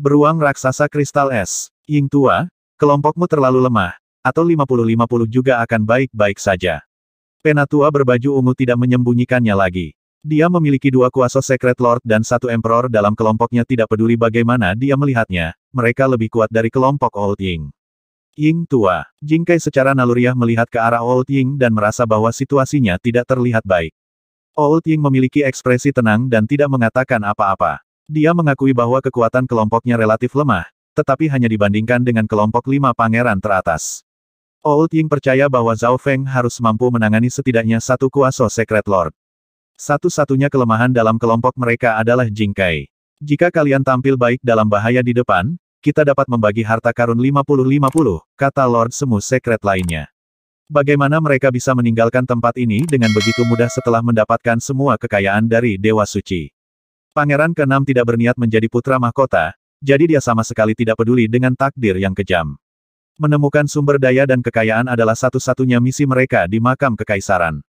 Beruang raksasa kristal es. Ying tua, kelompokmu terlalu lemah, atau 50-50 juga akan baik-baik saja. Penatua berbaju ungu tidak menyembunyikannya lagi. Dia memiliki dua kuasa Secret Lord dan satu Emperor dalam kelompoknya tidak peduli bagaimana dia melihatnya, mereka lebih kuat dari kelompok Old Ying. Ying tua, Jing Kai secara naluriah melihat ke arah Old Ying dan merasa bahwa situasinya tidak terlihat baik. Old Ying memiliki ekspresi tenang dan tidak mengatakan apa-apa. Dia mengakui bahwa kekuatan kelompoknya relatif lemah, tetapi hanya dibandingkan dengan kelompok lima pangeran teratas. Old Ying percaya bahwa Zhao Feng harus mampu menangani setidaknya satu kuasa Secret Lord. Satu-satunya kelemahan dalam kelompok mereka adalah Jing Kai. Jika kalian tampil baik dalam bahaya di depan, kita dapat membagi harta karun 50-50, kata Lord Semu Secret lainnya. Bagaimana mereka bisa meninggalkan tempat ini dengan begitu mudah setelah mendapatkan semua kekayaan dari Dewa Suci? Pangeran keenam tidak berniat menjadi putra mahkota, jadi dia sama sekali tidak peduli dengan takdir yang kejam. Menemukan sumber daya dan kekayaan adalah satu-satunya misi mereka di makam kekaisaran.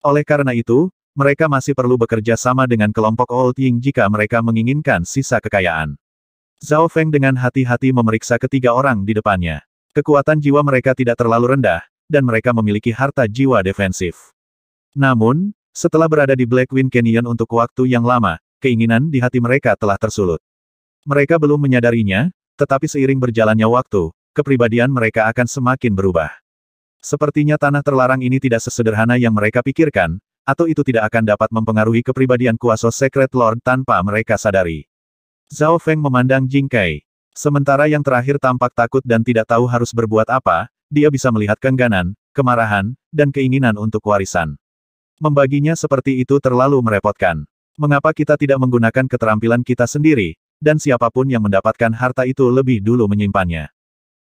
Oleh karena itu, mereka masih perlu bekerja sama dengan kelompok Old Ying jika mereka menginginkan sisa kekayaan. Zhao Feng dengan hati-hati memeriksa ketiga orang di depannya. Kekuatan jiwa mereka tidak terlalu rendah, dan mereka memiliki harta jiwa defensif. Namun, setelah berada di Blackwind Canyon untuk waktu yang lama, keinginan di hati mereka telah tersulut. Mereka belum menyadarinya, tetapi seiring berjalannya waktu, kepribadian mereka akan semakin berubah. Sepertinya tanah terlarang ini tidak sesederhana yang mereka pikirkan, atau itu tidak akan dapat mempengaruhi kepribadian kuasa Secret Lord tanpa mereka sadari. Zhao Feng memandang Jing Kai. Sementara yang terakhir tampak takut dan tidak tahu harus berbuat apa, dia bisa melihat kengganan, kemarahan, dan keinginan untuk warisan. Membaginya seperti itu terlalu merepotkan mengapa kita tidak menggunakan keterampilan kita sendiri, dan siapapun yang mendapatkan harta itu lebih dulu menyimpannya.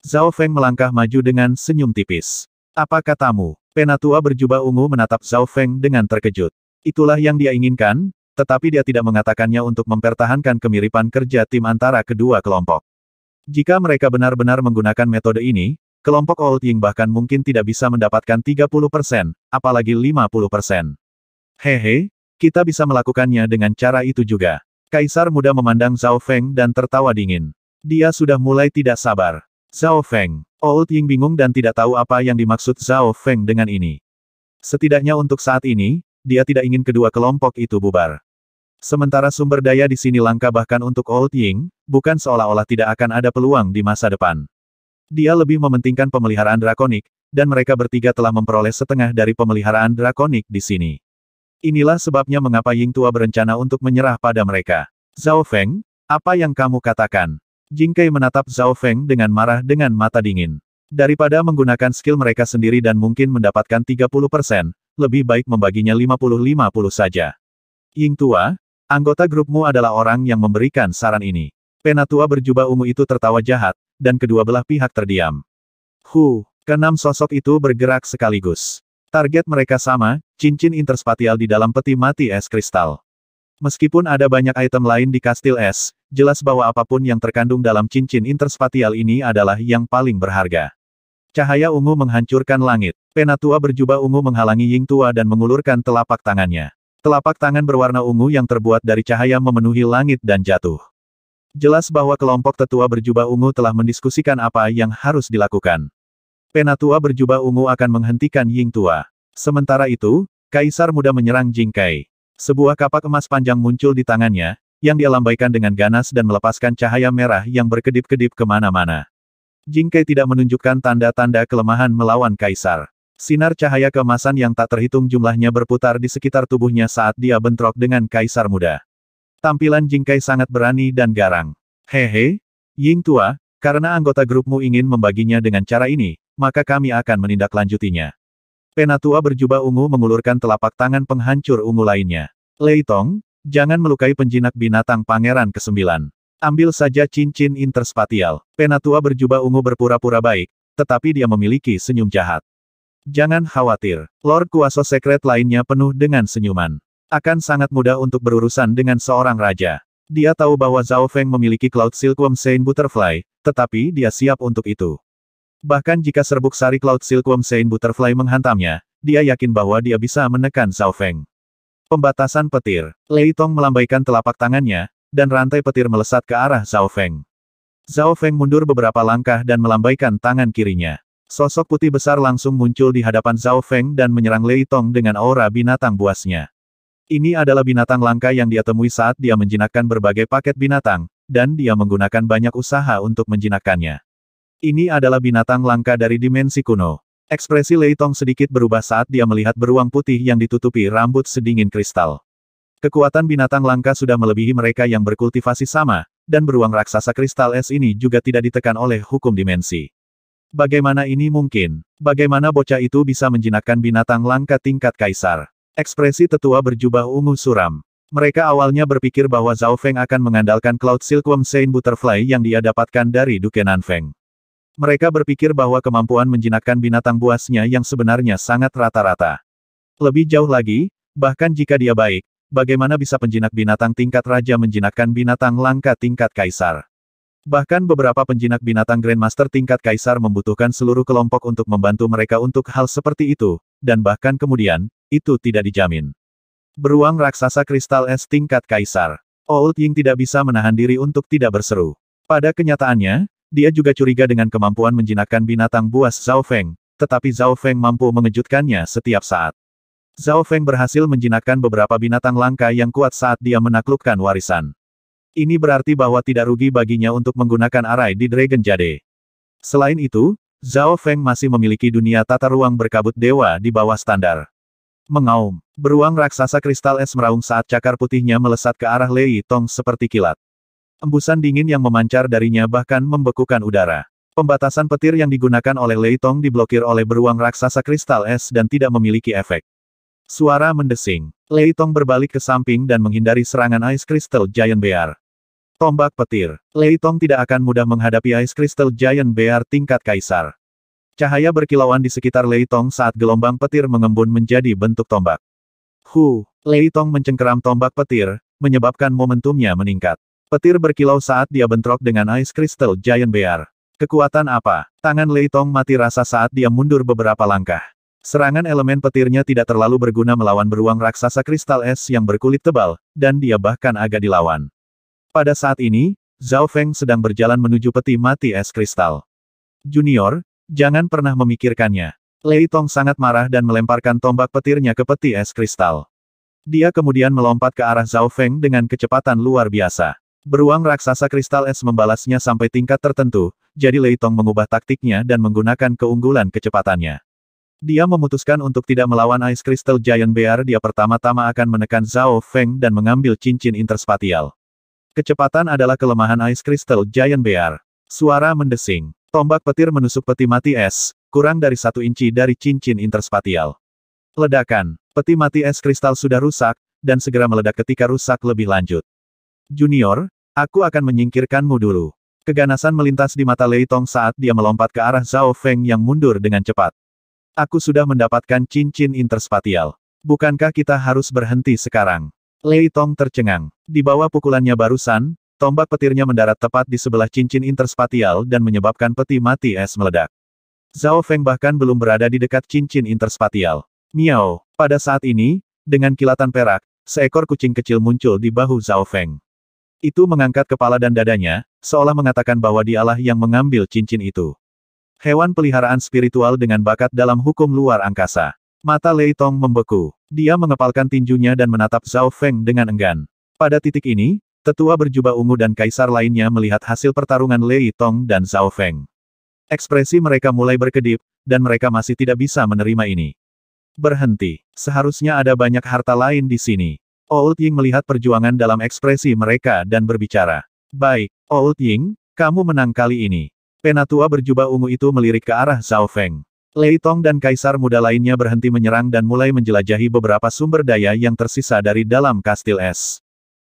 Zhao Feng melangkah maju dengan senyum tipis. Apa katamu? Penatua berjubah ungu menatap Zhao Feng dengan terkejut. Itulah yang dia inginkan, tetapi dia tidak mengatakannya untuk mempertahankan kemiripan kerja tim antara kedua kelompok. Jika mereka benar-benar menggunakan metode ini, kelompok Old Ying bahkan mungkin tidak bisa mendapatkan 30%, apalagi 50%. Hehe, kita bisa melakukannya dengan cara itu juga. Kaisar muda memandang Zhao Feng dan tertawa dingin. Dia sudah mulai tidak sabar. Zhao Feng. Old Ying bingung dan tidak tahu apa yang dimaksud Zhao Feng dengan ini. Setidaknya untuk saat ini, dia tidak ingin kedua kelompok itu bubar. Sementara sumber daya di sini langka bahkan untuk Old Ying, bukan seolah-olah tidak akan ada peluang di masa depan. Dia lebih mementingkan pemeliharaan drakonik, dan mereka bertiga telah memperoleh setengah dari pemeliharaan drakonik di sini. Inilah sebabnya mengapa Ying Tua berencana untuk menyerah pada mereka. Zhao Feng, apa yang kamu katakan? Jing Jingkei menatap Zhao Feng dengan marah dengan mata dingin. Daripada menggunakan skill mereka sendiri dan mungkin mendapatkan 30%, lebih baik membaginya 50-50 saja. Ying Tua, anggota grupmu adalah orang yang memberikan saran ini. Penatua berjubah ungu itu tertawa jahat, dan kedua belah pihak terdiam. Hu, keenam sosok itu bergerak sekaligus. Target mereka sama, cincin interspatial di dalam peti mati es kristal. Meskipun ada banyak item lain di kastil es, jelas bahwa apapun yang terkandung dalam cincin interspatial ini adalah yang paling berharga. Cahaya ungu menghancurkan langit. Penatua berjubah ungu menghalangi Ying Tua dan mengulurkan telapak tangannya. Telapak tangan berwarna ungu yang terbuat dari cahaya memenuhi langit dan jatuh. Jelas bahwa kelompok tetua berjubah ungu telah mendiskusikan apa yang harus dilakukan. Penatua berjubah ungu akan menghentikan Ying Tua. Sementara itu, Kaisar Muda menyerang Jing Kai. Sebuah kapak emas panjang muncul di tangannya, yang dia dengan ganas dan melepaskan cahaya merah yang berkedip-kedip kemana-mana. Jing Kai tidak menunjukkan tanda-tanda kelemahan melawan Kaisar. Sinar cahaya kemasan yang tak terhitung jumlahnya berputar di sekitar tubuhnya saat dia bentrok dengan Kaisar Muda. Tampilan Jing Kai sangat berani dan garang. Hehe, Ying Tua, karena anggota grupmu ingin membaginya dengan cara ini, maka kami akan menindaklanjutinya. Penatua berjubah ungu mengulurkan telapak tangan penghancur ungu lainnya. Lei Tong, jangan melukai penjinak binatang pangeran ke-9. Ambil saja cincin interspatial. Penatua berjubah ungu berpura-pura baik, tetapi dia memiliki senyum jahat. Jangan khawatir, Lord kuasa Sekret lainnya penuh dengan senyuman. Akan sangat mudah untuk berurusan dengan seorang raja. Dia tahu bahwa Zhao Feng memiliki Cloud Silkworm Saint Butterfly, tetapi dia siap untuk itu. Bahkan jika serbuk sari Cloud Silkworm Sein Butterfly menghantamnya, dia yakin bahwa dia bisa menekan Zhao Feng. Pembatasan petir. Lei Tong melambaikan telapak tangannya, dan rantai petir melesat ke arah Zhao Feng. Zhao Feng mundur beberapa langkah dan melambaikan tangan kirinya. Sosok putih besar langsung muncul di hadapan Zhao Feng dan menyerang Lei Tong dengan aura binatang buasnya. Ini adalah binatang langka yang dia temui saat dia menjinakkan berbagai paket binatang, dan dia menggunakan banyak usaha untuk menjinakkannya. Ini adalah binatang langka dari dimensi kuno. Ekspresi Lei Tong sedikit berubah saat dia melihat beruang putih yang ditutupi rambut sedingin kristal. Kekuatan binatang langka sudah melebihi mereka yang berkultivasi sama, dan beruang raksasa kristal es ini juga tidak ditekan oleh hukum dimensi. Bagaimana ini mungkin? Bagaimana bocah itu bisa menjinakkan binatang langka tingkat kaisar? Ekspresi tetua berjubah ungu suram. Mereka awalnya berpikir bahwa Zhao Feng akan mengandalkan Cloud Silkworm Saint Butterfly yang dia dapatkan dari Duke Feng. Mereka berpikir bahwa kemampuan menjinakkan binatang buasnya yang sebenarnya sangat rata-rata. Lebih jauh lagi, bahkan jika dia baik, bagaimana bisa penjinak binatang tingkat raja menjinakkan binatang langka tingkat kaisar? Bahkan beberapa penjinak binatang Grandmaster tingkat kaisar membutuhkan seluruh kelompok untuk membantu mereka untuk hal seperti itu, dan bahkan kemudian, itu tidak dijamin. Beruang raksasa kristal es tingkat kaisar. Old Ying tidak bisa menahan diri untuk tidak berseru. Pada kenyataannya, dia juga curiga dengan kemampuan menjinakkan binatang buas Zhao Feng, tetapi Zhao Feng mampu mengejutkannya setiap saat. Zhao Feng berhasil menjinakkan beberapa binatang langka yang kuat saat dia menaklukkan warisan. Ini berarti bahwa tidak rugi baginya untuk menggunakan arai di Dragon Jade. Selain itu, Zhao Feng masih memiliki dunia tata ruang berkabut dewa di bawah standar. Mengaum, beruang raksasa kristal es meraung saat cakar putihnya melesat ke arah Lei Tong seperti kilat. Embusan dingin yang memancar darinya bahkan membekukan udara. Pembatasan petir yang digunakan oleh Lei Tong diblokir oleh beruang raksasa kristal es dan tidak memiliki efek. Suara mendesing. Lei Tong berbalik ke samping dan menghindari serangan Ice Crystal Giant Bear. Tombak petir. Lei Tong tidak akan mudah menghadapi Ice Crystal Giant Bear tingkat kaisar. Cahaya berkilauan di sekitar Lei Tong saat gelombang petir mengembun menjadi bentuk tombak. Hu, Lei Tong mencengkeram tombak petir, menyebabkan momentumnya meningkat. Petir berkilau saat dia bentrok dengan Ice Crystal Giant Bear. Kekuatan apa? Tangan Lei Tong mati rasa saat dia mundur beberapa langkah. Serangan elemen petirnya tidak terlalu berguna melawan beruang raksasa kristal es yang berkulit tebal, dan dia bahkan agak dilawan. Pada saat ini, Zhao Feng sedang berjalan menuju peti mati es kristal. Junior, jangan pernah memikirkannya. Lei Tong sangat marah dan melemparkan tombak petirnya ke peti es kristal. Dia kemudian melompat ke arah Zhao Feng dengan kecepatan luar biasa. Beruang raksasa kristal es membalasnya sampai tingkat tertentu, jadi Lei Tong mengubah taktiknya dan menggunakan keunggulan kecepatannya. Dia memutuskan untuk tidak melawan Ice Crystal Giant Bear dia pertama-tama akan menekan Zhao Feng dan mengambil cincin interspatial. Kecepatan adalah kelemahan Ice Crystal Giant Bear. Suara mendesing. Tombak petir menusuk peti mati es, kurang dari satu inci dari cincin interspatial. Ledakan. Peti mati es kristal sudah rusak, dan segera meledak ketika rusak lebih lanjut. Junior, aku akan menyingkirkanmu dulu. Keganasan melintas di mata Lei Tong saat dia melompat ke arah Zhao Feng yang mundur dengan cepat. Aku sudah mendapatkan cincin interspatial. Bukankah kita harus berhenti sekarang? Lei Tong tercengang. Di bawah pukulannya barusan, tombak petirnya mendarat tepat di sebelah cincin interspatial dan menyebabkan peti mati es meledak. Zhao Feng bahkan belum berada di dekat cincin interspatial. Miao, pada saat ini, dengan kilatan perak, seekor kucing kecil muncul di bahu Zhao Feng. Itu mengangkat kepala dan dadanya, seolah mengatakan bahwa dialah yang mengambil cincin itu. Hewan peliharaan spiritual dengan bakat dalam hukum luar angkasa. Mata Lei Tong membeku. Dia mengepalkan tinjunya dan menatap Zhao Feng dengan enggan. Pada titik ini, tetua berjubah ungu dan kaisar lainnya melihat hasil pertarungan Lei Tong dan Zhao Feng. Ekspresi mereka mulai berkedip, dan mereka masih tidak bisa menerima ini. Berhenti. Seharusnya ada banyak harta lain di sini. Old Ying melihat perjuangan dalam ekspresi mereka dan berbicara. Baik, Old Ying, kamu menang kali ini. Penatua berjubah ungu itu melirik ke arah Zhao Feng. Lei Tong dan kaisar muda lainnya berhenti menyerang dan mulai menjelajahi beberapa sumber daya yang tersisa dari dalam kastil es.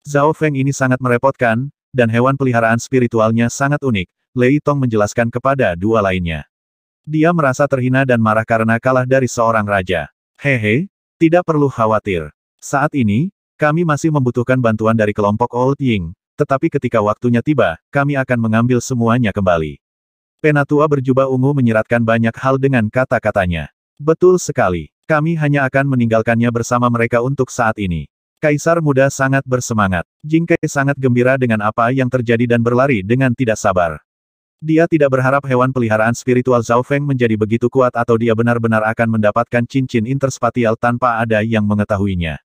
Zhao Feng ini sangat merepotkan, dan hewan peliharaan spiritualnya sangat unik, Lei Tong menjelaskan kepada dua lainnya. Dia merasa terhina dan marah karena kalah dari seorang raja. Hehe, tidak perlu khawatir. Saat ini, kami masih membutuhkan bantuan dari kelompok Old Ying, tetapi ketika waktunya tiba, kami akan mengambil semuanya kembali. Penatua berjubah ungu menyiratkan banyak hal dengan kata-katanya. Betul sekali, kami hanya akan meninggalkannya bersama mereka untuk saat ini. Kaisar muda sangat bersemangat. Jingkai sangat gembira dengan apa yang terjadi dan berlari dengan tidak sabar. Dia tidak berharap hewan peliharaan spiritual Zhao Feng menjadi begitu kuat atau dia benar-benar akan mendapatkan cincin interspatial tanpa ada yang mengetahuinya.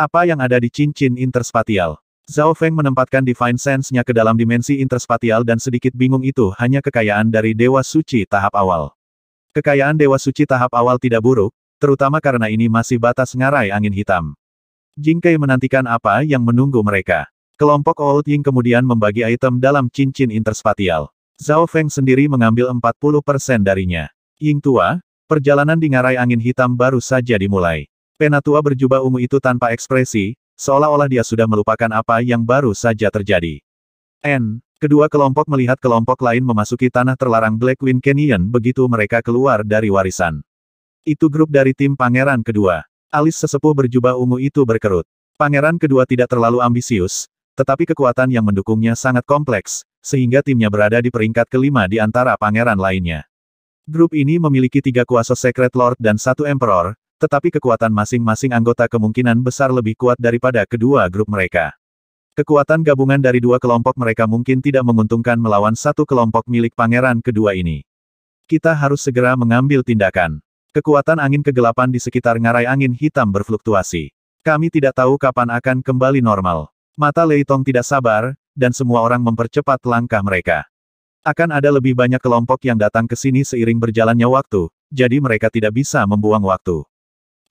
Apa yang ada di cincin interspatial? Zhao Feng menempatkan Divine Sense-nya ke dalam dimensi interspatial dan sedikit bingung itu hanya kekayaan dari Dewa Suci tahap awal. Kekayaan Dewa Suci tahap awal tidak buruk, terutama karena ini masih batas ngarai angin hitam. Jing Kai menantikan apa yang menunggu mereka. Kelompok Old Ying kemudian membagi item dalam cincin interspatial. Zhao Feng sendiri mengambil 40% darinya. Ying tua, perjalanan di ngarai angin hitam baru saja dimulai. Penatua berjubah ungu itu tanpa ekspresi, seolah-olah dia sudah melupakan apa yang baru saja terjadi. N. Kedua kelompok melihat kelompok lain memasuki tanah terlarang Blackwind Canyon begitu mereka keluar dari warisan. Itu grup dari tim pangeran kedua. Alis sesepuh berjubah ungu itu berkerut. Pangeran kedua tidak terlalu ambisius, tetapi kekuatan yang mendukungnya sangat kompleks, sehingga timnya berada di peringkat kelima di antara pangeran lainnya. Grup ini memiliki tiga kuasa Secret Lord dan satu Emperor, tetapi kekuatan masing-masing anggota kemungkinan besar lebih kuat daripada kedua grup mereka. Kekuatan gabungan dari dua kelompok mereka mungkin tidak menguntungkan melawan satu kelompok milik pangeran kedua ini. Kita harus segera mengambil tindakan. Kekuatan angin kegelapan di sekitar ngarai angin hitam berfluktuasi. Kami tidak tahu kapan akan kembali normal. Mata Leitong tidak sabar, dan semua orang mempercepat langkah mereka. Akan ada lebih banyak kelompok yang datang ke sini seiring berjalannya waktu, jadi mereka tidak bisa membuang waktu.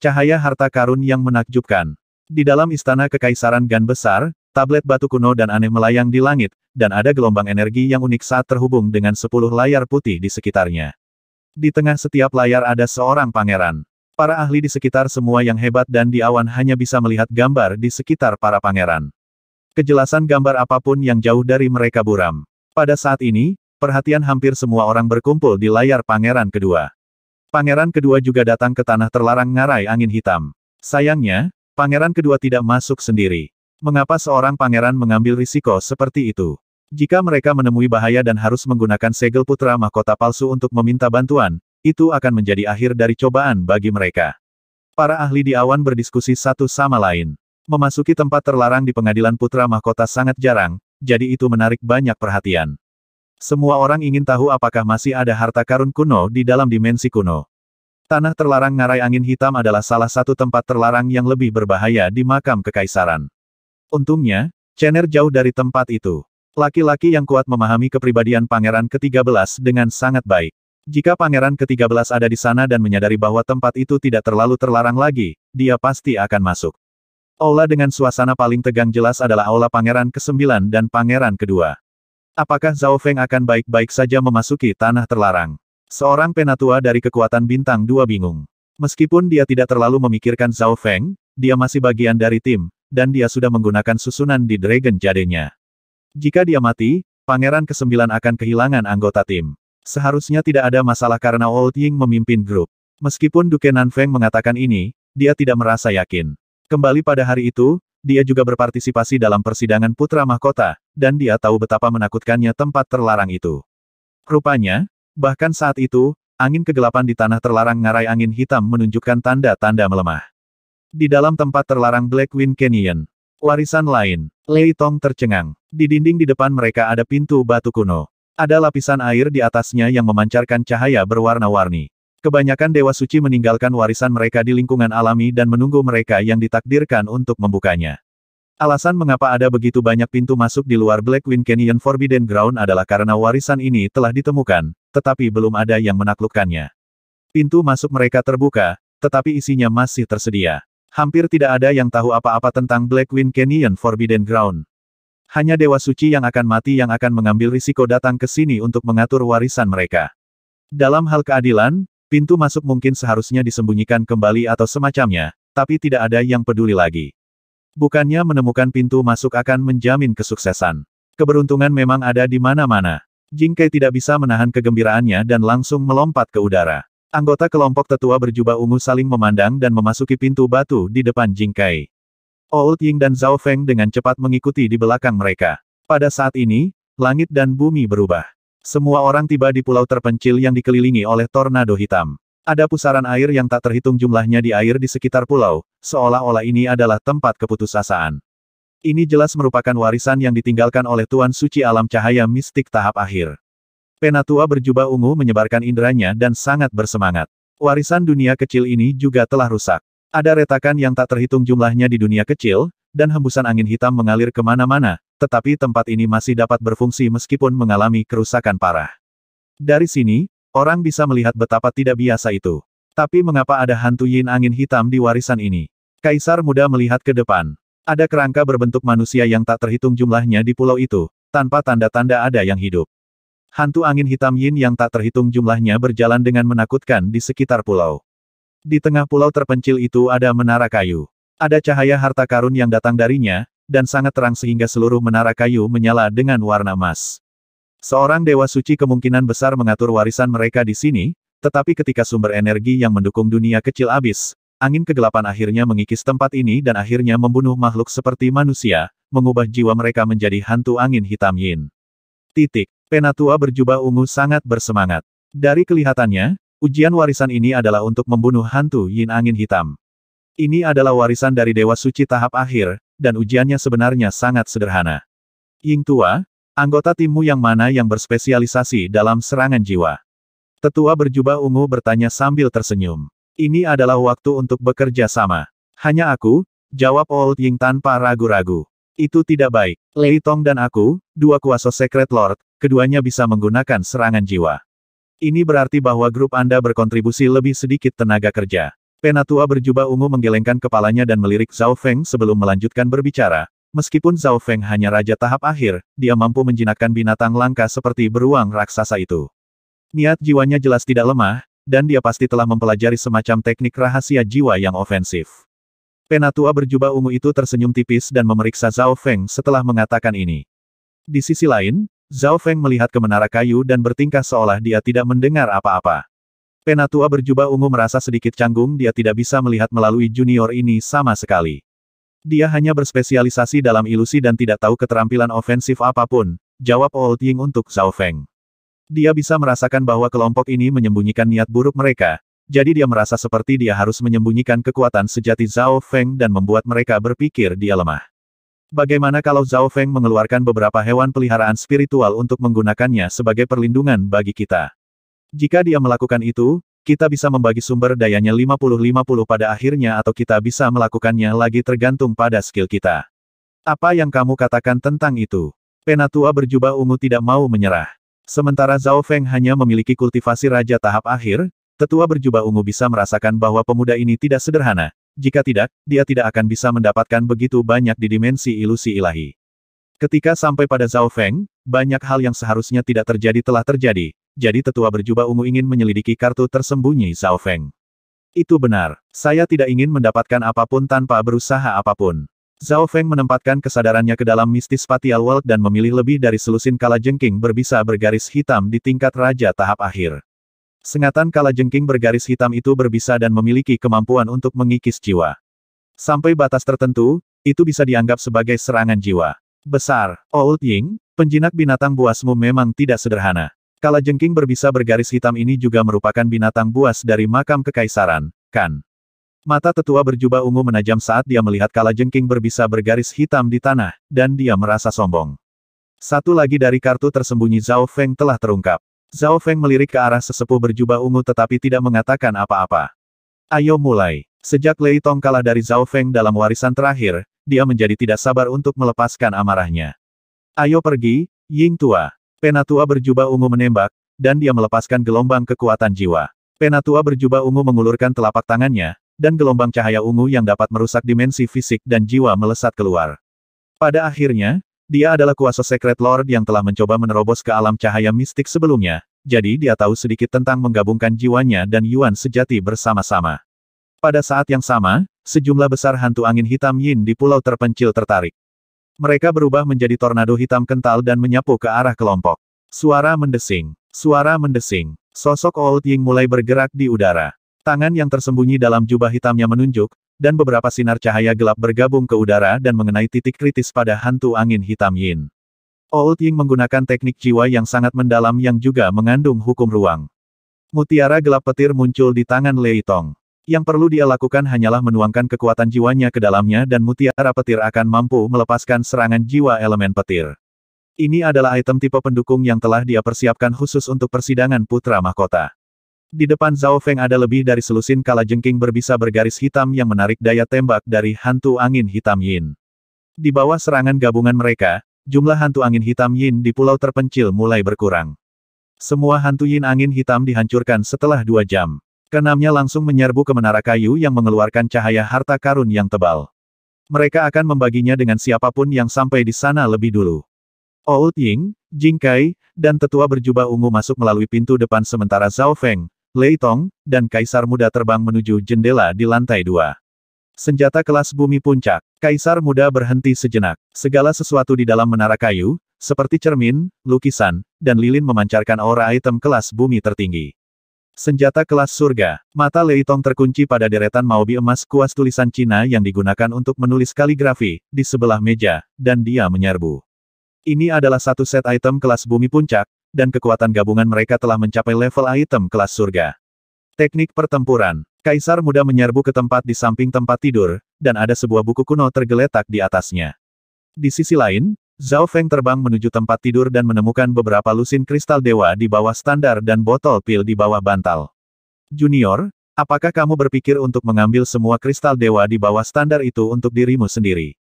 Cahaya harta karun yang menakjubkan. Di dalam istana kekaisaran Gan Besar, tablet batu kuno dan aneh melayang di langit, dan ada gelombang energi yang unik saat terhubung dengan sepuluh layar putih di sekitarnya. Di tengah setiap layar ada seorang pangeran. Para ahli di sekitar semua yang hebat dan di awan hanya bisa melihat gambar di sekitar para pangeran. Kejelasan gambar apapun yang jauh dari mereka buram. Pada saat ini, perhatian hampir semua orang berkumpul di layar pangeran kedua. Pangeran kedua juga datang ke tanah terlarang ngarai angin hitam. Sayangnya, pangeran kedua tidak masuk sendiri. Mengapa seorang pangeran mengambil risiko seperti itu? Jika mereka menemui bahaya dan harus menggunakan segel putra mahkota palsu untuk meminta bantuan, itu akan menjadi akhir dari cobaan bagi mereka. Para ahli di awan berdiskusi satu sama lain. Memasuki tempat terlarang di pengadilan putra mahkota sangat jarang, jadi itu menarik banyak perhatian. Semua orang ingin tahu apakah masih ada harta karun kuno di dalam dimensi kuno. Tanah terlarang ngarai angin hitam adalah salah satu tempat terlarang yang lebih berbahaya di makam kekaisaran. Untungnya, Chener jauh dari tempat itu. Laki-laki yang kuat memahami kepribadian pangeran ke-13 dengan sangat baik. Jika pangeran ke-13 ada di sana dan menyadari bahwa tempat itu tidak terlalu terlarang lagi, dia pasti akan masuk. Aula dengan suasana paling tegang jelas adalah aula pangeran ke-9 dan pangeran ke-2. Apakah Zhao Feng akan baik-baik saja memasuki tanah terlarang? Seorang penatua dari kekuatan bintang dua bingung. Meskipun dia tidak terlalu memikirkan Zhao Feng, dia masih bagian dari tim, dan dia sudah menggunakan susunan di Dragon Jadenya. Jika dia mati, Pangeran ke-9 akan kehilangan anggota tim. Seharusnya tidak ada masalah karena Old Ying memimpin grup. Meskipun Duke Nanfeng mengatakan ini, dia tidak merasa yakin. Kembali pada hari itu, dia juga berpartisipasi dalam persidangan putra mahkota, dan dia tahu betapa menakutkannya tempat terlarang itu. Rupanya, bahkan saat itu, angin kegelapan di tanah terlarang ngarai angin hitam menunjukkan tanda-tanda melemah. Di dalam tempat terlarang Black Wind Canyon, warisan lain, Lei Tong tercengang. Di dinding di depan mereka ada pintu batu kuno. Ada lapisan air di atasnya yang memancarkan cahaya berwarna-warni. Kebanyakan dewa suci meninggalkan warisan mereka di lingkungan alami dan menunggu mereka yang ditakdirkan untuk membukanya. Alasan mengapa ada begitu banyak pintu masuk di luar Black Wind Canyon Forbidden Ground adalah karena warisan ini telah ditemukan, tetapi belum ada yang menaklukkannya. Pintu masuk mereka terbuka, tetapi isinya masih tersedia. Hampir tidak ada yang tahu apa-apa tentang Black Wind Canyon Forbidden Ground. Hanya Dewa Suci yang akan mati yang akan mengambil risiko datang ke sini untuk mengatur warisan mereka. Dalam hal keadilan, Pintu masuk mungkin seharusnya disembunyikan kembali atau semacamnya, tapi tidak ada yang peduli lagi. Bukannya menemukan pintu masuk akan menjamin kesuksesan. Keberuntungan memang ada di mana-mana. Jing Kai tidak bisa menahan kegembiraannya dan langsung melompat ke udara. Anggota kelompok tetua berjubah ungu saling memandang dan memasuki pintu batu di depan Jing Kai. Old Ying dan Zhao Feng dengan cepat mengikuti di belakang mereka. Pada saat ini, langit dan bumi berubah. Semua orang tiba di pulau terpencil yang dikelilingi oleh tornado hitam. Ada pusaran air yang tak terhitung jumlahnya di air di sekitar pulau, seolah-olah ini adalah tempat keputusasaan. Ini jelas merupakan warisan yang ditinggalkan oleh Tuan Suci Alam Cahaya Mistik tahap akhir. Penatua berjubah ungu menyebarkan inderanya dan sangat bersemangat. Warisan dunia kecil ini juga telah rusak. Ada retakan yang tak terhitung jumlahnya di dunia kecil, dan hembusan angin hitam mengalir kemana-mana, tetapi tempat ini masih dapat berfungsi meskipun mengalami kerusakan parah. Dari sini, orang bisa melihat betapa tidak biasa itu. Tapi mengapa ada hantu yin angin hitam di warisan ini? Kaisar muda melihat ke depan. Ada kerangka berbentuk manusia yang tak terhitung jumlahnya di pulau itu, tanpa tanda-tanda ada yang hidup. Hantu angin hitam yin yang tak terhitung jumlahnya berjalan dengan menakutkan di sekitar pulau. Di tengah pulau terpencil itu ada menara kayu. Ada cahaya harta karun yang datang darinya, dan sangat terang sehingga seluruh menara kayu menyala dengan warna emas. Seorang dewa suci kemungkinan besar mengatur warisan mereka di sini, tetapi ketika sumber energi yang mendukung dunia kecil habis, angin kegelapan akhirnya mengikis tempat ini dan akhirnya membunuh makhluk seperti manusia, mengubah jiwa mereka menjadi hantu angin hitam yin. Titik. Penatua berjubah ungu sangat bersemangat. Dari kelihatannya, ujian warisan ini adalah untuk membunuh hantu yin angin hitam. Ini adalah warisan dari Dewa Suci tahap akhir, dan ujiannya sebenarnya sangat sederhana. Ying Tua, anggota timmu yang mana yang berspesialisasi dalam serangan jiwa? Tetua berjubah ungu bertanya sambil tersenyum. Ini adalah waktu untuk bekerja sama. Hanya aku, jawab Old Ying tanpa ragu-ragu. Itu tidak baik. Lei Tong dan aku, dua kuasa Secret Lord, keduanya bisa menggunakan serangan jiwa. Ini berarti bahwa grup Anda berkontribusi lebih sedikit tenaga kerja. Penatua berjubah ungu menggelengkan kepalanya dan melirik Zhao Feng sebelum melanjutkan berbicara. Meskipun Zhao Feng hanya raja tahap akhir, dia mampu menjinakkan binatang langka seperti beruang raksasa itu. Niat jiwanya jelas tidak lemah, dan dia pasti telah mempelajari semacam teknik rahasia jiwa yang ofensif. Penatua berjubah ungu itu tersenyum tipis dan memeriksa Zhao Feng setelah mengatakan ini. Di sisi lain, Zhao Feng melihat ke menara kayu dan bertingkah seolah dia tidak mendengar apa-apa. Penatua berjubah ungu merasa sedikit canggung dia tidak bisa melihat melalui junior ini sama sekali. Dia hanya berspesialisasi dalam ilusi dan tidak tahu keterampilan ofensif apapun, jawab Old Ying untuk Zhao Feng. Dia bisa merasakan bahwa kelompok ini menyembunyikan niat buruk mereka, jadi dia merasa seperti dia harus menyembunyikan kekuatan sejati Zhao Feng dan membuat mereka berpikir dia lemah. Bagaimana kalau Zhao Feng mengeluarkan beberapa hewan peliharaan spiritual untuk menggunakannya sebagai perlindungan bagi kita? Jika dia melakukan itu, kita bisa membagi sumber dayanya 50-50 pada akhirnya atau kita bisa melakukannya lagi tergantung pada skill kita. Apa yang kamu katakan tentang itu? Penatua berjubah ungu tidak mau menyerah. Sementara Zhao Feng hanya memiliki kultivasi raja tahap akhir, tetua berjubah ungu bisa merasakan bahwa pemuda ini tidak sederhana. Jika tidak, dia tidak akan bisa mendapatkan begitu banyak di dimensi ilusi ilahi. Ketika sampai pada Zhao Feng, banyak hal yang seharusnya tidak terjadi telah terjadi, jadi tetua berjubah ungu ingin menyelidiki kartu tersembunyi Zhao Feng. Itu benar, saya tidak ingin mendapatkan apapun tanpa berusaha apapun. Zhao Feng menempatkan kesadarannya ke dalam mistis Patial World dan memilih lebih dari selusin kala jengking berbisa bergaris hitam di tingkat raja tahap akhir. Sengatan kala jengking bergaris hitam itu berbisa dan memiliki kemampuan untuk mengikis jiwa. Sampai batas tertentu, itu bisa dianggap sebagai serangan jiwa. Besar, Old Ying, penjinak binatang buasmu memang tidak sederhana. Kala jengking berbisa bergaris hitam ini juga merupakan binatang buas dari makam kekaisaran, kan? Mata tetua berjubah ungu menajam saat dia melihat kala jengking berbisa bergaris hitam di tanah, dan dia merasa sombong. Satu lagi dari kartu tersembunyi Zhao Feng telah terungkap. Zhao Feng melirik ke arah sesepuh berjubah ungu tetapi tidak mengatakan apa-apa. Ayo mulai. Sejak Lei Tong kalah dari Zhao Feng dalam warisan terakhir, dia menjadi tidak sabar untuk melepaskan amarahnya. Ayo pergi, Ying Tua. Penatua berjubah ungu menembak, dan dia melepaskan gelombang kekuatan jiwa. Penatua berjubah ungu mengulurkan telapak tangannya, dan gelombang cahaya ungu yang dapat merusak dimensi fisik dan jiwa melesat keluar. Pada akhirnya, dia adalah kuasa Secret Lord yang telah mencoba menerobos ke alam cahaya mistik sebelumnya, jadi dia tahu sedikit tentang menggabungkan jiwanya dan Yuan sejati bersama-sama. Pada saat yang sama, sejumlah besar hantu angin hitam Yin di pulau terpencil tertarik. Mereka berubah menjadi tornado hitam kental dan menyapu ke arah kelompok. Suara mendesing. Suara mendesing. Sosok Old Ying mulai bergerak di udara. Tangan yang tersembunyi dalam jubah hitamnya menunjuk, dan beberapa sinar cahaya gelap bergabung ke udara dan mengenai titik kritis pada hantu angin hitam Yin. Old Ying menggunakan teknik jiwa yang sangat mendalam yang juga mengandung hukum ruang. Mutiara gelap petir muncul di tangan Lei Tong. Yang perlu dia lakukan hanyalah menuangkan kekuatan jiwanya ke dalamnya dan mutiara petir akan mampu melepaskan serangan jiwa elemen petir. Ini adalah item tipe pendukung yang telah dia persiapkan khusus untuk persidangan Putra Mahkota. Di depan Zhao Feng ada lebih dari selusin kala jengking berbisa bergaris hitam yang menarik daya tembak dari hantu angin hitam Yin. Di bawah serangan gabungan mereka, jumlah hantu angin hitam Yin di pulau terpencil mulai berkurang. Semua hantu Yin angin hitam dihancurkan setelah dua jam. Kenamnya langsung menyerbu ke menara kayu yang mengeluarkan cahaya harta karun yang tebal. Mereka akan membaginya dengan siapapun yang sampai di sana lebih dulu. Old Ying, Jing Kai, dan tetua berjubah ungu masuk melalui pintu depan sementara Zhao Feng, Lei Tong, dan Kaisar Muda terbang menuju jendela di lantai dua. Senjata kelas bumi puncak, Kaisar Muda berhenti sejenak. Segala sesuatu di dalam menara kayu, seperti cermin, lukisan, dan lilin memancarkan aura item kelas bumi tertinggi. Senjata kelas surga. Mata Leitong terkunci pada deretan maobi emas kuas tulisan Cina yang digunakan untuk menulis kaligrafi, di sebelah meja, dan dia menyerbu. Ini adalah satu set item kelas bumi puncak, dan kekuatan gabungan mereka telah mencapai level item kelas surga. Teknik pertempuran. Kaisar muda menyerbu ke tempat di samping tempat tidur, dan ada sebuah buku kuno tergeletak di atasnya. Di sisi lain, Zhao Feng terbang menuju tempat tidur dan menemukan beberapa lusin kristal dewa di bawah standar dan botol pil di bawah bantal. Junior, apakah kamu berpikir untuk mengambil semua kristal dewa di bawah standar itu untuk dirimu sendiri?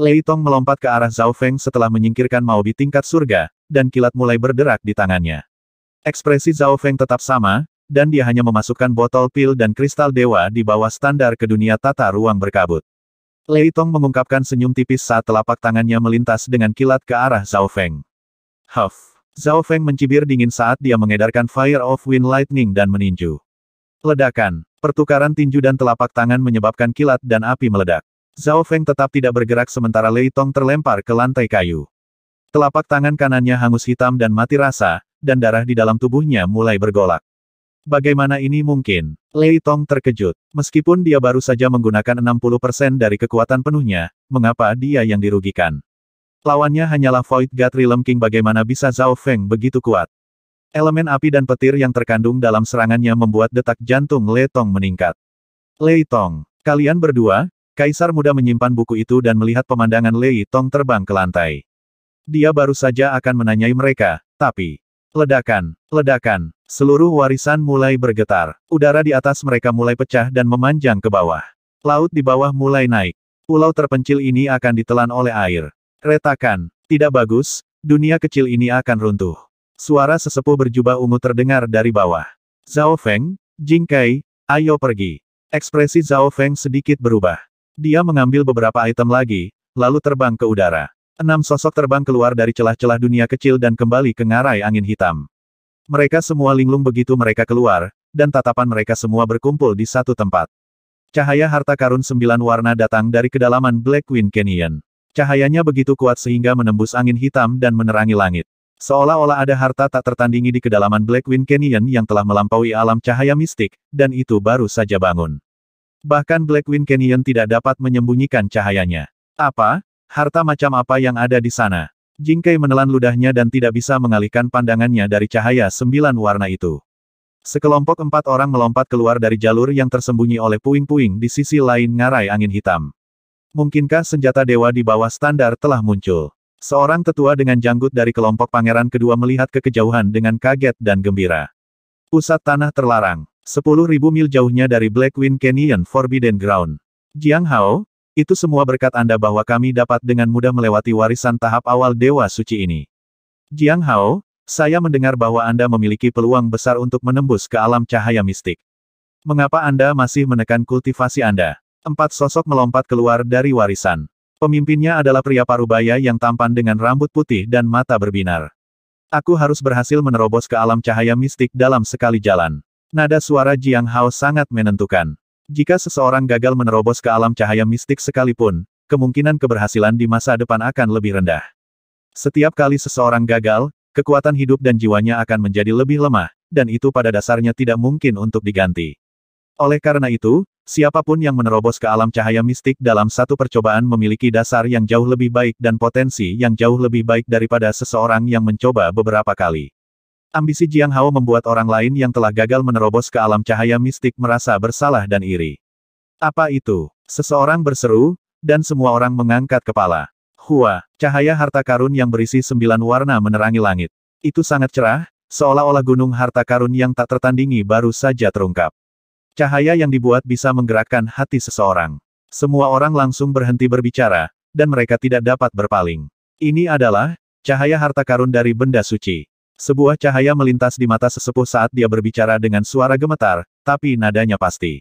Lei Tong melompat ke arah Zhao Feng setelah menyingkirkan Maobi tingkat surga, dan kilat mulai berderak di tangannya. Ekspresi Zhao Feng tetap sama, dan dia hanya memasukkan botol pil dan kristal dewa di bawah standar ke dunia tata ruang berkabut. Lei Tong mengungkapkan senyum tipis saat telapak tangannya melintas dengan kilat ke arah Zhao Feng. Huff! Zhao Feng mencibir dingin saat dia mengedarkan Fire of Wind Lightning dan meninju. Ledakan, pertukaran tinju dan telapak tangan menyebabkan kilat dan api meledak. Zhao Feng tetap tidak bergerak sementara Lei Tong terlempar ke lantai kayu. Telapak tangan kanannya hangus hitam dan mati rasa, dan darah di dalam tubuhnya mulai bergolak. Bagaimana ini mungkin? Lei Tong terkejut. Meskipun dia baru saja menggunakan 60% dari kekuatan penuhnya, mengapa dia yang dirugikan? Lawannya hanyalah Void God Realm King bagaimana bisa Zhao Feng begitu kuat? Elemen api dan petir yang terkandung dalam serangannya membuat detak jantung Lei Tong meningkat. Lei Tong, kalian berdua, Kaisar muda menyimpan buku itu dan melihat pemandangan Lei Tong terbang ke lantai. Dia baru saja akan menanyai mereka, tapi Ledakan, ledakan, seluruh warisan mulai bergetar. Udara di atas mereka mulai pecah dan memanjang ke bawah. Laut di bawah mulai naik. Pulau terpencil ini akan ditelan oleh air. Retakan, tidak bagus, dunia kecil ini akan runtuh. Suara sesepuh berjubah ungu terdengar dari bawah. Zhao Feng, Jing Kai, ayo pergi. Ekspresi Zhao Feng sedikit berubah. Dia mengambil beberapa item lagi, lalu terbang ke udara. Enam sosok terbang keluar dari celah-celah dunia kecil dan kembali ke ngarai angin hitam. Mereka semua linglung begitu mereka keluar, dan tatapan mereka semua berkumpul di satu tempat. Cahaya harta karun sembilan warna datang dari kedalaman Black Wind Canyon. Cahayanya begitu kuat sehingga menembus angin hitam dan menerangi langit. Seolah-olah ada harta tak tertandingi di kedalaman Black Wind Canyon yang telah melampaui alam cahaya mistik, dan itu baru saja bangun. Bahkan Black Wind Canyon tidak dapat menyembunyikan cahayanya. Apa? Harta macam apa yang ada di sana? Jingkei menelan ludahnya dan tidak bisa mengalihkan pandangannya dari cahaya sembilan warna itu. Sekelompok empat orang melompat keluar dari jalur yang tersembunyi oleh puing-puing di sisi lain ngarai angin hitam. Mungkinkah senjata dewa di bawah standar telah muncul? Seorang tetua dengan janggut dari kelompok pangeran kedua melihat ke kejauhan dengan kaget dan gembira. Pusat tanah terlarang, sepuluh ribu mil jauhnya dari Blackwind Canyon Forbidden Ground. Jiang Hao, itu semua berkat Anda bahwa kami dapat dengan mudah melewati warisan tahap awal Dewa Suci ini. Jiang Hao, saya mendengar bahwa Anda memiliki peluang besar untuk menembus ke alam cahaya mistik. Mengapa Anda masih menekan kultivasi Anda? Empat sosok melompat keluar dari warisan. Pemimpinnya adalah pria parubaya yang tampan dengan rambut putih dan mata berbinar. Aku harus berhasil menerobos ke alam cahaya mistik dalam sekali jalan. Nada suara Jiang Hao sangat menentukan. Jika seseorang gagal menerobos ke alam cahaya mistik sekalipun, kemungkinan keberhasilan di masa depan akan lebih rendah. Setiap kali seseorang gagal, kekuatan hidup dan jiwanya akan menjadi lebih lemah, dan itu pada dasarnya tidak mungkin untuk diganti. Oleh karena itu, siapapun yang menerobos ke alam cahaya mistik dalam satu percobaan memiliki dasar yang jauh lebih baik dan potensi yang jauh lebih baik daripada seseorang yang mencoba beberapa kali. Ambisi Jiang Hao membuat orang lain yang telah gagal menerobos ke alam cahaya mistik merasa bersalah dan iri. Apa itu? Seseorang berseru, dan semua orang mengangkat kepala. Hua, cahaya harta karun yang berisi sembilan warna menerangi langit. Itu sangat cerah, seolah-olah gunung harta karun yang tak tertandingi baru saja terungkap. Cahaya yang dibuat bisa menggerakkan hati seseorang. Semua orang langsung berhenti berbicara, dan mereka tidak dapat berpaling. Ini adalah cahaya harta karun dari benda suci. Sebuah cahaya melintas di mata sesepuh saat dia berbicara dengan suara gemetar, tapi nadanya pasti.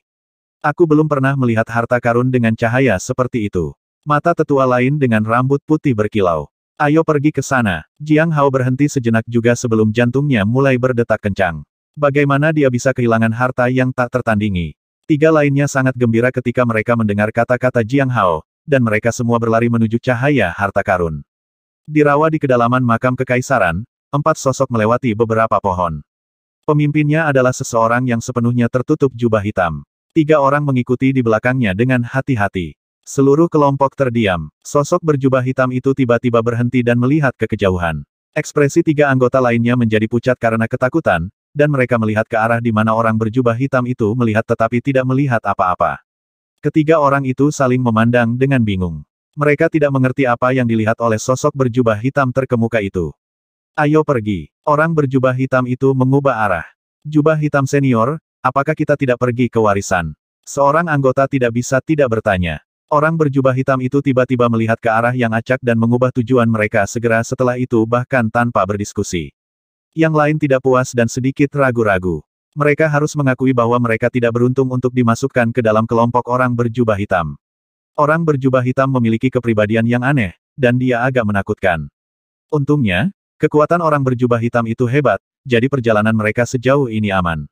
Aku belum pernah melihat harta karun dengan cahaya seperti itu. Mata tetua lain dengan rambut putih berkilau. Ayo pergi ke sana. Jiang Hao berhenti sejenak juga sebelum jantungnya mulai berdetak kencang. Bagaimana dia bisa kehilangan harta yang tak tertandingi? Tiga lainnya sangat gembira ketika mereka mendengar kata-kata Jiang Hao, dan mereka semua berlari menuju cahaya harta karun. Di rawa di kedalaman makam kekaisaran, empat sosok melewati beberapa pohon. Pemimpinnya adalah seseorang yang sepenuhnya tertutup jubah hitam. Tiga orang mengikuti di belakangnya dengan hati-hati. Seluruh kelompok terdiam. Sosok berjubah hitam itu tiba-tiba berhenti dan melihat ke kejauhan. Ekspresi tiga anggota lainnya menjadi pucat karena ketakutan, dan mereka melihat ke arah di mana orang berjubah hitam itu melihat tetapi tidak melihat apa-apa. Ketiga orang itu saling memandang dengan bingung. Mereka tidak mengerti apa yang dilihat oleh sosok berjubah hitam terkemuka itu. Ayo pergi. Orang berjubah hitam itu mengubah arah. Jubah hitam senior, apakah kita tidak pergi ke warisan? Seorang anggota tidak bisa tidak bertanya. Orang berjubah hitam itu tiba-tiba melihat ke arah yang acak dan mengubah tujuan mereka segera setelah itu bahkan tanpa berdiskusi. Yang lain tidak puas dan sedikit ragu-ragu. Mereka harus mengakui bahwa mereka tidak beruntung untuk dimasukkan ke dalam kelompok orang berjubah hitam. Orang berjubah hitam memiliki kepribadian yang aneh, dan dia agak menakutkan. Untungnya, Kekuatan orang berjubah hitam itu hebat, jadi perjalanan mereka sejauh ini aman.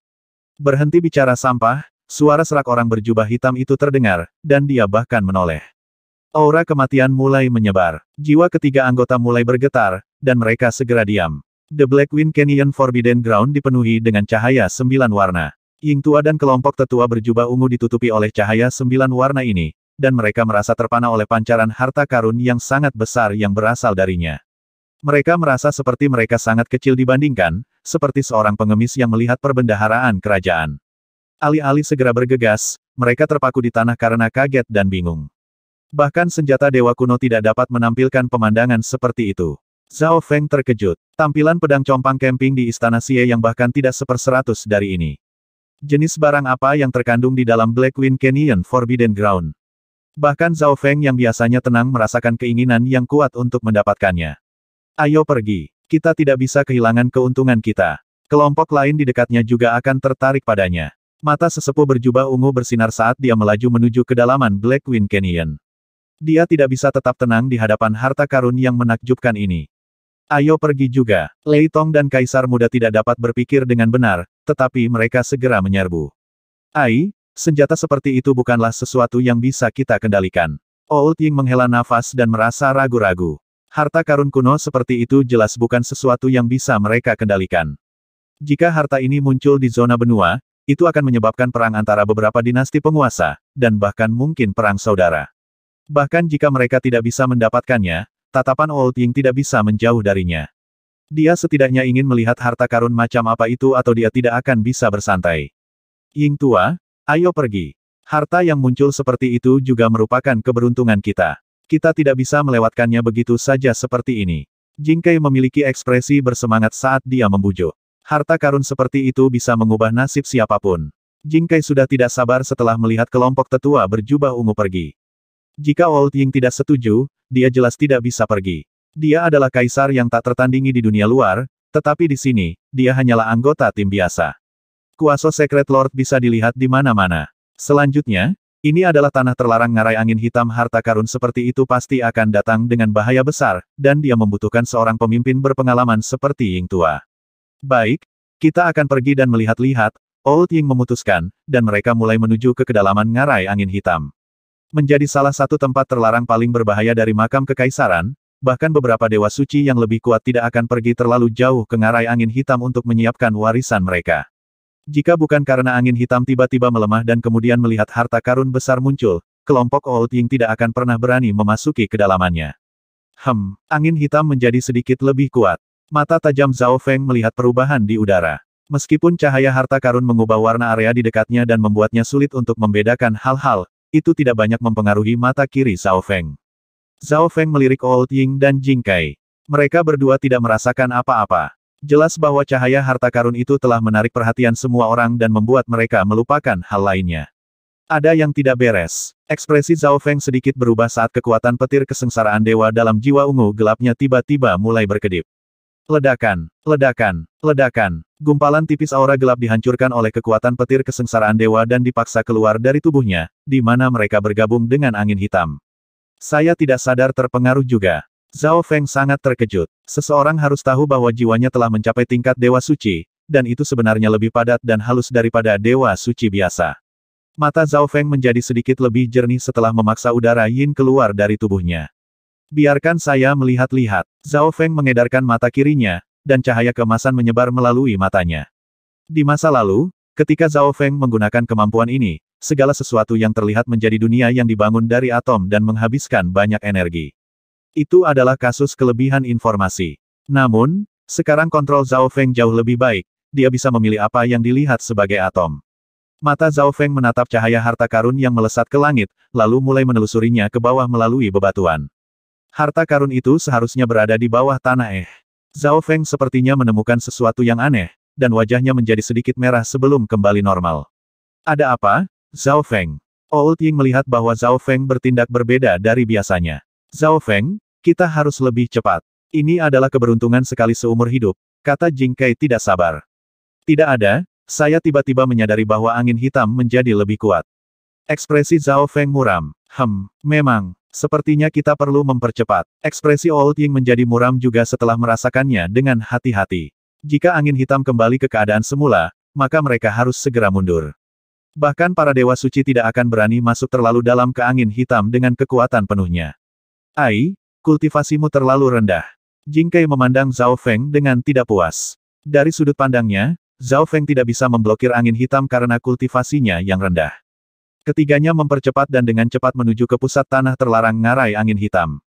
Berhenti bicara sampah, suara serak orang berjubah hitam itu terdengar, dan dia bahkan menoleh. Aura kematian mulai menyebar. Jiwa ketiga anggota mulai bergetar, dan mereka segera diam. The Black Wind Canyon Forbidden Ground dipenuhi dengan cahaya sembilan warna. Ying Tua dan kelompok tetua berjubah ungu ditutupi oleh cahaya sembilan warna ini, dan mereka merasa terpana oleh pancaran harta karun yang sangat besar yang berasal darinya. Mereka merasa seperti mereka sangat kecil dibandingkan, seperti seorang pengemis yang melihat perbendaharaan kerajaan. Alih-alih segera bergegas, mereka terpaku di tanah karena kaget dan bingung. Bahkan senjata dewa kuno tidak dapat menampilkan pemandangan seperti itu. Zhao Feng terkejut. Tampilan pedang compang camping di Istana Xie yang bahkan tidak seperseratus dari ini. Jenis barang apa yang terkandung di dalam Black Wind Canyon Forbidden Ground. Bahkan Zhao Feng yang biasanya tenang merasakan keinginan yang kuat untuk mendapatkannya. Ayo pergi. Kita tidak bisa kehilangan keuntungan kita. Kelompok lain di dekatnya juga akan tertarik padanya. Mata sesepuh berjubah ungu bersinar saat dia melaju menuju kedalaman Black Wind Canyon. Dia tidak bisa tetap tenang di hadapan harta karun yang menakjubkan ini. Ayo pergi juga. Lei Tong dan Kaisar Muda tidak dapat berpikir dengan benar, tetapi mereka segera menyerbu. Ai, senjata seperti itu bukanlah sesuatu yang bisa kita kendalikan. Old Ying menghela nafas dan merasa ragu-ragu. Harta karun kuno seperti itu jelas bukan sesuatu yang bisa mereka kendalikan. Jika harta ini muncul di zona benua, itu akan menyebabkan perang antara beberapa dinasti penguasa, dan bahkan mungkin perang saudara. Bahkan jika mereka tidak bisa mendapatkannya, tatapan Old Ying tidak bisa menjauh darinya. Dia setidaknya ingin melihat harta karun macam apa itu atau dia tidak akan bisa bersantai. Ying tua, ayo pergi. Harta yang muncul seperti itu juga merupakan keberuntungan kita. Kita tidak bisa melewatkannya begitu saja seperti ini. Jingkei memiliki ekspresi bersemangat saat dia membujuk. Harta karun seperti itu bisa mengubah nasib siapapun. Jingkai sudah tidak sabar setelah melihat kelompok tetua berjubah ungu pergi. Jika Old Ying tidak setuju, dia jelas tidak bisa pergi. Dia adalah kaisar yang tak tertandingi di dunia luar, tetapi di sini, dia hanyalah anggota tim biasa. Kuasa Secret Lord bisa dilihat di mana-mana. Selanjutnya, ini adalah tanah terlarang ngarai angin hitam harta karun seperti itu pasti akan datang dengan bahaya besar, dan dia membutuhkan seorang pemimpin berpengalaman seperti Ying Tua. Baik, kita akan pergi dan melihat-lihat, Old Ying memutuskan, dan mereka mulai menuju ke kedalaman ngarai angin hitam. Menjadi salah satu tempat terlarang paling berbahaya dari makam kekaisaran, bahkan beberapa dewa suci yang lebih kuat tidak akan pergi terlalu jauh ke ngarai angin hitam untuk menyiapkan warisan mereka. Jika bukan karena angin hitam tiba-tiba melemah dan kemudian melihat harta karun besar muncul, kelompok Old Ying tidak akan pernah berani memasuki kedalamannya. Hem, angin hitam menjadi sedikit lebih kuat. Mata tajam Zhao Feng melihat perubahan di udara. Meskipun cahaya harta karun mengubah warna area di dekatnya dan membuatnya sulit untuk membedakan hal-hal, itu tidak banyak mempengaruhi mata kiri Zhao Feng. Zhao Feng melirik Old Ying dan Jing Kai. Mereka berdua tidak merasakan apa-apa. Jelas bahwa cahaya harta karun itu telah menarik perhatian semua orang dan membuat mereka melupakan hal lainnya. Ada yang tidak beres. Ekspresi Zhao Feng sedikit berubah saat kekuatan petir kesengsaraan dewa dalam jiwa ungu gelapnya tiba-tiba mulai berkedip. Ledakan, ledakan, ledakan. Gumpalan tipis aura gelap dihancurkan oleh kekuatan petir kesengsaraan dewa dan dipaksa keluar dari tubuhnya, di mana mereka bergabung dengan angin hitam. Saya tidak sadar terpengaruh juga. Zhao Feng sangat terkejut. Seseorang harus tahu bahwa jiwanya telah mencapai tingkat Dewa Suci, dan itu sebenarnya lebih padat dan halus daripada Dewa Suci biasa. Mata Zhao Feng menjadi sedikit lebih jernih setelah memaksa udara Yin keluar dari tubuhnya. Biarkan saya melihat-lihat. Zhao Feng mengedarkan mata kirinya, dan cahaya kemasan menyebar melalui matanya. Di masa lalu, ketika Zhao Feng menggunakan kemampuan ini, segala sesuatu yang terlihat menjadi dunia yang dibangun dari atom dan menghabiskan banyak energi. Itu adalah kasus kelebihan informasi. Namun, sekarang kontrol Zhao Feng jauh lebih baik, dia bisa memilih apa yang dilihat sebagai atom. Mata Zhao Feng menatap cahaya harta karun yang melesat ke langit, lalu mulai menelusurinya ke bawah melalui bebatuan. Harta karun itu seharusnya berada di bawah tanah eh. Zhao Feng sepertinya menemukan sesuatu yang aneh, dan wajahnya menjadi sedikit merah sebelum kembali normal. Ada apa, Zhao Feng? Old Ying melihat bahwa Zhao Feng bertindak berbeda dari biasanya. Zhao Feng, kita harus lebih cepat. Ini adalah keberuntungan sekali seumur hidup, kata Jing Kai tidak sabar. Tidak ada, saya tiba-tiba menyadari bahwa angin hitam menjadi lebih kuat. Ekspresi Zhao Feng muram. Hem, memang, sepertinya kita perlu mempercepat. Ekspresi Old Ying menjadi muram juga setelah merasakannya dengan hati-hati. Jika angin hitam kembali ke keadaan semula, maka mereka harus segera mundur. Bahkan para dewa suci tidak akan berani masuk terlalu dalam ke angin hitam dengan kekuatan penuhnya. Ai, Kultivasimu terlalu rendah. Jing Kai memandang Zhao Feng dengan tidak puas. Dari sudut pandangnya, Zhao Feng tidak bisa memblokir angin hitam karena kultivasinya yang rendah. Ketiganya mempercepat dan dengan cepat menuju ke pusat tanah terlarang ngarai angin hitam.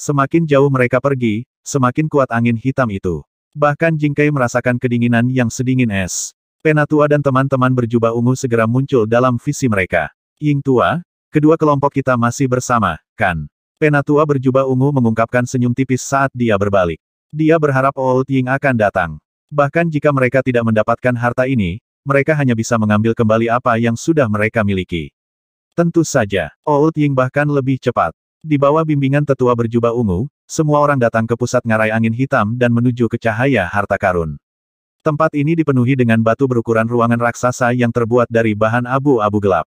Semakin jauh mereka pergi, semakin kuat angin hitam itu. Bahkan Jing Kai merasakan kedinginan yang sedingin es. Penatua dan teman-teman berjubah ungu segera muncul dalam visi mereka. Ying Tua, kedua kelompok kita masih bersama, kan? Penatua berjubah ungu mengungkapkan senyum tipis saat dia berbalik. Dia berharap Old Ying akan datang. Bahkan jika mereka tidak mendapatkan harta ini, mereka hanya bisa mengambil kembali apa yang sudah mereka miliki. Tentu saja, Old Ying bahkan lebih cepat. Di bawah bimbingan tetua berjubah ungu, semua orang datang ke pusat ngarai angin hitam dan menuju ke cahaya harta karun. Tempat ini dipenuhi dengan batu berukuran ruangan raksasa yang terbuat dari bahan abu-abu gelap.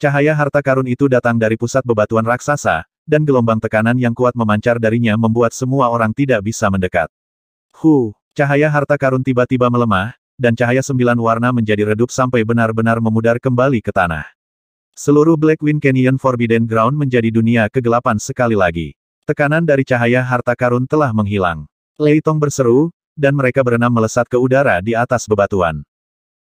Cahaya harta karun itu datang dari pusat bebatuan raksasa, dan gelombang tekanan yang kuat memancar darinya membuat semua orang tidak bisa mendekat. Hu, cahaya harta karun tiba-tiba melemah, dan cahaya sembilan warna menjadi redup sampai benar-benar memudar kembali ke tanah. Seluruh Black Wind Canyon Forbidden Ground menjadi dunia kegelapan sekali lagi. Tekanan dari cahaya harta karun telah menghilang. Lei Tong berseru, dan mereka berenam melesat ke udara di atas bebatuan.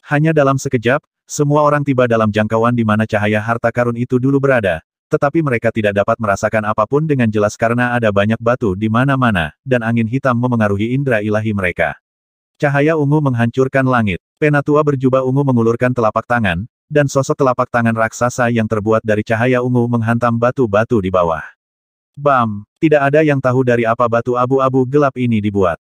Hanya dalam sekejap, semua orang tiba dalam jangkauan di mana cahaya harta karun itu dulu berada, tetapi mereka tidak dapat merasakan apapun dengan jelas karena ada banyak batu di mana-mana, dan angin hitam memengaruhi indera ilahi mereka. Cahaya ungu menghancurkan langit. Penatua berjubah ungu mengulurkan telapak tangan, dan sosok telapak tangan raksasa yang terbuat dari cahaya ungu menghantam batu-batu di bawah. Bam! Tidak ada yang tahu dari apa batu abu-abu gelap ini dibuat.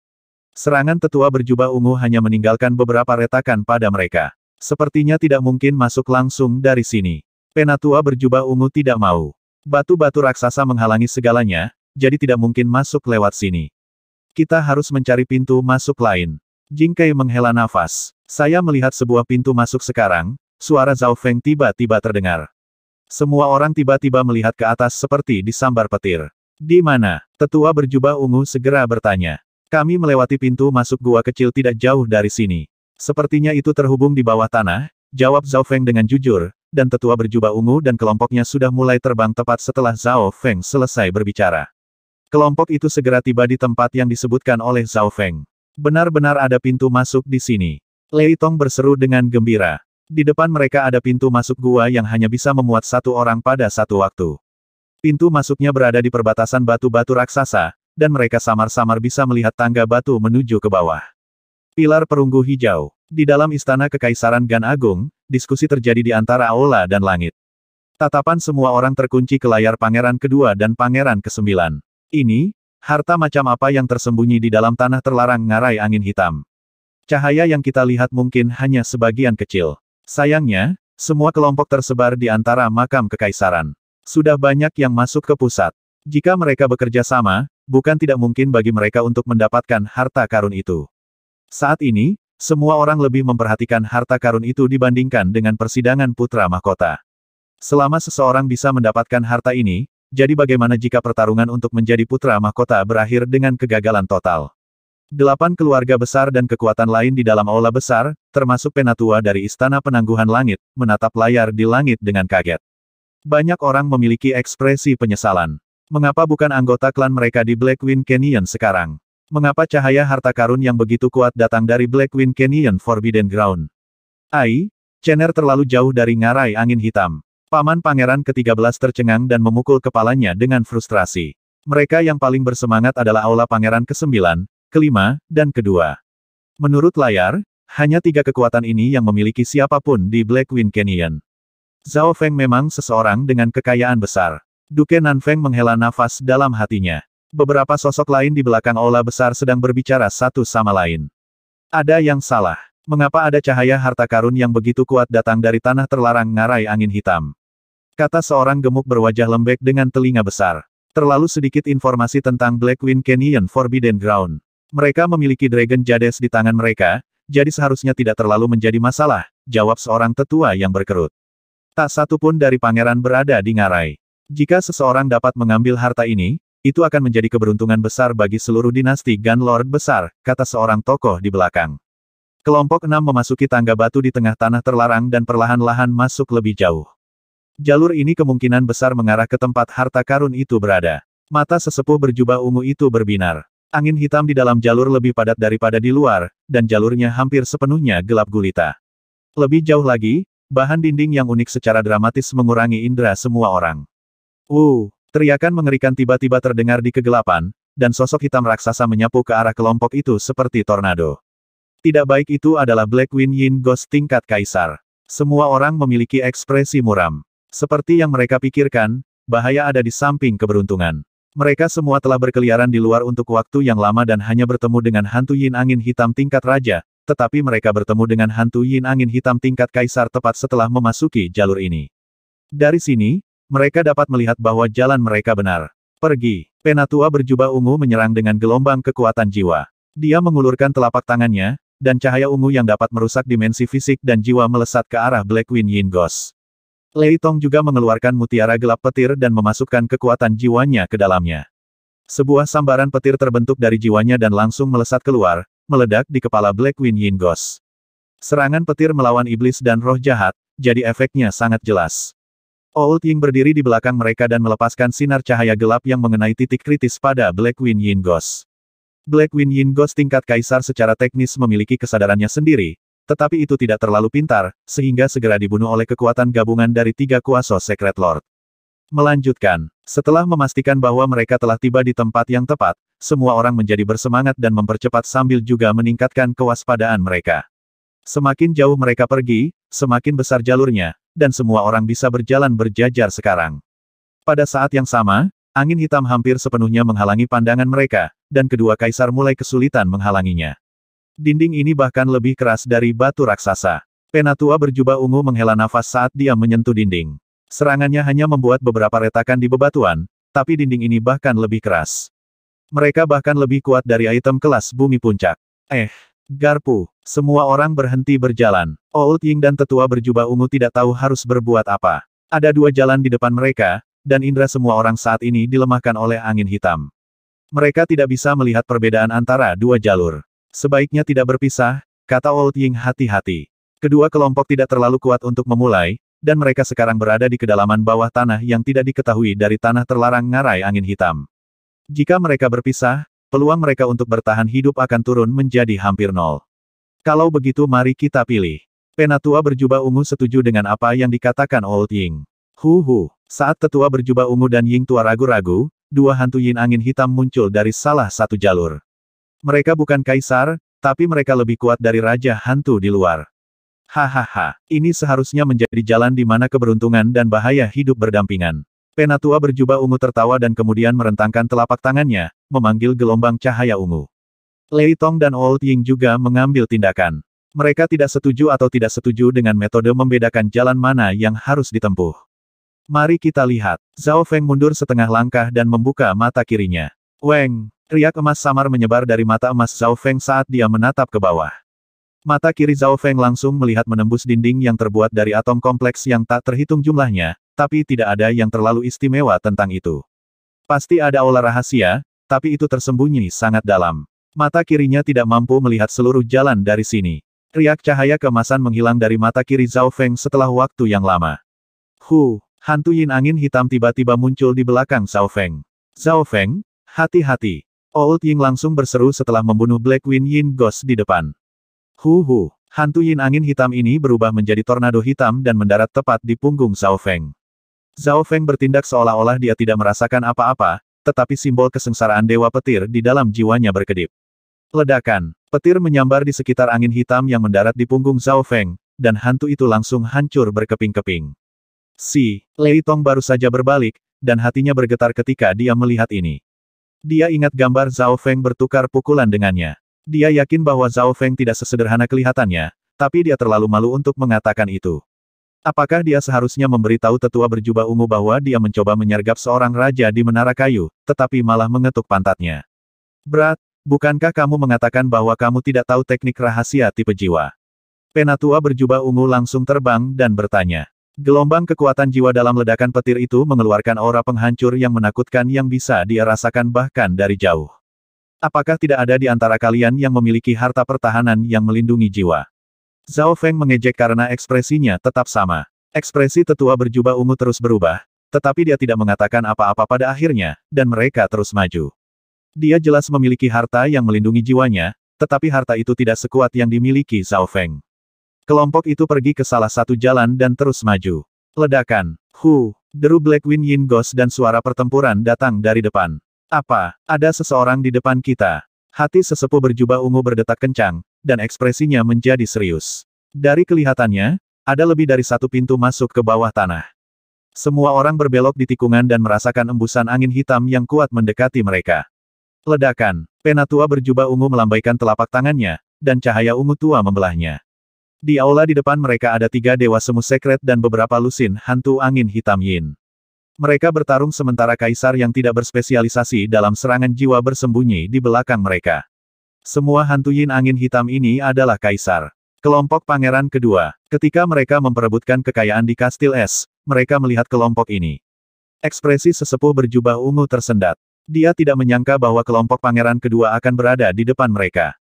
Serangan tetua berjubah ungu hanya meninggalkan beberapa retakan pada mereka. Sepertinya tidak mungkin masuk langsung dari sini. Penatua berjubah ungu tidak mau. Batu-batu raksasa menghalangi segalanya, jadi tidak mungkin masuk lewat sini. Kita harus mencari pintu masuk lain. Jingkei menghela nafas. Saya melihat sebuah pintu masuk sekarang, suara Zhao Feng tiba-tiba terdengar. Semua orang tiba-tiba melihat ke atas seperti disambar petir. Di mana? Tetua berjubah ungu segera bertanya. Kami melewati pintu masuk gua kecil tidak jauh dari sini. Sepertinya itu terhubung di bawah tanah, jawab Zhao Feng dengan jujur, dan tetua berjubah ungu dan kelompoknya sudah mulai terbang tepat setelah Zhao Feng selesai berbicara. Kelompok itu segera tiba di tempat yang disebutkan oleh Zhao Feng. Benar-benar ada pintu masuk di sini. Lei Tong berseru dengan gembira. Di depan mereka ada pintu masuk gua yang hanya bisa memuat satu orang pada satu waktu. Pintu masuknya berada di perbatasan batu-batu raksasa, dan mereka samar-samar bisa melihat tangga batu menuju ke bawah. Pilar perunggu hijau. Di dalam istana kekaisaran Gan Agung, diskusi terjadi di antara aula dan langit. Tatapan semua orang terkunci ke layar pangeran kedua dan pangeran kesembilan. Ini, harta macam apa yang tersembunyi di dalam tanah terlarang ngarai angin hitam. Cahaya yang kita lihat mungkin hanya sebagian kecil. Sayangnya, semua kelompok tersebar di antara makam kekaisaran. Sudah banyak yang masuk ke pusat. Jika mereka bekerja sama, bukan tidak mungkin bagi mereka untuk mendapatkan harta karun itu. Saat ini, semua orang lebih memperhatikan harta karun itu dibandingkan dengan persidangan putra mahkota. Selama seseorang bisa mendapatkan harta ini, jadi bagaimana jika pertarungan untuk menjadi putra mahkota berakhir dengan kegagalan total? Delapan keluarga besar dan kekuatan lain di dalam aula besar, termasuk penatua dari Istana Penangguhan Langit, menatap layar di langit dengan kaget. Banyak orang memiliki ekspresi penyesalan. Mengapa bukan anggota klan mereka di Blackwind Canyon sekarang? Mengapa cahaya harta karun yang begitu kuat datang dari Blackwind Canyon Forbidden Ground? Ai, Chener terlalu jauh dari ngarai angin hitam. Paman pangeran ke-13 tercengang dan memukul kepalanya dengan frustrasi. Mereka yang paling bersemangat adalah aula pangeran ke-9, ke-5, dan ke-2. Menurut layar, hanya tiga kekuatan ini yang memiliki siapapun di Blackwind Canyon. Zhao Feng memang seseorang dengan kekayaan besar. Duke Nanfeng menghela nafas dalam hatinya. Beberapa sosok lain di belakang aula besar sedang berbicara satu sama lain. Ada yang salah. Mengapa ada cahaya harta karun yang begitu kuat datang dari tanah terlarang ngarai angin hitam? Kata seorang gemuk berwajah lembek dengan telinga besar. Terlalu sedikit informasi tentang Black Canyon Forbidden Ground. Mereka memiliki Dragon Jades di tangan mereka, jadi seharusnya tidak terlalu menjadi masalah, jawab seorang tetua yang berkerut. Tak satu pun dari pangeran berada di ngarai. Jika seseorang dapat mengambil harta ini, itu akan menjadi keberuntungan besar bagi seluruh dinasti Gun Lord besar, kata seorang tokoh di belakang. Kelompok enam memasuki tangga batu di tengah tanah terlarang dan perlahan-lahan masuk lebih jauh. Jalur ini kemungkinan besar mengarah ke tempat harta karun itu berada. Mata sesepuh berjubah ungu itu berbinar. Angin hitam di dalam jalur lebih padat daripada di luar, dan jalurnya hampir sepenuhnya gelap gulita. Lebih jauh lagi, bahan dinding yang unik secara dramatis mengurangi indera semua orang. Uh, Teriakan mengerikan tiba-tiba terdengar di kegelapan, dan sosok hitam raksasa menyapu ke arah kelompok itu seperti tornado. Tidak baik itu adalah Black Wind Yin Ghost tingkat kaisar. Semua orang memiliki ekspresi muram. Seperti yang mereka pikirkan, bahaya ada di samping keberuntungan. Mereka semua telah berkeliaran di luar untuk waktu yang lama dan hanya bertemu dengan hantu Yin Angin Hitam tingkat raja, tetapi mereka bertemu dengan hantu Yin Angin Hitam tingkat kaisar tepat setelah memasuki jalur ini. Dari sini, mereka dapat melihat bahwa jalan mereka benar. Pergi. Penatua berjubah ungu menyerang dengan gelombang kekuatan jiwa. Dia mengulurkan telapak tangannya, dan cahaya ungu yang dapat merusak dimensi fisik dan jiwa melesat ke arah Black Wind Yin Ghost. Lei Tong juga mengeluarkan mutiara gelap petir dan memasukkan kekuatan jiwanya ke dalamnya. Sebuah sambaran petir terbentuk dari jiwanya dan langsung melesat keluar, meledak di kepala Black Wind Yin Ghost. Serangan petir melawan iblis dan roh jahat, jadi efeknya sangat jelas. Old Ying berdiri di belakang mereka dan melepaskan sinar cahaya gelap yang mengenai titik kritis pada Black Wind Yin Ghost. Black Wind Yin Ghost tingkat kaisar secara teknis memiliki kesadarannya sendiri, tetapi itu tidak terlalu pintar, sehingga segera dibunuh oleh kekuatan gabungan dari tiga kuasa Secret Lord. Melanjutkan, setelah memastikan bahwa mereka telah tiba di tempat yang tepat, semua orang menjadi bersemangat dan mempercepat sambil juga meningkatkan kewaspadaan mereka. Semakin jauh mereka pergi, semakin besar jalurnya, dan semua orang bisa berjalan berjajar sekarang. Pada saat yang sama, angin hitam hampir sepenuhnya menghalangi pandangan mereka, dan kedua kaisar mulai kesulitan menghalanginya. Dinding ini bahkan lebih keras dari batu raksasa. Penatua berjubah ungu menghela nafas saat dia menyentuh dinding. Serangannya hanya membuat beberapa retakan di bebatuan, tapi dinding ini bahkan lebih keras. Mereka bahkan lebih kuat dari item kelas bumi puncak. Eh, garpu, semua orang berhenti berjalan. Old Ying dan tetua berjubah ungu tidak tahu harus berbuat apa. Ada dua jalan di depan mereka, dan indera semua orang saat ini dilemahkan oleh angin hitam. Mereka tidak bisa melihat perbedaan antara dua jalur. Sebaiknya tidak berpisah, kata Old Ying hati-hati. Kedua kelompok tidak terlalu kuat untuk memulai, dan mereka sekarang berada di kedalaman bawah tanah yang tidak diketahui dari tanah terlarang ngarai angin hitam. Jika mereka berpisah, peluang mereka untuk bertahan hidup akan turun menjadi hampir nol. Kalau begitu mari kita pilih. Penatua berjubah ungu setuju dengan apa yang dikatakan Old Ying. Hu hu. Saat tetua berjubah ungu dan Ying tua ragu-ragu, dua hantu yin angin hitam muncul dari salah satu jalur. Mereka bukan kaisar, tapi mereka lebih kuat dari raja hantu di luar. Hahaha, ini seharusnya menjadi jalan di mana keberuntungan dan bahaya hidup berdampingan. Penatua berjubah ungu tertawa dan kemudian merentangkan telapak tangannya, memanggil gelombang cahaya ungu. Lei Tong dan Old Ying juga mengambil tindakan. Mereka tidak setuju atau tidak setuju dengan metode membedakan jalan mana yang harus ditempuh. Mari kita lihat. Zhao Feng mundur setengah langkah dan membuka mata kirinya. Weng, riak emas samar menyebar dari mata emas Zhao Feng saat dia menatap ke bawah. Mata kiri Zhao Feng langsung melihat menembus dinding yang terbuat dari atom kompleks yang tak terhitung jumlahnya, tapi tidak ada yang terlalu istimewa tentang itu. Pasti ada aula rahasia, tapi itu tersembunyi sangat dalam. Mata kirinya tidak mampu melihat seluruh jalan dari sini. Riak cahaya kemasan menghilang dari mata kiri Zhao Feng setelah waktu yang lama. Hu, hantu yin angin hitam tiba-tiba muncul di belakang Zhao Feng. Zhao Feng, hati-hati. Old Ying langsung berseru setelah membunuh Black Wind Yin Ghost di depan. Hu hu, hantu yin angin hitam ini berubah menjadi tornado hitam dan mendarat tepat di punggung Zhao Feng. Zhao Feng bertindak seolah-olah dia tidak merasakan apa-apa, tetapi simbol kesengsaraan Dewa Petir di dalam jiwanya berkedip. Ledakan. Petir menyambar di sekitar angin hitam yang mendarat di punggung Zhao Feng, dan hantu itu langsung hancur berkeping-keping. Si Lei Tong baru saja berbalik, dan hatinya bergetar ketika dia melihat ini. Dia ingat gambar Zhao Feng bertukar pukulan dengannya. Dia yakin bahwa Zhao Feng tidak sesederhana kelihatannya, tapi dia terlalu malu untuk mengatakan itu. Apakah dia seharusnya memberitahu tetua berjubah ungu bahwa dia mencoba menyergap seorang raja di menara kayu, tetapi malah mengetuk pantatnya? Berat, Bukankah kamu mengatakan bahwa kamu tidak tahu teknik rahasia tipe jiwa? Penatua berjubah ungu langsung terbang dan bertanya. Gelombang kekuatan jiwa dalam ledakan petir itu mengeluarkan aura penghancur yang menakutkan yang bisa dia rasakan bahkan dari jauh. Apakah tidak ada di antara kalian yang memiliki harta pertahanan yang melindungi jiwa? Zhao Feng mengejek karena ekspresinya tetap sama. Ekspresi tetua berjubah ungu terus berubah, tetapi dia tidak mengatakan apa-apa pada akhirnya, dan mereka terus maju. Dia jelas memiliki harta yang melindungi jiwanya, tetapi harta itu tidak sekuat yang dimiliki Zhao Feng. Kelompok itu pergi ke salah satu jalan dan terus maju. Ledakan. Hu. Deru Black Wind Yin Ghost dan suara pertempuran datang dari depan. Apa? Ada seseorang di depan kita. Hati sesepuh berjubah ungu berdetak kencang, dan ekspresinya menjadi serius. Dari kelihatannya, ada lebih dari satu pintu masuk ke bawah tanah. Semua orang berbelok di tikungan dan merasakan embusan angin hitam yang kuat mendekati mereka. Ledakan, penatua berjubah ungu melambaikan telapak tangannya, dan cahaya ungu tua membelahnya. Di aula di depan mereka ada tiga dewa semu sekret dan beberapa lusin hantu angin hitam yin. Mereka bertarung sementara kaisar yang tidak berspesialisasi dalam serangan jiwa bersembunyi di belakang mereka. Semua hantu yin angin hitam ini adalah kaisar. Kelompok pangeran kedua. Ketika mereka memperebutkan kekayaan di kastil es, mereka melihat kelompok ini. Ekspresi sesepuh berjubah ungu tersendat. Dia tidak menyangka bahwa kelompok pangeran kedua akan berada di depan mereka.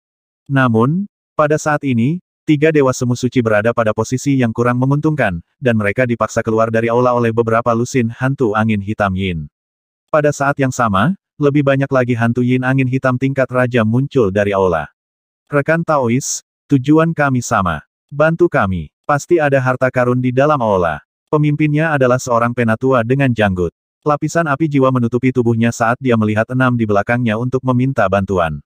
Namun, pada saat ini, tiga dewa semu suci berada pada posisi yang kurang menguntungkan, dan mereka dipaksa keluar dari aula oleh beberapa lusin hantu angin hitam Yin. Pada saat yang sama, lebih banyak lagi hantu Yin angin hitam tingkat raja muncul dari aula. Rekan Taois, tujuan kami sama. Bantu kami, pasti ada harta karun di dalam aula. Pemimpinnya adalah seorang penatua dengan janggut. Lapisan api jiwa menutupi tubuhnya saat dia melihat enam di belakangnya untuk meminta bantuan.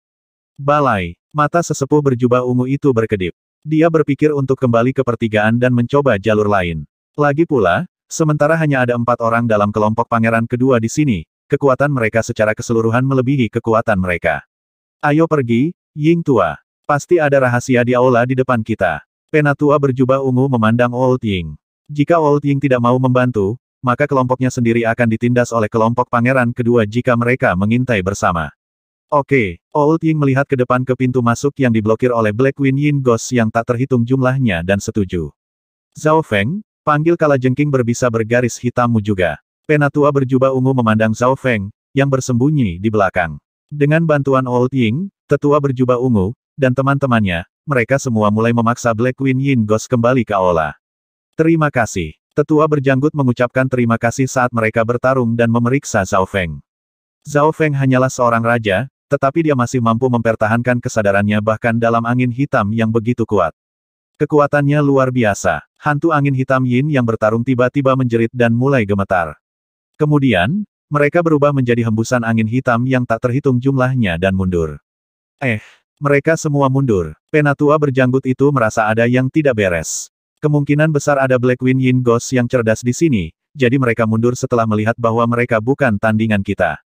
Balai, mata sesepuh berjubah ungu itu berkedip. Dia berpikir untuk kembali ke pertigaan dan mencoba jalur lain. Lagi pula, sementara hanya ada empat orang dalam kelompok pangeran kedua di sini, kekuatan mereka secara keseluruhan melebihi kekuatan mereka. Ayo pergi, Ying Tua. Pasti ada rahasia di aula di depan kita. Penatua berjubah ungu memandang Old Ying. Jika Old Ying tidak mau membantu, maka kelompoknya sendiri akan ditindas oleh kelompok pangeran kedua jika mereka mengintai bersama. Oke, Old Ying melihat ke depan ke pintu masuk yang diblokir oleh Black Wind Yin Ghost yang tak terhitung jumlahnya dan setuju. Zhao Feng, panggil kala jengking berbisa bergaris hitammu juga. Penatua berjubah ungu memandang Zhao Feng, yang bersembunyi di belakang. Dengan bantuan Old Ying, tetua berjubah ungu, dan teman-temannya, mereka semua mulai memaksa Black Wind Yin Ghost kembali ke aula. Terima kasih. Tetua berjanggut mengucapkan terima kasih saat mereka bertarung dan memeriksa Zhao Feng. Zhao Feng hanyalah seorang raja, tetapi dia masih mampu mempertahankan kesadarannya bahkan dalam angin hitam yang begitu kuat. Kekuatannya luar biasa. Hantu angin hitam Yin yang bertarung tiba-tiba menjerit dan mulai gemetar. Kemudian, mereka berubah menjadi hembusan angin hitam yang tak terhitung jumlahnya dan mundur. Eh, mereka semua mundur. Penatua berjanggut itu merasa ada yang tidak beres. Kemungkinan besar ada Black Wind Yin Ghost yang cerdas di sini, jadi mereka mundur setelah melihat bahwa mereka bukan tandingan kita.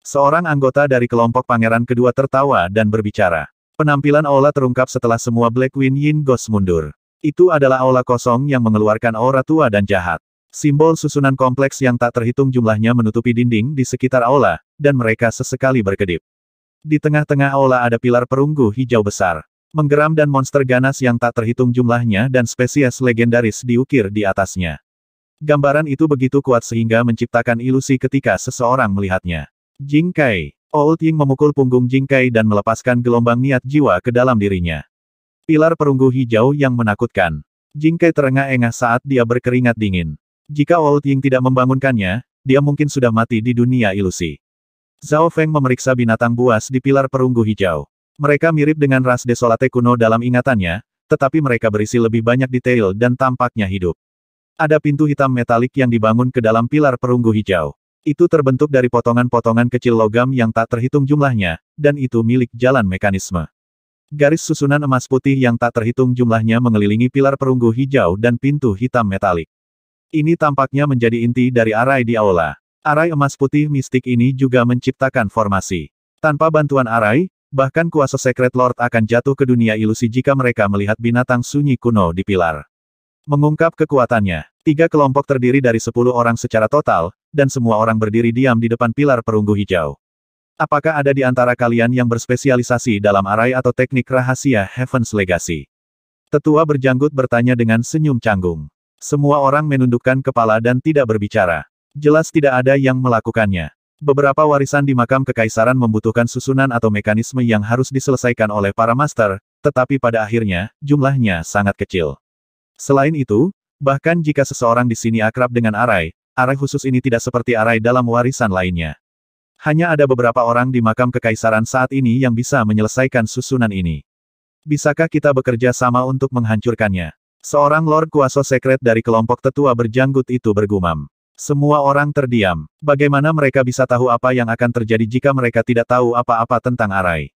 Seorang anggota dari kelompok pangeran kedua tertawa dan berbicara. Penampilan Aula terungkap setelah semua Black Wind Yin Ghost mundur. Itu adalah Aula kosong yang mengeluarkan aura tua dan jahat. Simbol susunan kompleks yang tak terhitung jumlahnya menutupi dinding di sekitar Aula, dan mereka sesekali berkedip. Di tengah-tengah Aula ada pilar perunggu hijau besar menggeram dan monster ganas yang tak terhitung jumlahnya dan spesies legendaris diukir di atasnya. Gambaran itu begitu kuat sehingga menciptakan ilusi ketika seseorang melihatnya. Jing Kai, Old Ying memukul punggung Jing Kai dan melepaskan gelombang niat jiwa ke dalam dirinya. Pilar perunggu hijau yang menakutkan. Jing Kai terengah-engah saat dia berkeringat dingin. Jika Old Ying tidak membangunkannya, dia mungkin sudah mati di dunia ilusi. Zhao Feng memeriksa binatang buas di pilar perunggu hijau. Mereka mirip dengan ras desolate kuno dalam ingatannya, tetapi mereka berisi lebih banyak detail dan tampaknya hidup. Ada pintu hitam metalik yang dibangun ke dalam pilar perunggu hijau. Itu terbentuk dari potongan-potongan kecil logam yang tak terhitung jumlahnya, dan itu milik jalan mekanisme. Garis susunan emas putih yang tak terhitung jumlahnya mengelilingi pilar perunggu hijau dan pintu hitam metalik. Ini tampaknya menjadi inti dari arai di aula. Arai emas putih mistik ini juga menciptakan formasi. Tanpa bantuan arai, bahkan kuasa Secret Lord akan jatuh ke dunia ilusi jika mereka melihat binatang sunyi kuno di pilar. Mengungkap kekuatannya, tiga kelompok terdiri dari sepuluh orang secara total, dan semua orang berdiri diam di depan pilar perunggu hijau. Apakah ada di antara kalian yang berspesialisasi dalam arai atau teknik rahasia Heaven's Legacy? Tetua berjanggut bertanya dengan senyum canggung. Semua orang menundukkan kepala dan tidak berbicara. Jelas tidak ada yang melakukannya. Beberapa warisan di makam kekaisaran membutuhkan susunan atau mekanisme yang harus diselesaikan oleh para master, tetapi pada akhirnya, jumlahnya sangat kecil. Selain itu, bahkan jika seseorang di sini akrab dengan arai, arai khusus ini tidak seperti arai dalam warisan lainnya. Hanya ada beberapa orang di makam kekaisaran saat ini yang bisa menyelesaikan susunan ini. Bisakah kita bekerja sama untuk menghancurkannya? Seorang Lord Kuasa Sekret dari kelompok tetua berjanggut itu bergumam. Semua orang terdiam. Bagaimana mereka bisa tahu apa yang akan terjadi jika mereka tidak tahu apa-apa tentang Arai?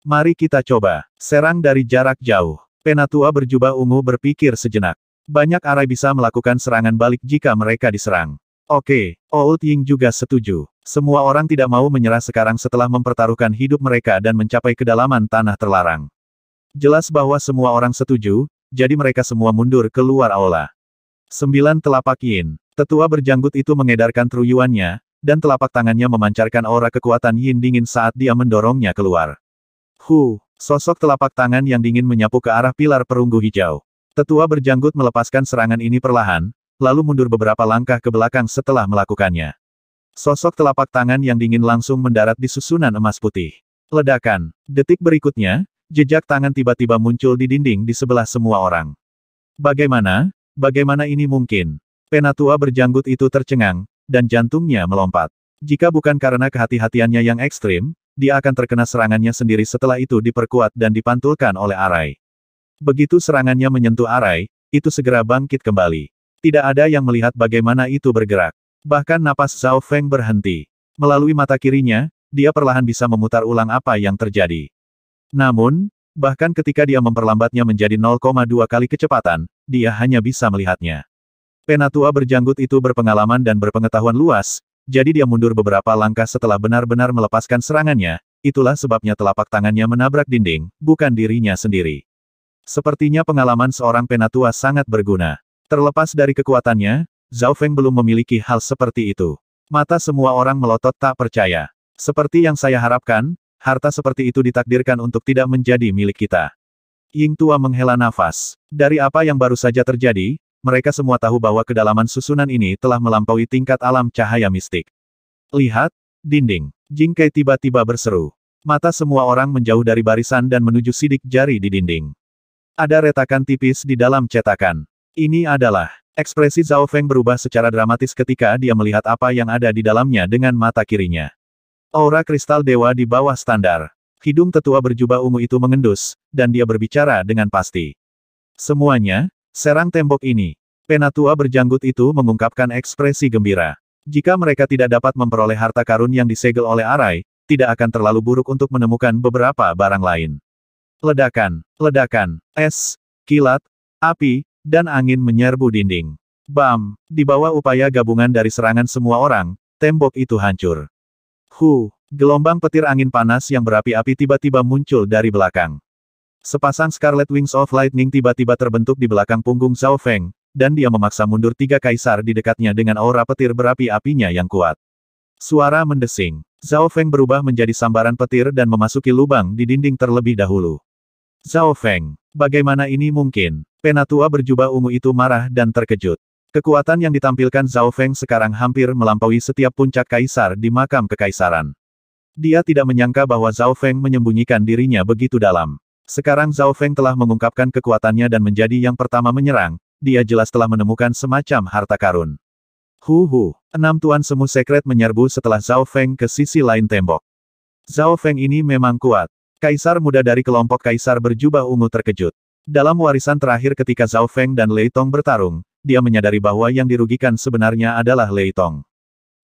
Mari kita coba. Serang dari jarak jauh. Penatua berjubah ungu berpikir sejenak. Banyak Arai bisa melakukan serangan balik jika mereka diserang. Oke, Old Ying juga setuju. Semua orang tidak mau menyerah sekarang setelah mempertaruhkan hidup mereka dan mencapai kedalaman tanah terlarang. Jelas bahwa semua orang setuju, jadi mereka semua mundur keluar aula. Sembilan telapak yin. Tetua berjanggut itu mengedarkan truyuannya, dan telapak tangannya memancarkan aura kekuatan yin dingin saat dia mendorongnya keluar. Hu, sosok telapak tangan yang dingin menyapu ke arah pilar perunggu hijau. Tetua berjanggut melepaskan serangan ini perlahan, lalu mundur beberapa langkah ke belakang setelah melakukannya. Sosok telapak tangan yang dingin langsung mendarat di susunan emas putih. Ledakan. Detik berikutnya, jejak tangan tiba-tiba muncul di dinding di sebelah semua orang. Bagaimana? Bagaimana ini mungkin? Penatua berjanggut itu tercengang, dan jantungnya melompat. Jika bukan karena kehati-hatiannya yang ekstrim, dia akan terkena serangannya sendiri setelah itu diperkuat dan dipantulkan oleh Arai. Begitu serangannya menyentuh Arai, itu segera bangkit kembali. Tidak ada yang melihat bagaimana itu bergerak. Bahkan napas Zhao Feng berhenti. Melalui mata kirinya, dia perlahan bisa memutar ulang apa yang terjadi. Namun, bahkan ketika dia memperlambatnya menjadi 0,2 kali kecepatan, dia hanya bisa melihatnya. Penatua berjanggut itu berpengalaman dan berpengetahuan luas, jadi dia mundur beberapa langkah setelah benar-benar melepaskan serangannya, itulah sebabnya telapak tangannya menabrak dinding, bukan dirinya sendiri. Sepertinya pengalaman seorang penatua sangat berguna. Terlepas dari kekuatannya, Zhao Feng belum memiliki hal seperti itu. Mata semua orang melotot tak percaya. Seperti yang saya harapkan, harta seperti itu ditakdirkan untuk tidak menjadi milik kita. Ying Tua menghela nafas. Dari apa yang baru saja terjadi, mereka semua tahu bahwa kedalaman susunan ini telah melampaui tingkat alam cahaya mistik. Lihat, dinding. Jingkai tiba-tiba berseru. Mata semua orang menjauh dari barisan dan menuju sidik jari di dinding. Ada retakan tipis di dalam cetakan. Ini adalah ekspresi Zhao Feng berubah secara dramatis ketika dia melihat apa yang ada di dalamnya dengan mata kirinya. Aura kristal dewa di bawah standar. Hidung tetua berjubah ungu itu mengendus, dan dia berbicara dengan pasti. Semuanya, Serang tembok ini. Penatua berjanggut itu mengungkapkan ekspresi gembira. Jika mereka tidak dapat memperoleh harta karun yang disegel oleh Arai, tidak akan terlalu buruk untuk menemukan beberapa barang lain. Ledakan, ledakan, es, kilat, api, dan angin menyerbu dinding. Bam! Di bawah upaya gabungan dari serangan semua orang, tembok itu hancur. Hu! Gelombang petir angin panas yang berapi-api tiba-tiba muncul dari belakang. Sepasang Scarlet Wings of Lightning tiba-tiba terbentuk di belakang punggung Zhao Feng, dan dia memaksa mundur tiga kaisar di dekatnya dengan aura petir berapi-apinya yang kuat. Suara mendesing. Zhao Feng berubah menjadi sambaran petir dan memasuki lubang di dinding terlebih dahulu. Zhao Feng, bagaimana ini mungkin? Penatua berjubah ungu itu marah dan terkejut. Kekuatan yang ditampilkan Zhao Feng sekarang hampir melampaui setiap puncak kaisar di makam kekaisaran. Dia tidak menyangka bahwa Zhao Feng menyembunyikan dirinya begitu dalam. Sekarang Zhao Feng telah mengungkapkan kekuatannya dan menjadi yang pertama menyerang, dia jelas telah menemukan semacam harta karun. Hu hu, enam tuan semu sekret menyerbu setelah Zhao Feng ke sisi lain tembok. Zhao Feng ini memang kuat. Kaisar muda dari kelompok kaisar berjubah ungu terkejut. Dalam warisan terakhir ketika Zhao Feng dan Lei Tong bertarung, dia menyadari bahwa yang dirugikan sebenarnya adalah Lei Tong.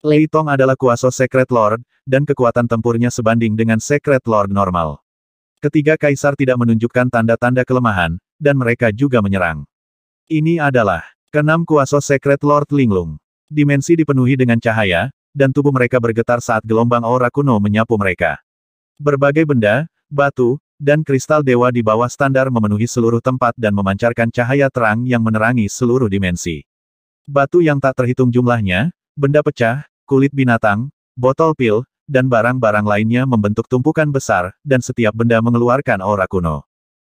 Lei Tong adalah kuasa Secret Lord, dan kekuatan tempurnya sebanding dengan Secret Lord normal. Ketiga kaisar tidak menunjukkan tanda-tanda kelemahan, dan mereka juga menyerang. Ini adalah keenam kuasa sekret Lord Linglung. Dimensi dipenuhi dengan cahaya, dan tubuh mereka bergetar saat gelombang aura kuno menyapu mereka. Berbagai benda, batu, dan kristal dewa di bawah standar memenuhi seluruh tempat dan memancarkan cahaya terang yang menerangi seluruh dimensi. Batu yang tak terhitung jumlahnya, benda pecah, kulit binatang, botol pil, dan barang-barang lainnya membentuk tumpukan besar, dan setiap benda mengeluarkan aura kuno.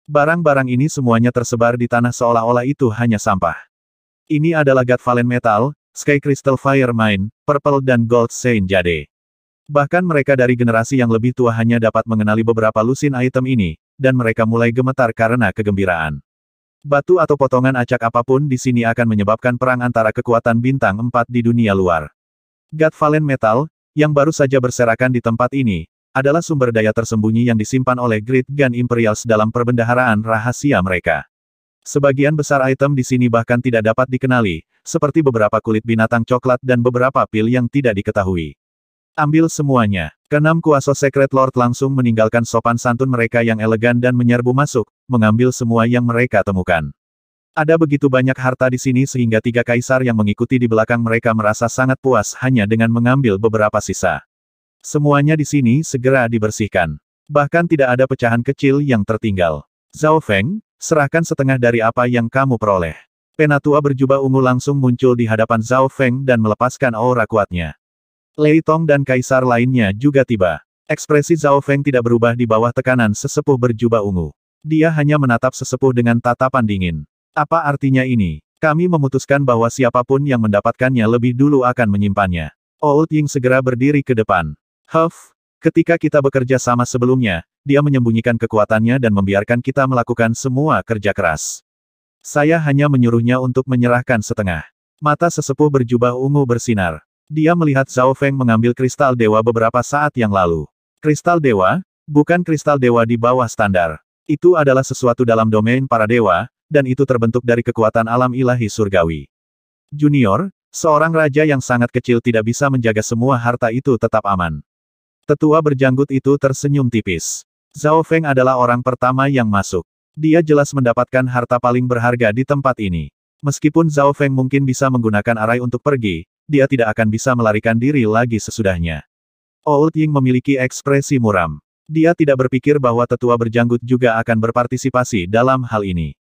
Barang-barang ini semuanya tersebar di tanah seolah-olah itu hanya sampah. Ini adalah God Valen Metal, Sky Crystal Fire Mine, Purple dan Gold Saint Jade. Bahkan mereka dari generasi yang lebih tua hanya dapat mengenali beberapa lusin item ini, dan mereka mulai gemetar karena kegembiraan. Batu atau potongan acak apapun di sini akan menyebabkan perang antara kekuatan bintang 4 di dunia luar. God Valen Metal, yang baru saja berserakan di tempat ini, adalah sumber daya tersembunyi yang disimpan oleh Great Gun Imperials dalam perbendaharaan rahasia mereka. Sebagian besar item di sini bahkan tidak dapat dikenali, seperti beberapa kulit binatang coklat dan beberapa pil yang tidak diketahui. Ambil semuanya. Keenam kuasa Secret Lord langsung meninggalkan sopan santun mereka yang elegan dan menyerbu masuk, mengambil semua yang mereka temukan. Ada begitu banyak harta di sini sehingga tiga kaisar yang mengikuti di belakang mereka merasa sangat puas hanya dengan mengambil beberapa sisa. Semuanya di sini segera dibersihkan. Bahkan tidak ada pecahan kecil yang tertinggal. Zhao Feng, serahkan setengah dari apa yang kamu peroleh. Penatua berjubah ungu langsung muncul di hadapan Zhao Feng dan melepaskan aura kuatnya. Lei Tong dan kaisar lainnya juga tiba. Ekspresi Zhao Feng tidak berubah di bawah tekanan sesepuh berjubah ungu. Dia hanya menatap sesepuh dengan tatapan dingin. Apa artinya ini? Kami memutuskan bahwa siapapun yang mendapatkannya lebih dulu akan menyimpannya. Oh, Old Ying segera berdiri ke depan. Huff, ketika kita bekerja sama sebelumnya, dia menyembunyikan kekuatannya dan membiarkan kita melakukan semua kerja keras. Saya hanya menyuruhnya untuk menyerahkan setengah. Mata sesepuh berjubah ungu bersinar. Dia melihat Zhao Feng mengambil kristal dewa beberapa saat yang lalu. Kristal dewa? Bukan kristal dewa di bawah standar. Itu adalah sesuatu dalam domain para dewa, dan itu terbentuk dari kekuatan alam ilahi surgawi. Junior, seorang raja yang sangat kecil tidak bisa menjaga semua harta itu tetap aman. Tetua berjanggut itu tersenyum tipis. Zhao Feng adalah orang pertama yang masuk. Dia jelas mendapatkan harta paling berharga di tempat ini. Meskipun Zhao Feng mungkin bisa menggunakan arai untuk pergi, dia tidak akan bisa melarikan diri lagi sesudahnya. Old Ying memiliki ekspresi muram. Dia tidak berpikir bahwa tetua berjanggut juga akan berpartisipasi dalam hal ini.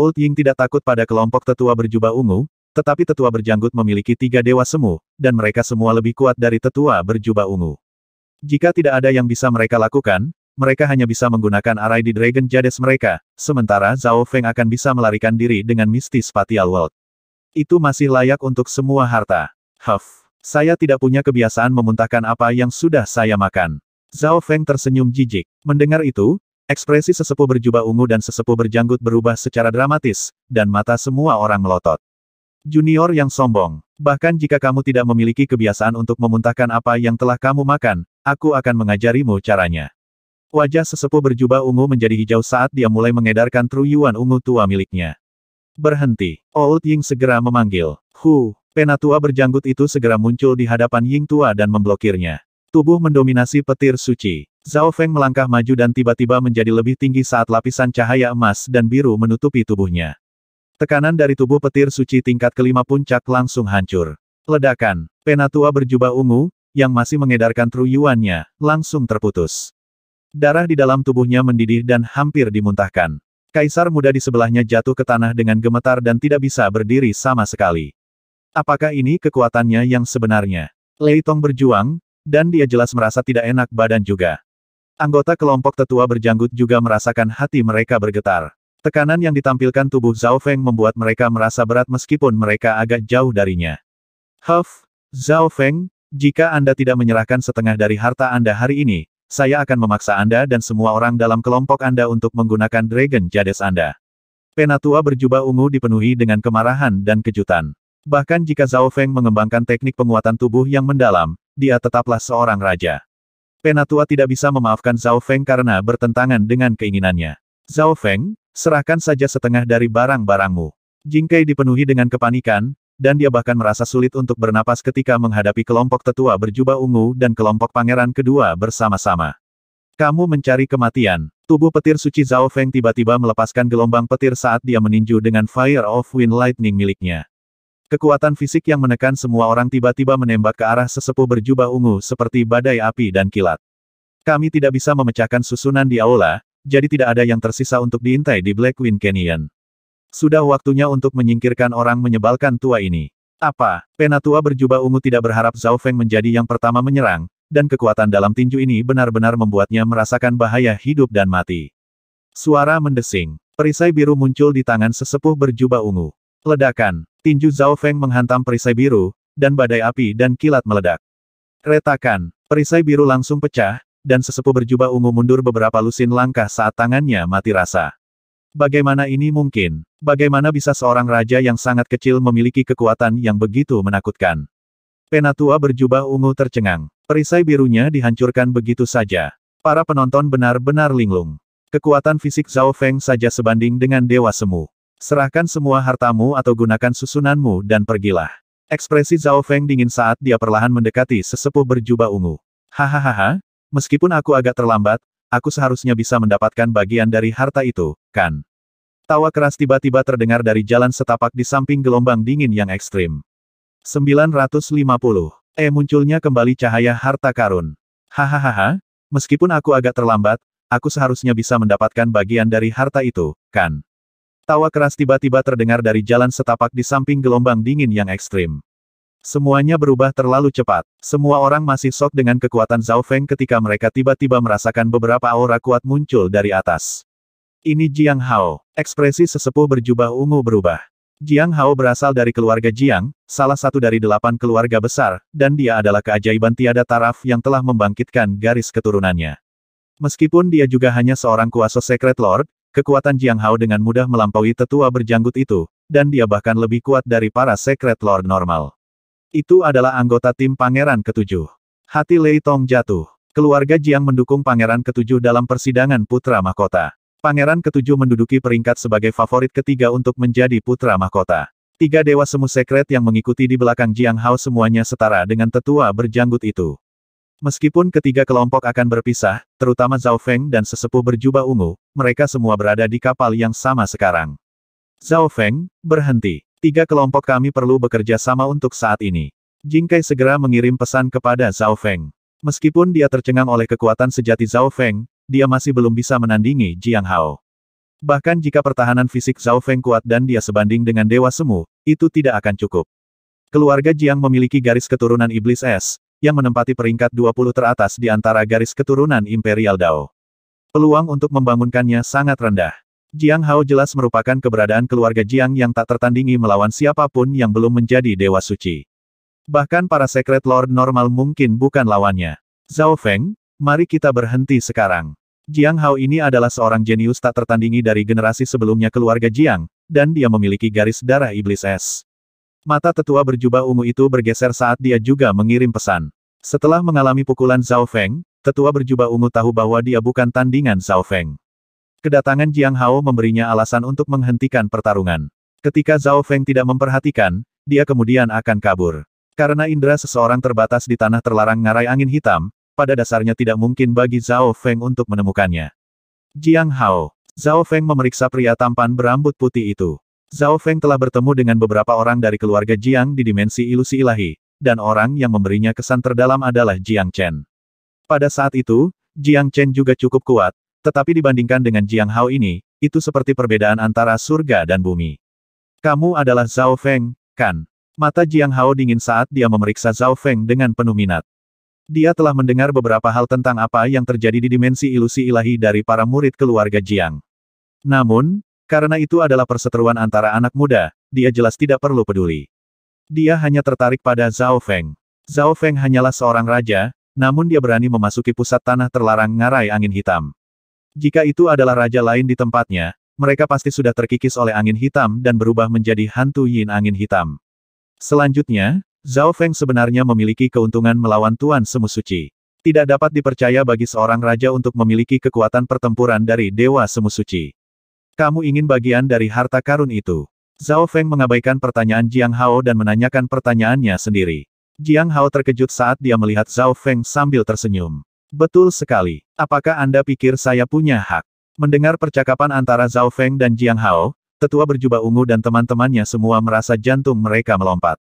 Old Ying tidak takut pada kelompok tetua berjubah ungu, tetapi tetua berjanggut memiliki tiga dewa semu, dan mereka semua lebih kuat dari tetua berjubah ungu. Jika tidak ada yang bisa mereka lakukan, mereka hanya bisa menggunakan arai di Dragon Jades mereka, sementara Zhao Feng akan bisa melarikan diri dengan mistis patial World. Itu masih layak untuk semua harta. Huff, saya tidak punya kebiasaan memuntahkan apa yang sudah saya makan. Zhao Feng tersenyum jijik. Mendengar itu, Ekspresi sesepuh berjubah ungu dan sesepuh berjanggut berubah secara dramatis, dan mata semua orang melotot. Junior yang sombong, bahkan jika kamu tidak memiliki kebiasaan untuk memuntahkan apa yang telah kamu makan, aku akan mengajarimu caranya. Wajah sesepuh berjubah ungu menjadi hijau saat dia mulai mengedarkan truyuan ungu tua miliknya. Berhenti. Old Ying segera memanggil. Hu, penatua berjanggut itu segera muncul di hadapan Ying tua dan memblokirnya. Tubuh mendominasi petir suci. Zhao Feng melangkah maju dan tiba-tiba menjadi lebih tinggi saat lapisan cahaya emas dan biru menutupi tubuhnya. Tekanan dari tubuh petir suci tingkat kelima puncak langsung hancur. Ledakan, penatua berjubah ungu, yang masih mengedarkan truyuannya, langsung terputus. Darah di dalam tubuhnya mendidih dan hampir dimuntahkan. Kaisar muda di sebelahnya jatuh ke tanah dengan gemetar dan tidak bisa berdiri sama sekali. Apakah ini kekuatannya yang sebenarnya? Lei Tong berjuang, dan dia jelas merasa tidak enak badan juga. Anggota kelompok tetua berjanggut juga merasakan hati mereka bergetar. Tekanan yang ditampilkan tubuh Zhao Feng membuat mereka merasa berat meskipun mereka agak jauh darinya. Huff, Zhao Feng, jika Anda tidak menyerahkan setengah dari harta Anda hari ini, saya akan memaksa Anda dan semua orang dalam kelompok Anda untuk menggunakan Dragon Jades Anda. Penatua berjubah ungu dipenuhi dengan kemarahan dan kejutan. Bahkan jika Zhao Feng mengembangkan teknik penguatan tubuh yang mendalam, dia tetaplah seorang raja. Penatua tidak bisa memaafkan Zhao Feng karena bertentangan dengan keinginannya. Zhao Feng, serahkan saja setengah dari barang-barangmu. Jing Kai dipenuhi dengan kepanikan, dan dia bahkan merasa sulit untuk bernapas ketika menghadapi kelompok tetua berjubah ungu dan kelompok pangeran kedua bersama-sama. Kamu mencari kematian. Tubuh petir suci Zhao Feng tiba-tiba melepaskan gelombang petir saat dia meninju dengan Fire of Wind Lightning miliknya. Kekuatan fisik yang menekan semua orang tiba-tiba menembak ke arah sesepuh berjubah ungu seperti badai api dan kilat. Kami tidak bisa memecahkan susunan di aula, jadi tidak ada yang tersisa untuk diintai di Blackwind Canyon. Sudah waktunya untuk menyingkirkan orang menyebalkan tua ini. Apa? Penatua berjubah ungu tidak berharap Zhao Feng menjadi yang pertama menyerang, dan kekuatan dalam tinju ini benar-benar membuatnya merasakan bahaya hidup dan mati. Suara mendesing. Perisai biru muncul di tangan sesepuh berjubah ungu. Ledakan. Tinju Zhao Feng menghantam perisai biru, dan badai api dan kilat meledak. Retakan. Perisai biru langsung pecah, dan sesepuh berjubah ungu mundur beberapa lusin langkah saat tangannya mati rasa. Bagaimana ini mungkin? Bagaimana bisa seorang raja yang sangat kecil memiliki kekuatan yang begitu menakutkan? Penatua berjubah ungu tercengang. Perisai birunya dihancurkan begitu saja. Para penonton benar-benar linglung. Kekuatan fisik Zhao Feng saja sebanding dengan Dewa Semu. Serahkan semua hartamu atau gunakan susunanmu dan pergilah. Ekspresi Zhao Feng dingin saat dia perlahan mendekati sesepuh berjubah ungu. Hahaha, meskipun aku agak terlambat, aku seharusnya bisa mendapatkan bagian dari harta itu, kan? Tawa keras tiba-tiba terdengar dari jalan setapak di samping gelombang dingin yang ekstrim. 950. E, eh, munculnya kembali cahaya harta karun. Hahaha, meskipun aku agak terlambat, aku seharusnya bisa mendapatkan bagian dari harta itu, kan? Tawa keras tiba-tiba terdengar dari jalan setapak di samping gelombang dingin yang ekstrim. Semuanya berubah terlalu cepat. Semua orang masih sok dengan kekuatan Zhao Feng ketika mereka tiba-tiba merasakan beberapa aura kuat muncul dari atas. Ini Jiang Hao. Ekspresi sesepuh berjubah ungu berubah. Jiang Hao berasal dari keluarga Jiang, salah satu dari delapan keluarga besar, dan dia adalah keajaiban tiada taraf yang telah membangkitkan garis keturunannya. Meskipun dia juga hanya seorang kuasa Secret Lord, Kekuatan Jiang Hao dengan mudah melampaui tetua berjanggut itu, dan dia bahkan lebih kuat dari para Secret Lord normal. Itu adalah anggota tim Pangeran Ketujuh. Hati Lei Tong jatuh. Keluarga Jiang mendukung Pangeran Ketujuh dalam persidangan Putra Mahkota. Pangeran Ketujuh menduduki peringkat sebagai favorit ketiga untuk menjadi Putra Mahkota. Tiga dewa semu sekret yang mengikuti di belakang Jiang Hao semuanya setara dengan tetua berjanggut itu. Meskipun ketiga kelompok akan berpisah, terutama Zhao Feng dan sesepuh berjubah ungu, mereka semua berada di kapal yang sama sekarang. Zhao Feng, berhenti. Tiga kelompok kami perlu bekerja sama untuk saat ini. Jing Kai segera mengirim pesan kepada Zhao Feng. Meskipun dia tercengang oleh kekuatan sejati Zhao Feng, dia masih belum bisa menandingi Jiang Hao. Bahkan jika pertahanan fisik Zhao Feng kuat dan dia sebanding dengan Dewa Semu, itu tidak akan cukup. Keluarga Jiang memiliki garis keturunan iblis es, yang menempati peringkat 20 teratas di antara garis keturunan Imperial Dao. Peluang untuk membangunkannya sangat rendah. Jiang Hao jelas merupakan keberadaan keluarga Jiang yang tak tertandingi melawan siapapun yang belum menjadi Dewa Suci. Bahkan para Secret Lord normal mungkin bukan lawannya. Zhao Feng, mari kita berhenti sekarang. Jiang Hao ini adalah seorang jenius tak tertandingi dari generasi sebelumnya keluarga Jiang, dan dia memiliki garis darah iblis es. Mata tetua berjubah ungu itu bergeser saat dia juga mengirim pesan. Setelah mengalami pukulan Zhao Feng, tetua berjubah ungu tahu bahwa dia bukan tandingan Zhao Feng. Kedatangan Jiang Hao memberinya alasan untuk menghentikan pertarungan. Ketika Zhao Feng tidak memperhatikan, dia kemudian akan kabur. Karena indera seseorang terbatas di tanah terlarang ngarai angin hitam, pada dasarnya tidak mungkin bagi Zhao Feng untuk menemukannya. Jiang Hao. Zhao Feng memeriksa pria tampan berambut putih itu. Zhao Feng telah bertemu dengan beberapa orang dari keluarga Jiang di dimensi ilusi ilahi, dan orang yang memberinya kesan terdalam adalah Jiang Chen. Pada saat itu, Jiang Chen juga cukup kuat, tetapi dibandingkan dengan Jiang Hao ini, itu seperti perbedaan antara surga dan bumi. Kamu adalah Zhao Feng, kan? Mata Jiang Hao dingin saat dia memeriksa Zhao Feng dengan penuh minat. Dia telah mendengar beberapa hal tentang apa yang terjadi di dimensi ilusi ilahi dari para murid keluarga Jiang. Namun, karena itu adalah perseteruan antara anak muda, dia jelas tidak perlu peduli. Dia hanya tertarik pada Zhao Feng. Zhao Feng hanyalah seorang raja, namun dia berani memasuki pusat tanah terlarang ngarai angin hitam. Jika itu adalah raja lain di tempatnya, mereka pasti sudah terkikis oleh angin hitam dan berubah menjadi hantu yin angin hitam. Selanjutnya, Zhao Feng sebenarnya memiliki keuntungan melawan Tuan Semu Suci. Tidak dapat dipercaya bagi seorang raja untuk memiliki kekuatan pertempuran dari Dewa Semu Suci. Kamu ingin bagian dari harta karun itu. Zhao Feng mengabaikan pertanyaan Jiang Hao dan menanyakan pertanyaannya sendiri. Jiang Hao terkejut saat dia melihat Zhao Feng sambil tersenyum. Betul sekali. Apakah Anda pikir saya punya hak? Mendengar percakapan antara Zhao Feng dan Jiang Hao, tetua berjubah ungu dan teman-temannya semua merasa jantung mereka melompat.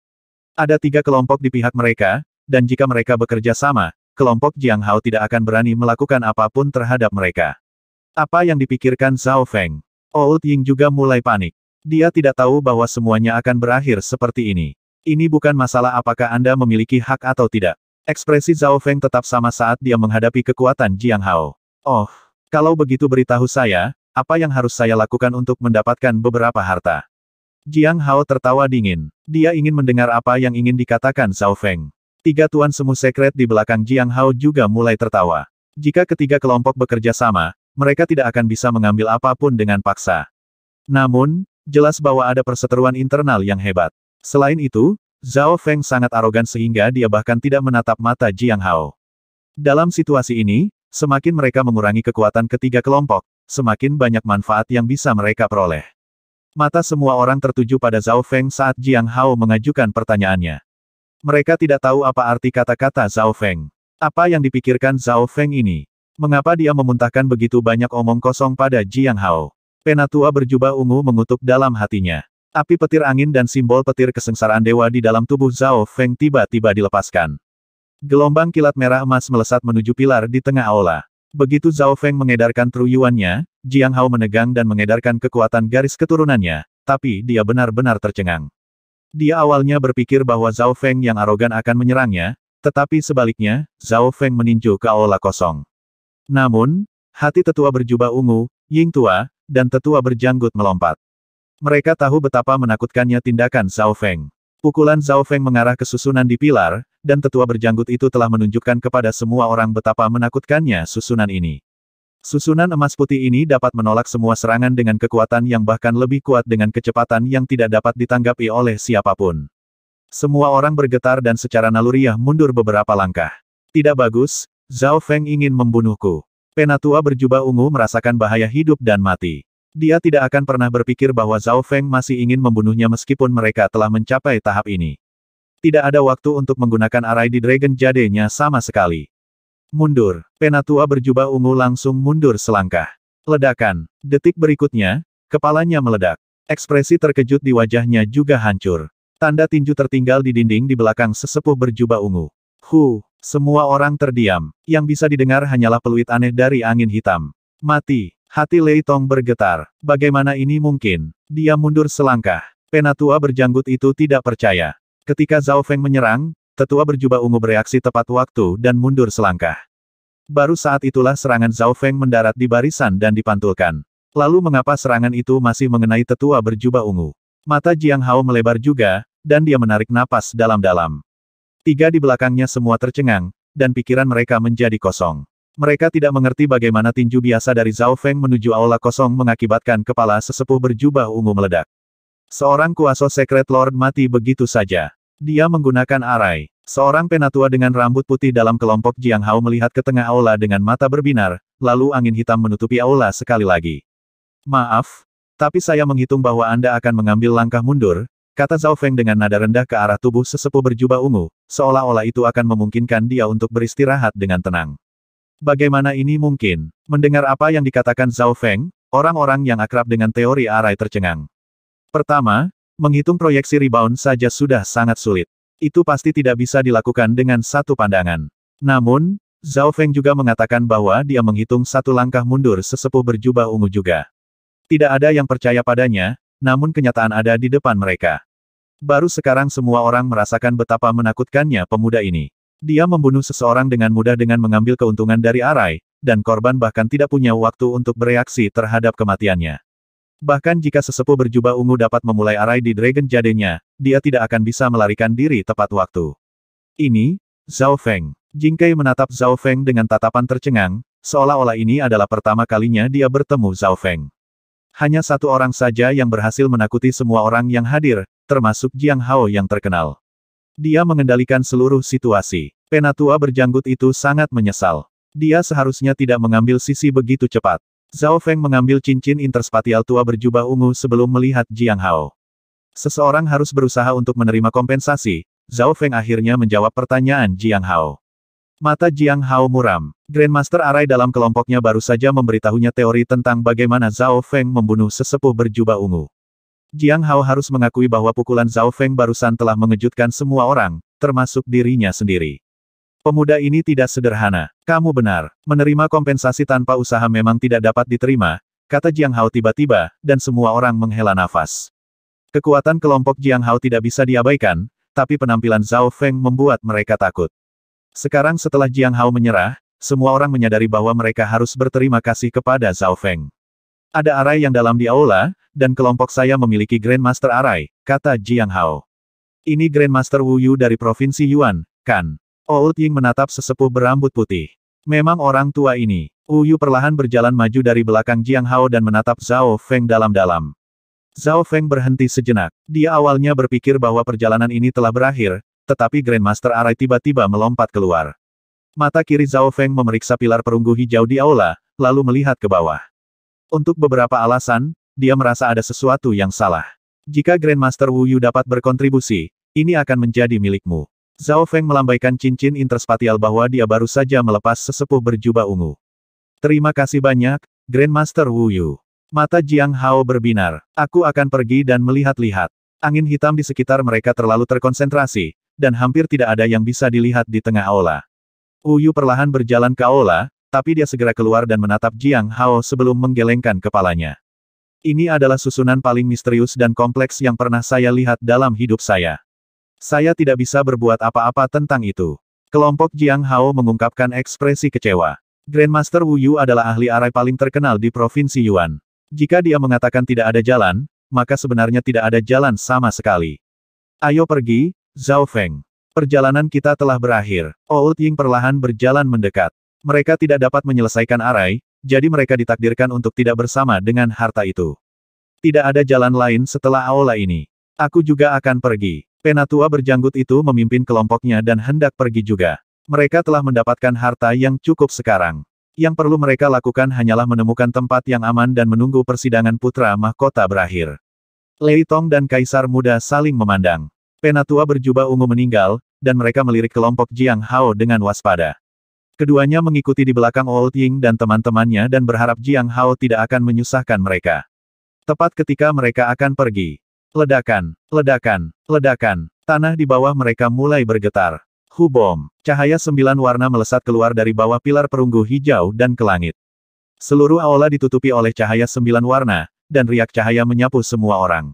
Ada tiga kelompok di pihak mereka, dan jika mereka bekerja sama, kelompok Jiang Hao tidak akan berani melakukan apapun terhadap mereka. Apa yang dipikirkan Zhao Feng? Old Ying juga mulai panik. Dia tidak tahu bahwa semuanya akan berakhir seperti ini. Ini bukan masalah apakah Anda memiliki hak atau tidak. Ekspresi Zhao Feng tetap sama saat dia menghadapi kekuatan Jiang Hao. Oh, kalau begitu beritahu saya, apa yang harus saya lakukan untuk mendapatkan beberapa harta? Jiang Hao tertawa dingin. Dia ingin mendengar apa yang ingin dikatakan Zhao Feng. Tiga tuan semu sekret di belakang Jiang Hao juga mulai tertawa. Jika ketiga kelompok bekerja sama, mereka tidak akan bisa mengambil apapun dengan paksa. Namun, jelas bahwa ada perseteruan internal yang hebat. Selain itu, Zhao Feng sangat arogan sehingga dia bahkan tidak menatap mata Jiang Hao. Dalam situasi ini, semakin mereka mengurangi kekuatan ketiga kelompok, semakin banyak manfaat yang bisa mereka peroleh. Mata semua orang tertuju pada Zhao Feng saat Jiang Hao mengajukan pertanyaannya. Mereka tidak tahu apa arti kata-kata Zhao Feng. Apa yang dipikirkan Zhao Feng ini? Mengapa dia memuntahkan begitu banyak omong kosong pada Jiang Hao? Penatua berjubah ungu mengutuk dalam hatinya. Api petir angin dan simbol petir kesengsaraan dewa di dalam tubuh Zhao Feng tiba-tiba dilepaskan. Gelombang kilat merah emas melesat menuju pilar di tengah aula. Begitu Zhao Feng mengedarkan truyuannya, Jiang Hao menegang dan mengedarkan kekuatan garis keturunannya, tapi dia benar-benar tercengang. Dia awalnya berpikir bahwa Zhao Feng yang arogan akan menyerangnya, tetapi sebaliknya, Zhao Feng meninju ke aula kosong. Namun, hati tetua berjubah ungu, Ying tua, dan tetua berjanggut melompat. Mereka tahu betapa menakutkannya tindakan Zhao Feng. Pukulan Zhao Feng mengarah ke susunan di pilar, dan tetua berjanggut itu telah menunjukkan kepada semua orang betapa menakutkannya susunan ini. Susunan emas putih ini dapat menolak semua serangan dengan kekuatan yang bahkan lebih kuat dengan kecepatan yang tidak dapat ditanggapi oleh siapapun. Semua orang bergetar dan secara naluriah mundur beberapa langkah. Tidak bagus, Zhao Feng ingin membunuhku. Penatua berjubah ungu merasakan bahaya hidup dan mati. Dia tidak akan pernah berpikir bahwa Zhao Feng masih ingin membunuhnya meskipun mereka telah mencapai tahap ini. Tidak ada waktu untuk menggunakan arai di Dragon Jade-nya sama sekali. Mundur. Penatua berjubah ungu langsung mundur selangkah. Ledakan. Detik berikutnya, kepalanya meledak. Ekspresi terkejut di wajahnya juga hancur. Tanda tinju tertinggal di dinding di belakang sesepuh berjubah ungu. Hu, semua orang terdiam, yang bisa didengar hanyalah peluit aneh dari angin hitam. Mati, hati Lei Tong bergetar. Bagaimana ini mungkin? Dia mundur selangkah. Penatua berjanggut itu tidak percaya. Ketika Zhao Feng menyerang, tetua berjubah ungu bereaksi tepat waktu dan mundur selangkah. Baru saat itulah serangan Zhao Feng mendarat di barisan dan dipantulkan. Lalu mengapa serangan itu masih mengenai tetua berjubah ungu? Mata Jiang Hao melebar juga, dan dia menarik napas dalam-dalam. Ketiga di belakangnya semua tercengang, dan pikiran mereka menjadi kosong. Mereka tidak mengerti bagaimana tinju biasa dari Zhao Feng menuju aula kosong mengakibatkan kepala sesepuh berjubah ungu meledak. Seorang kuasa Secret Lord mati begitu saja. Dia menggunakan arai. Seorang penatua dengan rambut putih dalam kelompok Jiang Hao melihat ke tengah aula dengan mata berbinar, lalu angin hitam menutupi aula sekali lagi. Maaf, tapi saya menghitung bahwa Anda akan mengambil langkah mundur, Kata Zhao Feng dengan nada rendah ke arah tubuh sesepuh berjubah ungu, seolah-olah itu akan memungkinkan dia untuk beristirahat dengan tenang. Bagaimana ini mungkin? Mendengar apa yang dikatakan Zhao Feng, orang-orang yang akrab dengan teori arai tercengang. Pertama, menghitung proyeksi rebound saja sudah sangat sulit. Itu pasti tidak bisa dilakukan dengan satu pandangan. Namun, Zhao Feng juga mengatakan bahwa dia menghitung satu langkah mundur sesepuh berjubah ungu juga. Tidak ada yang percaya padanya, namun kenyataan ada di depan mereka. Baru sekarang semua orang merasakan betapa menakutkannya pemuda ini. Dia membunuh seseorang dengan mudah dengan mengambil keuntungan dari arai, dan korban bahkan tidak punya waktu untuk bereaksi terhadap kematiannya. Bahkan jika sesepuh berjubah ungu dapat memulai arai di Dragon Jadenya, dia tidak akan bisa melarikan diri tepat waktu. Ini, Zhao Feng. Jingkei menatap Zhao Feng dengan tatapan tercengang, seolah-olah ini adalah pertama kalinya dia bertemu Zhao Feng. Hanya satu orang saja yang berhasil menakuti semua orang yang hadir, termasuk Jiang Hao yang terkenal. Dia mengendalikan seluruh situasi. Penatua berjanggut itu sangat menyesal. Dia seharusnya tidak mengambil sisi begitu cepat. Zhao Feng mengambil cincin interspatial tua berjubah ungu sebelum melihat Jiang Hao. Seseorang harus berusaha untuk menerima kompensasi, Zhao Feng akhirnya menjawab pertanyaan Jiang Hao. Mata Jiang Hao muram. Grandmaster Arai dalam kelompoknya baru saja memberitahunya teori tentang bagaimana Zhao Feng membunuh sesepuh berjubah ungu. Jiang Hao harus mengakui bahwa pukulan Zhao Feng barusan telah mengejutkan semua orang, termasuk dirinya sendiri. Pemuda ini tidak sederhana. Kamu benar, menerima kompensasi tanpa usaha memang tidak dapat diterima, kata Jiang Hao tiba-tiba, dan semua orang menghela nafas. Kekuatan kelompok Jiang Hao tidak bisa diabaikan, tapi penampilan Zhao Feng membuat mereka takut. Sekarang setelah Jiang Hao menyerah, semua orang menyadari bahwa mereka harus berterima kasih kepada Zhao Feng. Ada arai yang dalam di aula, dan kelompok saya memiliki Grandmaster Arai, kata Jiang Hao. Ini Grandmaster Wu Yu dari Provinsi Yuan, kan? Old oh, Ying menatap sesepuh berambut putih. Memang orang tua ini. Wu Yu perlahan berjalan maju dari belakang Jiang Hao dan menatap Zhao Feng dalam-dalam. Zhao Feng berhenti sejenak. Dia awalnya berpikir bahwa perjalanan ini telah berakhir, tetapi Grandmaster Arai tiba-tiba melompat keluar. Mata kiri Zhao Feng memeriksa pilar perunggu hijau di aula, lalu melihat ke bawah. Untuk beberapa alasan, dia merasa ada sesuatu yang salah. Jika Grandmaster Wu Yu dapat berkontribusi, ini akan menjadi milikmu. Zhao Feng melambaikan cincin interspatial bahwa dia baru saja melepas sesepuh berjubah ungu. Terima kasih banyak, Grandmaster Wu Yu. Mata Jiang Hao berbinar. Aku akan pergi dan melihat-lihat. Angin hitam di sekitar mereka terlalu terkonsentrasi, dan hampir tidak ada yang bisa dilihat di tengah aula. Yu perlahan berjalan ke aula, tapi dia segera keluar dan menatap Jiang Hao sebelum menggelengkan kepalanya. Ini adalah susunan paling misterius dan kompleks yang pernah saya lihat dalam hidup saya. Saya tidak bisa berbuat apa-apa tentang itu. Kelompok Jiang Hao mengungkapkan ekspresi kecewa. Grandmaster Wu Yu adalah ahli arai paling terkenal di Provinsi Yuan. Jika dia mengatakan tidak ada jalan, maka sebenarnya tidak ada jalan sama sekali. Ayo pergi, Zhao Feng. Perjalanan kita telah berakhir. Old Ying perlahan berjalan mendekat. Mereka tidak dapat menyelesaikan arai, jadi mereka ditakdirkan untuk tidak bersama dengan harta itu. Tidak ada jalan lain setelah aula ini. Aku juga akan pergi. Penatua berjanggut itu memimpin kelompoknya dan hendak pergi juga. Mereka telah mendapatkan harta yang cukup sekarang. Yang perlu mereka lakukan hanyalah menemukan tempat yang aman dan menunggu persidangan putra mahkota berakhir. Lei Tong dan Kaisar Muda saling memandang. Penatua berjubah ungu meninggal, dan mereka melirik kelompok Jiang Hao dengan waspada. Keduanya mengikuti di belakang Old Ying dan teman-temannya dan berharap Jiang Hao tidak akan menyusahkan mereka. Tepat ketika mereka akan pergi. Ledakan, ledakan, ledakan. Tanah di bawah mereka mulai bergetar. Hubom, cahaya sembilan warna melesat keluar dari bawah pilar perunggu hijau dan ke langit. Seluruh aula ditutupi oleh cahaya sembilan warna, dan riak cahaya menyapu semua orang.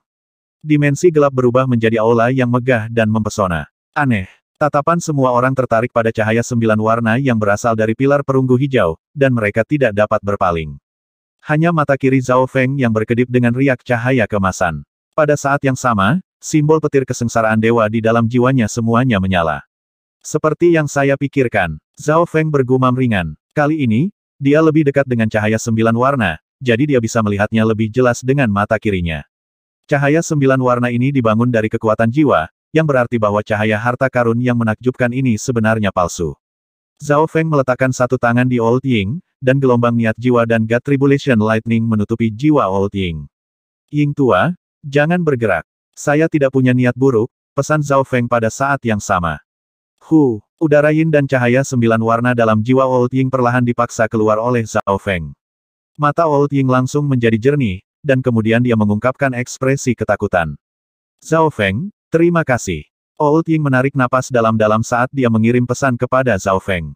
Dimensi gelap berubah menjadi aula yang megah dan mempesona. Aneh, Tatapan semua orang tertarik pada cahaya sembilan warna yang berasal dari pilar perunggu hijau, dan mereka tidak dapat berpaling. Hanya mata kiri Zhao Feng yang berkedip dengan riak cahaya kemasan. Pada saat yang sama, simbol petir kesengsaraan dewa di dalam jiwanya semuanya menyala. Seperti yang saya pikirkan, Zhao Feng bergumam ringan. Kali ini, dia lebih dekat dengan cahaya sembilan warna, jadi dia bisa melihatnya lebih jelas dengan mata kirinya. Cahaya sembilan warna ini dibangun dari kekuatan jiwa, yang berarti bahwa cahaya harta karun yang menakjubkan ini sebenarnya palsu. Zhao Feng meletakkan satu tangan di Old Ying, dan gelombang niat jiwa dan God Tribulation Lightning menutupi jiwa Old Ying. Ying tua, jangan bergerak. Saya tidak punya niat buruk, pesan Zhao Feng pada saat yang sama. Hu, udara yin dan cahaya sembilan warna dalam jiwa Old Ying perlahan dipaksa keluar oleh Zhao Feng. Mata Old Ying langsung menjadi jernih, dan kemudian dia mengungkapkan ekspresi ketakutan. Zhao Feng, Terima kasih. Old Ying menarik napas dalam-dalam saat dia mengirim pesan kepada Zhao Feng.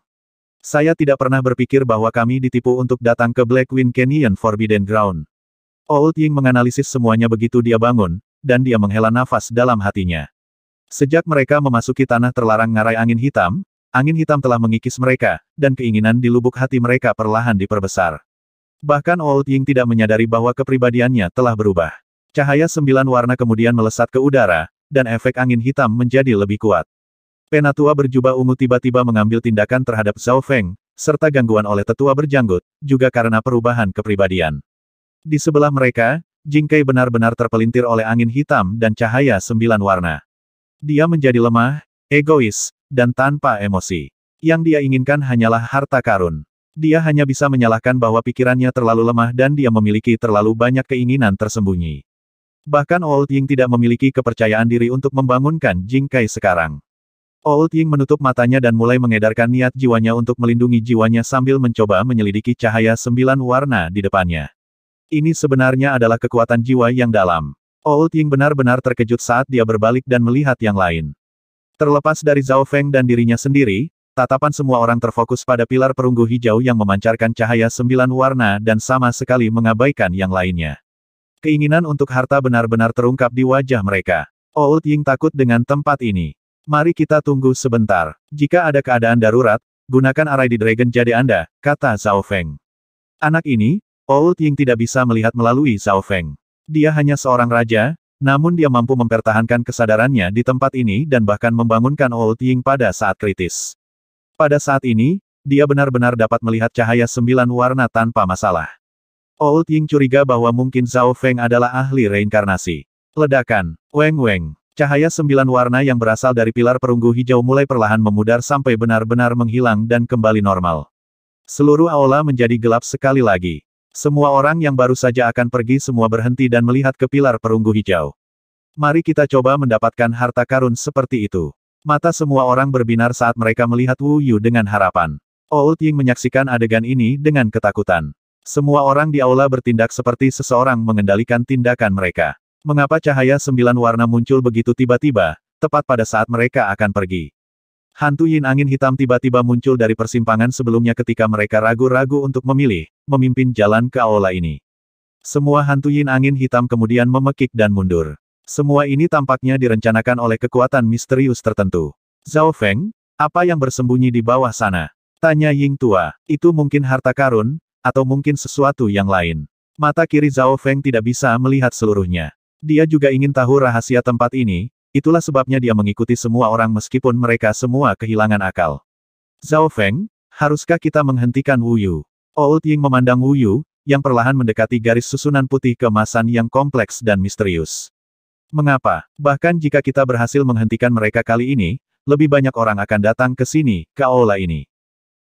Saya tidak pernah berpikir bahwa kami ditipu untuk datang ke Black Wind Canyon Forbidden Ground. Old Ying menganalisis semuanya begitu dia bangun, dan dia menghela nafas dalam hatinya. Sejak mereka memasuki tanah terlarang ngarai angin hitam, angin hitam telah mengikis mereka, dan keinginan di lubuk hati mereka perlahan diperbesar. Bahkan Old Ying tidak menyadari bahwa kepribadiannya telah berubah. Cahaya sembilan warna kemudian melesat ke udara, dan efek angin hitam menjadi lebih kuat. Penatua berjubah ungu tiba-tiba mengambil tindakan terhadap Zhao Feng, serta gangguan oleh tetua berjanggut, juga karena perubahan kepribadian. Di sebelah mereka, Jing Kai benar-benar terpelintir oleh angin hitam dan cahaya sembilan warna. Dia menjadi lemah, egois, dan tanpa emosi. Yang dia inginkan hanyalah harta karun. Dia hanya bisa menyalahkan bahwa pikirannya terlalu lemah dan dia memiliki terlalu banyak keinginan tersembunyi. Bahkan Old Ying tidak memiliki kepercayaan diri untuk membangunkan Jing Kai sekarang. Old Ying menutup matanya dan mulai mengedarkan niat jiwanya untuk melindungi jiwanya sambil mencoba menyelidiki cahaya sembilan warna di depannya. Ini sebenarnya adalah kekuatan jiwa yang dalam. Old Ying benar-benar terkejut saat dia berbalik dan melihat yang lain. Terlepas dari Zhao Feng dan dirinya sendiri, Tatapan semua orang terfokus pada pilar perunggu hijau yang memancarkan cahaya sembilan warna dan sama sekali mengabaikan yang lainnya. Keinginan untuk harta benar-benar terungkap di wajah mereka. Oh, Old Ying takut dengan tempat ini. Mari kita tunggu sebentar. Jika ada keadaan darurat, gunakan arai di Dragon Jade Anda, kata Zhao Feng. Anak ini, oh, Old Ying tidak bisa melihat melalui Zhao Feng. Dia hanya seorang raja, namun dia mampu mempertahankan kesadarannya di tempat ini dan bahkan membangunkan oh, Old Ying pada saat kritis. Pada saat ini, dia benar-benar dapat melihat cahaya sembilan warna tanpa masalah. Old Ying curiga bahwa mungkin Zhao Feng adalah ahli reinkarnasi. Ledakan. Weng-weng. Cahaya sembilan warna yang berasal dari pilar perunggu hijau mulai perlahan memudar sampai benar-benar menghilang dan kembali normal. Seluruh aula menjadi gelap sekali lagi. Semua orang yang baru saja akan pergi semua berhenti dan melihat ke pilar perunggu hijau. Mari kita coba mendapatkan harta karun seperti itu. Mata semua orang berbinar saat mereka melihat Wu Yu dengan harapan. Old Ying menyaksikan adegan ini dengan ketakutan. Semua orang di aula bertindak seperti seseorang mengendalikan tindakan mereka. Mengapa cahaya sembilan warna muncul begitu tiba-tiba, tepat pada saat mereka akan pergi? Hantu Yin Angin Hitam tiba-tiba muncul dari persimpangan sebelumnya ketika mereka ragu-ragu untuk memilih, memimpin jalan ke aula ini. Semua hantu Yin Angin Hitam kemudian memekik dan mundur. Semua ini tampaknya direncanakan oleh kekuatan misterius tertentu. Zhao Feng, apa yang bersembunyi di bawah sana? Tanya Ying Tua, itu mungkin harta karun, atau mungkin sesuatu yang lain. Mata kiri Zhao Feng tidak bisa melihat seluruhnya. Dia juga ingin tahu rahasia tempat ini, itulah sebabnya dia mengikuti semua orang meskipun mereka semua kehilangan akal. Zhao Feng, haruskah kita menghentikan Wu Yu? Old Ying memandang Wu Yu, yang perlahan mendekati garis susunan putih kemasan yang kompleks dan misterius. Mengapa? Bahkan jika kita berhasil menghentikan mereka kali ini, lebih banyak orang akan datang ke sini, ke aula ini.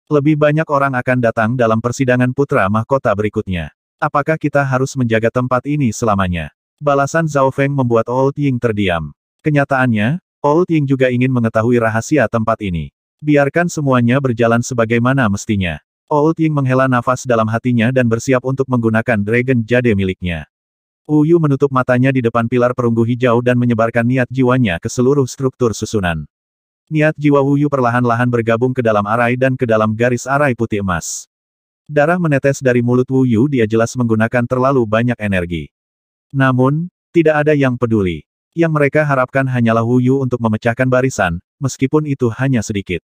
Lebih banyak orang akan datang dalam persidangan putra mahkota berikutnya. Apakah kita harus menjaga tempat ini selamanya? Balasan Zhao Feng membuat Old Ying terdiam. Kenyataannya, Old Ying juga ingin mengetahui rahasia tempat ini. Biarkan semuanya berjalan sebagaimana mestinya. Old Ying menghela nafas dalam hatinya dan bersiap untuk menggunakan Dragon Jade miliknya. Uyu menutup matanya di depan pilar perunggu hijau dan menyebarkan niat jiwanya ke seluruh struktur susunan. Niat jiwa Yu perlahan-lahan bergabung ke dalam arai dan ke dalam garis arai putih emas. Darah menetes dari mulut Yu. dia jelas menggunakan terlalu banyak energi. Namun, tidak ada yang peduli. Yang mereka harapkan hanyalah Yu untuk memecahkan barisan, meskipun itu hanya sedikit.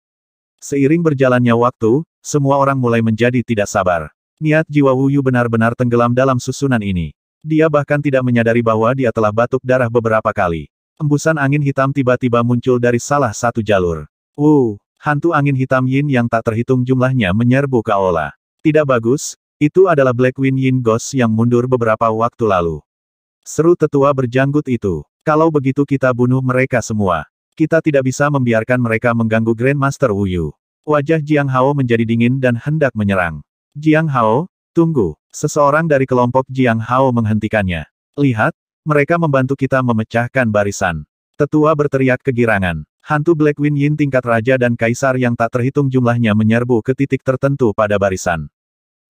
Seiring berjalannya waktu, semua orang mulai menjadi tidak sabar. Niat jiwa Yu benar-benar tenggelam dalam susunan ini. Dia bahkan tidak menyadari bahwa dia telah batuk darah beberapa kali. Embusan angin hitam tiba-tiba muncul dari salah satu jalur. Uh, hantu angin hitam Yin yang tak terhitung jumlahnya menyerbu Kaola. Tidak bagus, itu adalah Black Wind Yin Ghost yang mundur beberapa waktu lalu. Seru tetua berjanggut itu. Kalau begitu kita bunuh mereka semua. Kita tidak bisa membiarkan mereka mengganggu Grandmaster Wuyu. Wajah Jiang Hao menjadi dingin dan hendak menyerang. Jiang Hao, tunggu. Seseorang dari kelompok Jiang Hao menghentikannya. Lihat, mereka membantu kita memecahkan barisan. Tetua berteriak kegirangan. Hantu Black Wind Yin tingkat raja dan kaisar yang tak terhitung jumlahnya menyerbu ke titik tertentu pada barisan.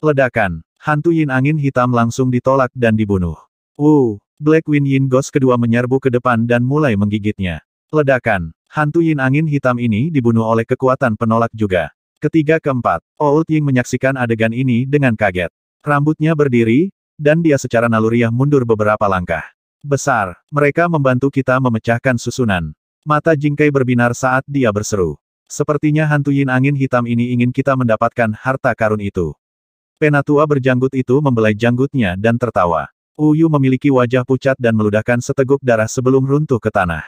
Ledakan. Hantu Yin angin hitam langsung ditolak dan dibunuh. Wu, Black Wind Yin Ghost kedua menyerbu ke depan dan mulai menggigitnya. Ledakan. Hantu Yin angin hitam ini dibunuh oleh kekuatan penolak juga. Ketiga keempat, Old oh Ying menyaksikan adegan ini dengan kaget. Rambutnya berdiri, dan dia secara naluriah mundur beberapa langkah. Besar, mereka membantu kita memecahkan susunan. Mata Jingkai berbinar saat dia berseru. Sepertinya hantu yin angin hitam ini ingin kita mendapatkan harta karun itu. Penatua berjanggut itu membelai janggutnya dan tertawa. Uyu memiliki wajah pucat dan meludahkan seteguk darah sebelum runtuh ke tanah.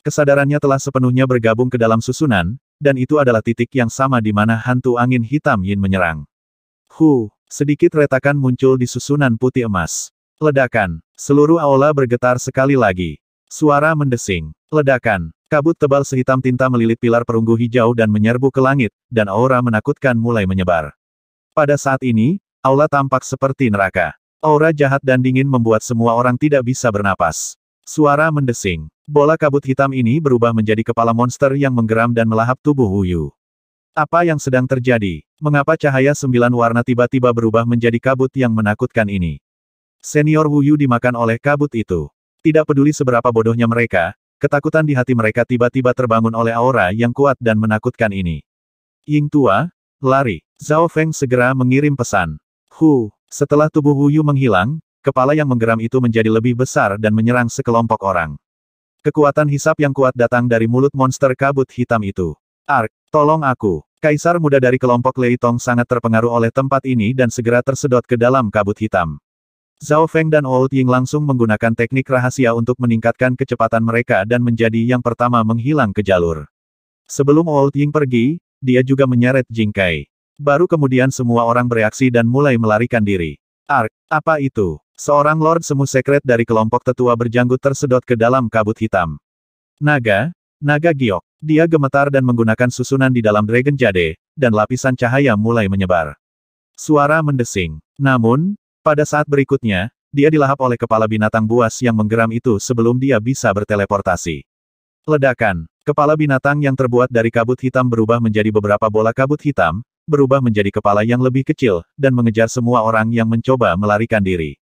Kesadarannya telah sepenuhnya bergabung ke dalam susunan, dan itu adalah titik yang sama di mana hantu angin hitam yin menyerang. Hu, sedikit retakan muncul di susunan putih emas. Ledakan. Seluruh aula bergetar sekali lagi. Suara mendesing. Ledakan. Kabut tebal sehitam tinta melilit pilar perunggu hijau dan menyerbu ke langit, dan aura menakutkan mulai menyebar. Pada saat ini, aula tampak seperti neraka. Aura jahat dan dingin membuat semua orang tidak bisa bernapas. Suara mendesing. Bola kabut hitam ini berubah menjadi kepala monster yang menggeram dan melahap tubuh Yu. Apa yang sedang terjadi? Mengapa cahaya sembilan warna tiba-tiba berubah menjadi kabut yang menakutkan ini? Senior Yu dimakan oleh kabut itu. Tidak peduli seberapa bodohnya mereka, ketakutan di hati mereka tiba-tiba terbangun oleh aura yang kuat dan menakutkan ini. Ying tua, lari. Zhao Feng segera mengirim pesan. Hu, setelah tubuh Yu menghilang, kepala yang menggeram itu menjadi lebih besar dan menyerang sekelompok orang. Kekuatan hisap yang kuat datang dari mulut monster kabut hitam itu. Ark, tolong aku. Kaisar muda dari kelompok Leitong sangat terpengaruh oleh tempat ini dan segera tersedot ke dalam kabut hitam. Zhao Feng dan Old Ying langsung menggunakan teknik rahasia untuk meningkatkan kecepatan mereka dan menjadi yang pertama menghilang ke jalur. Sebelum Old Ying pergi, dia juga menyeret Jing Kai. Baru kemudian semua orang bereaksi dan mulai melarikan diri. Ark, apa itu? Seorang Lord Semu Sekret dari kelompok tetua berjanggut tersedot ke dalam kabut hitam. Naga, Naga Giok. Dia gemetar dan menggunakan susunan di dalam Dragon Jade, dan lapisan cahaya mulai menyebar. Suara mendesing. Namun, pada saat berikutnya, dia dilahap oleh kepala binatang buas yang menggeram itu sebelum dia bisa berteleportasi. Ledakan. Kepala binatang yang terbuat dari kabut hitam berubah menjadi beberapa bola kabut hitam, berubah menjadi kepala yang lebih kecil, dan mengejar semua orang yang mencoba melarikan diri.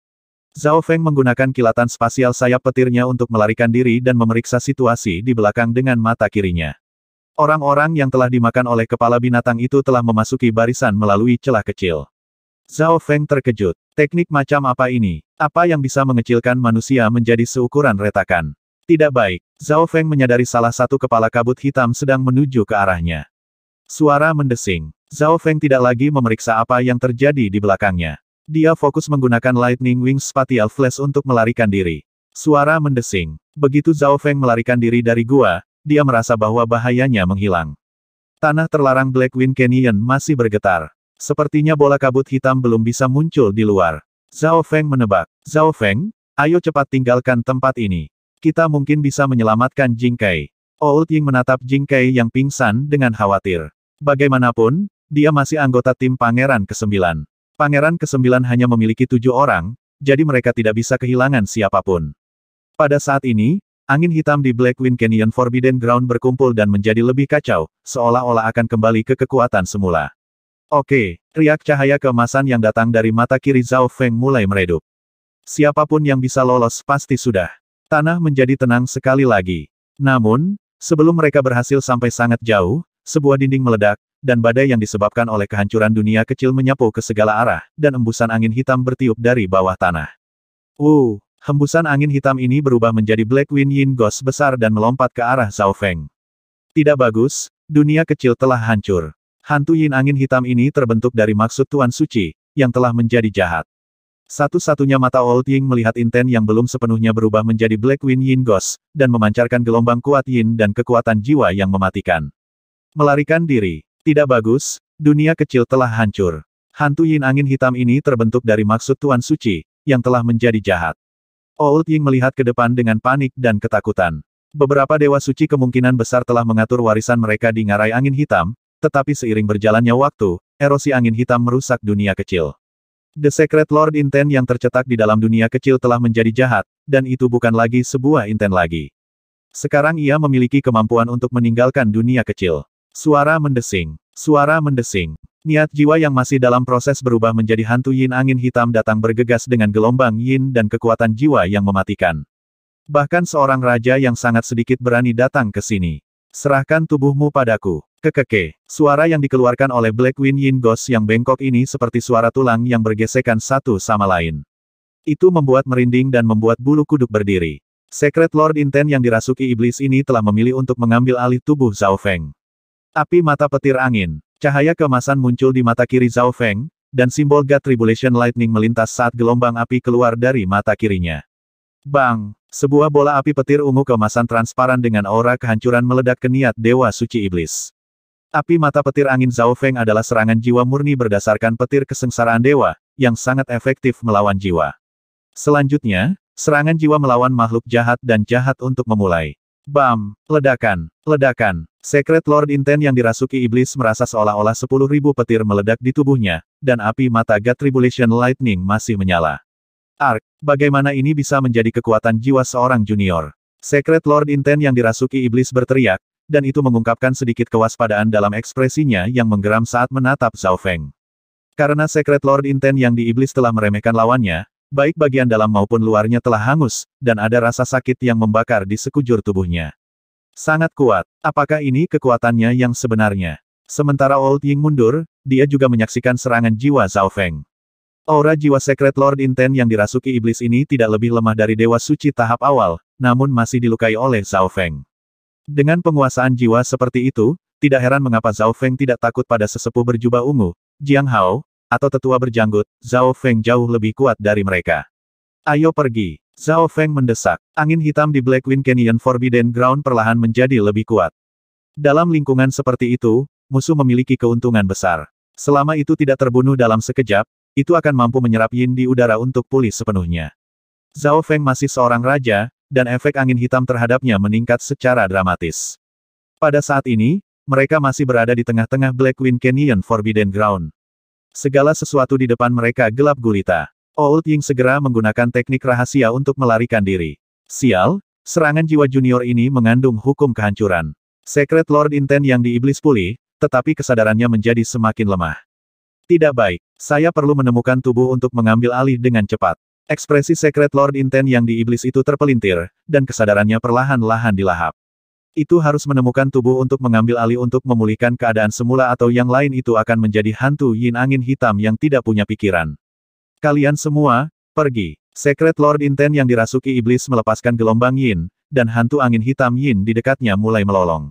Zhao Feng menggunakan kilatan spasial sayap petirnya untuk melarikan diri dan memeriksa situasi di belakang dengan mata kirinya. Orang-orang yang telah dimakan oleh kepala binatang itu telah memasuki barisan melalui celah kecil. Zhao Feng terkejut. Teknik macam apa ini? Apa yang bisa mengecilkan manusia menjadi seukuran retakan? Tidak baik. Zhao Feng menyadari salah satu kepala kabut hitam sedang menuju ke arahnya. Suara mendesing. Zhao Feng tidak lagi memeriksa apa yang terjadi di belakangnya. Dia fokus menggunakan Lightning Wing Spatial Flash untuk melarikan diri. Suara mendesing. Begitu Zhao Feng melarikan diri dari gua, dia merasa bahwa bahayanya menghilang. Tanah terlarang Black Wind Canyon masih bergetar. Sepertinya bola kabut hitam belum bisa muncul di luar. Zhao Feng menebak. Zhao Feng, ayo cepat tinggalkan tempat ini. Kita mungkin bisa menyelamatkan Jing Kai. Old oh, Ying menatap Jing Kai yang pingsan dengan khawatir. Bagaimanapun, dia masih anggota tim Pangeran ke-9. Pangeran ke-9 hanya memiliki tujuh orang, jadi mereka tidak bisa kehilangan siapapun. Pada saat ini, Angin hitam di Blackwind Canyon Forbidden Ground berkumpul dan menjadi lebih kacau, seolah-olah akan kembali ke kekuatan semula. Oke, riak cahaya keemasan yang datang dari mata kiri Zhao Feng mulai meredup. Siapapun yang bisa lolos pasti sudah. Tanah menjadi tenang sekali lagi. Namun, sebelum mereka berhasil sampai sangat jauh, sebuah dinding meledak, dan badai yang disebabkan oleh kehancuran dunia kecil menyapu ke segala arah, dan embusan angin hitam bertiup dari bawah tanah. Uh, hembusan angin hitam ini berubah menjadi Black Wind Yin Ghost besar dan melompat ke arah Zhao Feng. Tidak bagus, dunia kecil telah hancur. Hantu yin angin hitam ini terbentuk dari maksud Tuan Suci, yang telah menjadi jahat. Satu-satunya mata Old Ying melihat Inten yang belum sepenuhnya berubah menjadi Black Wind Yin Ghost, dan memancarkan gelombang kuat Yin dan kekuatan jiwa yang mematikan. Melarikan diri. Tidak bagus, dunia kecil telah hancur. Hantu Yin angin hitam ini terbentuk dari maksud Tuan Suci, yang telah menjadi jahat. Old Ying melihat ke depan dengan panik dan ketakutan. Beberapa dewa suci kemungkinan besar telah mengatur warisan mereka di ngarai angin hitam, tetapi seiring berjalannya waktu, erosi angin hitam merusak dunia kecil. The Secret Lord Inten yang tercetak di dalam dunia kecil telah menjadi jahat, dan itu bukan lagi sebuah Inten lagi. Sekarang ia memiliki kemampuan untuk meninggalkan dunia kecil. Suara mendesing. Suara mendesing. Niat jiwa yang masih dalam proses berubah menjadi hantu yin angin hitam datang bergegas dengan gelombang yin dan kekuatan jiwa yang mematikan. Bahkan seorang raja yang sangat sedikit berani datang ke sini. Serahkan tubuhmu padaku. Kekeke. Suara yang dikeluarkan oleh Black Wind Yin Ghost yang bengkok ini seperti suara tulang yang bergesekan satu sama lain. Itu membuat merinding dan membuat bulu kuduk berdiri. Secret Lord Inten yang dirasuki iblis ini telah memilih untuk mengambil alih tubuh Zhao Feng. Api mata petir angin. Cahaya kemasan muncul di mata kiri Zhao Feng, dan simbol God Tribulation Lightning melintas saat gelombang api keluar dari mata kirinya. Bang! Sebuah bola api petir ungu kemasan transparan dengan aura kehancuran meledak ke niat Dewa Suci Iblis. Api mata petir angin Zhao Feng adalah serangan jiwa murni berdasarkan petir kesengsaraan dewa, yang sangat efektif melawan jiwa. Selanjutnya, serangan jiwa melawan makhluk jahat dan jahat untuk memulai. Bam! Ledakan! Ledakan! Secret Lord Inten yang dirasuki iblis merasa seolah-olah 10.000 petir meledak di tubuhnya, dan api mata Gatribulation Lightning masih menyala. Ark, bagaimana ini bisa menjadi kekuatan jiwa seorang junior? Secret Lord Inten yang dirasuki iblis berteriak, dan itu mengungkapkan sedikit kewaspadaan dalam ekspresinya yang menggeram saat menatap Zhao Feng. Karena Secret Lord Inten yang di iblis telah meremehkan lawannya, baik bagian dalam maupun luarnya telah hangus, dan ada rasa sakit yang membakar di sekujur tubuhnya. Sangat kuat. Apakah ini kekuatannya yang sebenarnya? Sementara Old Ying mundur, dia juga menyaksikan serangan jiwa Zhao Feng. Aura jiwa sekret Lord Inten yang dirasuki iblis ini tidak lebih lemah dari Dewa Suci tahap awal, namun masih dilukai oleh Zhao Feng. Dengan penguasaan jiwa seperti itu, tidak heran mengapa Zhao Feng tidak takut pada sesepuh berjubah ungu, Jiang Hao, atau tetua berjanggut, Zhao Feng jauh lebih kuat dari mereka. Ayo pergi. Zhao Feng mendesak. Angin hitam di Blackwind Canyon Forbidden Ground perlahan menjadi lebih kuat. Dalam lingkungan seperti itu, musuh memiliki keuntungan besar. Selama itu tidak terbunuh dalam sekejap, itu akan mampu menyerap yin di udara untuk pulih sepenuhnya. Zhao Feng masih seorang raja, dan efek angin hitam terhadapnya meningkat secara dramatis. Pada saat ini, mereka masih berada di tengah-tengah Black Wind Canyon Forbidden Ground. Segala sesuatu di depan mereka gelap gulita. Old Ying segera menggunakan teknik rahasia untuk melarikan diri. Sial, serangan jiwa junior ini mengandung hukum kehancuran. Secret Lord intent yang diiblis pulih, tetapi kesadarannya menjadi semakin lemah. Tidak baik. Saya perlu menemukan tubuh untuk mengambil alih dengan cepat. Ekspresi Secret Lord Inten yang di iblis itu terpelintir, dan kesadarannya perlahan-lahan dilahap. Itu harus menemukan tubuh untuk mengambil alih untuk memulihkan keadaan semula atau yang lain itu akan menjadi hantu yin angin hitam yang tidak punya pikiran. Kalian semua, pergi. Secret Lord Inten yang dirasuki iblis melepaskan gelombang yin, dan hantu angin hitam yin di dekatnya mulai melolong.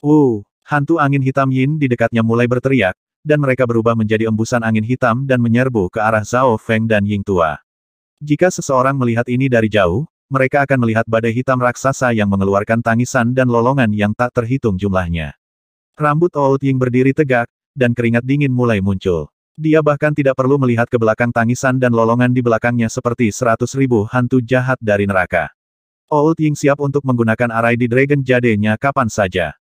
Uh, hantu angin hitam yin di dekatnya mulai berteriak, dan mereka berubah menjadi embusan angin hitam dan menyerbu ke arah Zhao Feng dan Ying Tua. Jika seseorang melihat ini dari jauh, mereka akan melihat badai hitam raksasa yang mengeluarkan tangisan dan lolongan yang tak terhitung jumlahnya. Rambut Old Ying berdiri tegak, dan keringat dingin mulai muncul. Dia bahkan tidak perlu melihat ke belakang tangisan dan lolongan di belakangnya seperti seratus ribu hantu jahat dari neraka. Old Ying siap untuk menggunakan arai di Dragon Jade-nya kapan saja.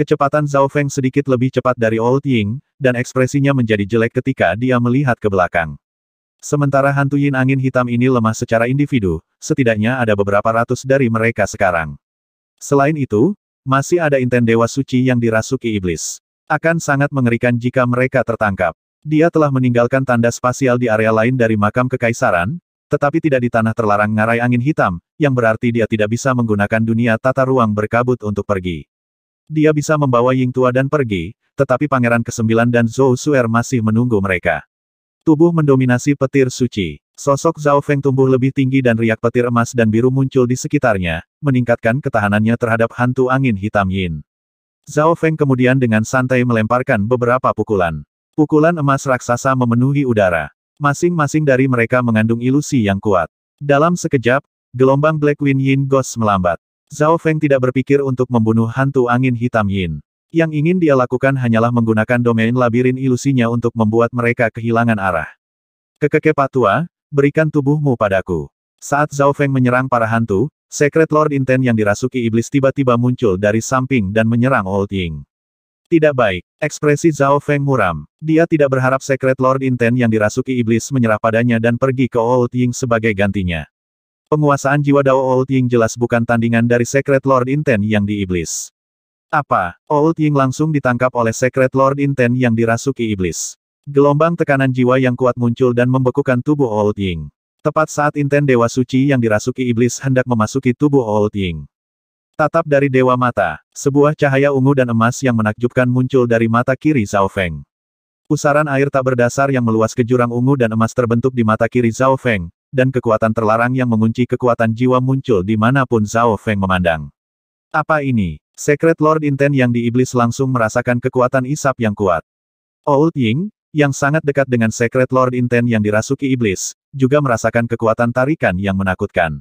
Kecepatan Zhao Feng sedikit lebih cepat dari Old Ying, dan ekspresinya menjadi jelek ketika dia melihat ke belakang. Sementara hantu yin angin hitam ini lemah secara individu, setidaknya ada beberapa ratus dari mereka sekarang. Selain itu, masih ada inten dewa suci yang dirasuki iblis. Akan sangat mengerikan jika mereka tertangkap. Dia telah meninggalkan tanda spasial di area lain dari makam kekaisaran, tetapi tidak di tanah terlarang ngarai angin hitam, yang berarti dia tidak bisa menggunakan dunia tata ruang berkabut untuk pergi. Dia bisa membawa Ying Tua dan pergi, tetapi Pangeran Kesembilan dan Zhou Suer masih menunggu mereka. Tubuh mendominasi petir suci. Sosok Zhao Feng tumbuh lebih tinggi dan riak petir emas dan biru muncul di sekitarnya, meningkatkan ketahanannya terhadap hantu angin hitam Yin. Zhao Feng kemudian dengan santai melemparkan beberapa pukulan. Pukulan emas raksasa memenuhi udara. Masing-masing dari mereka mengandung ilusi yang kuat. Dalam sekejap, gelombang Black Wind Yin Ghost melambat. Zhao Feng tidak berpikir untuk membunuh hantu angin hitam Yin. Yang ingin dia lakukan hanyalah menggunakan domain labirin ilusinya untuk membuat mereka kehilangan arah. Kekeke patua, berikan tubuhmu padaku. Saat Zhao Feng menyerang para hantu, Secret Lord Inten yang dirasuki iblis tiba-tiba muncul dari samping dan menyerang Old Ying. Tidak baik. Ekspresi Zhao Feng muram. Dia tidak berharap Secret Lord Inten yang dirasuki iblis menyerah padanya dan pergi ke Old Ying sebagai gantinya. Penguasaan jiwa Dao Old Ying jelas bukan tandingan dari Secret Lord Inten yang di Iblis. Apa? Old Ying langsung ditangkap oleh Secret Lord Inten yang dirasuki Iblis. Gelombang tekanan jiwa yang kuat muncul dan membekukan tubuh Old Ying. Tepat saat Inten Dewa Suci yang dirasuki Iblis hendak memasuki tubuh Old Ying. Tatap dari Dewa Mata, sebuah cahaya ungu dan emas yang menakjubkan muncul dari mata kiri Zhao Feng. Pusaran air tak berdasar yang meluas ke jurang ungu dan emas terbentuk di mata kiri Zhao Feng, dan kekuatan terlarang yang mengunci kekuatan jiwa muncul di pun Zhao Feng memandang. Apa ini? Secret Lord Inten yang di Iblis langsung merasakan kekuatan isap yang kuat. Old Ying, yang sangat dekat dengan Secret Lord Inten yang dirasuki Iblis, juga merasakan kekuatan tarikan yang menakutkan.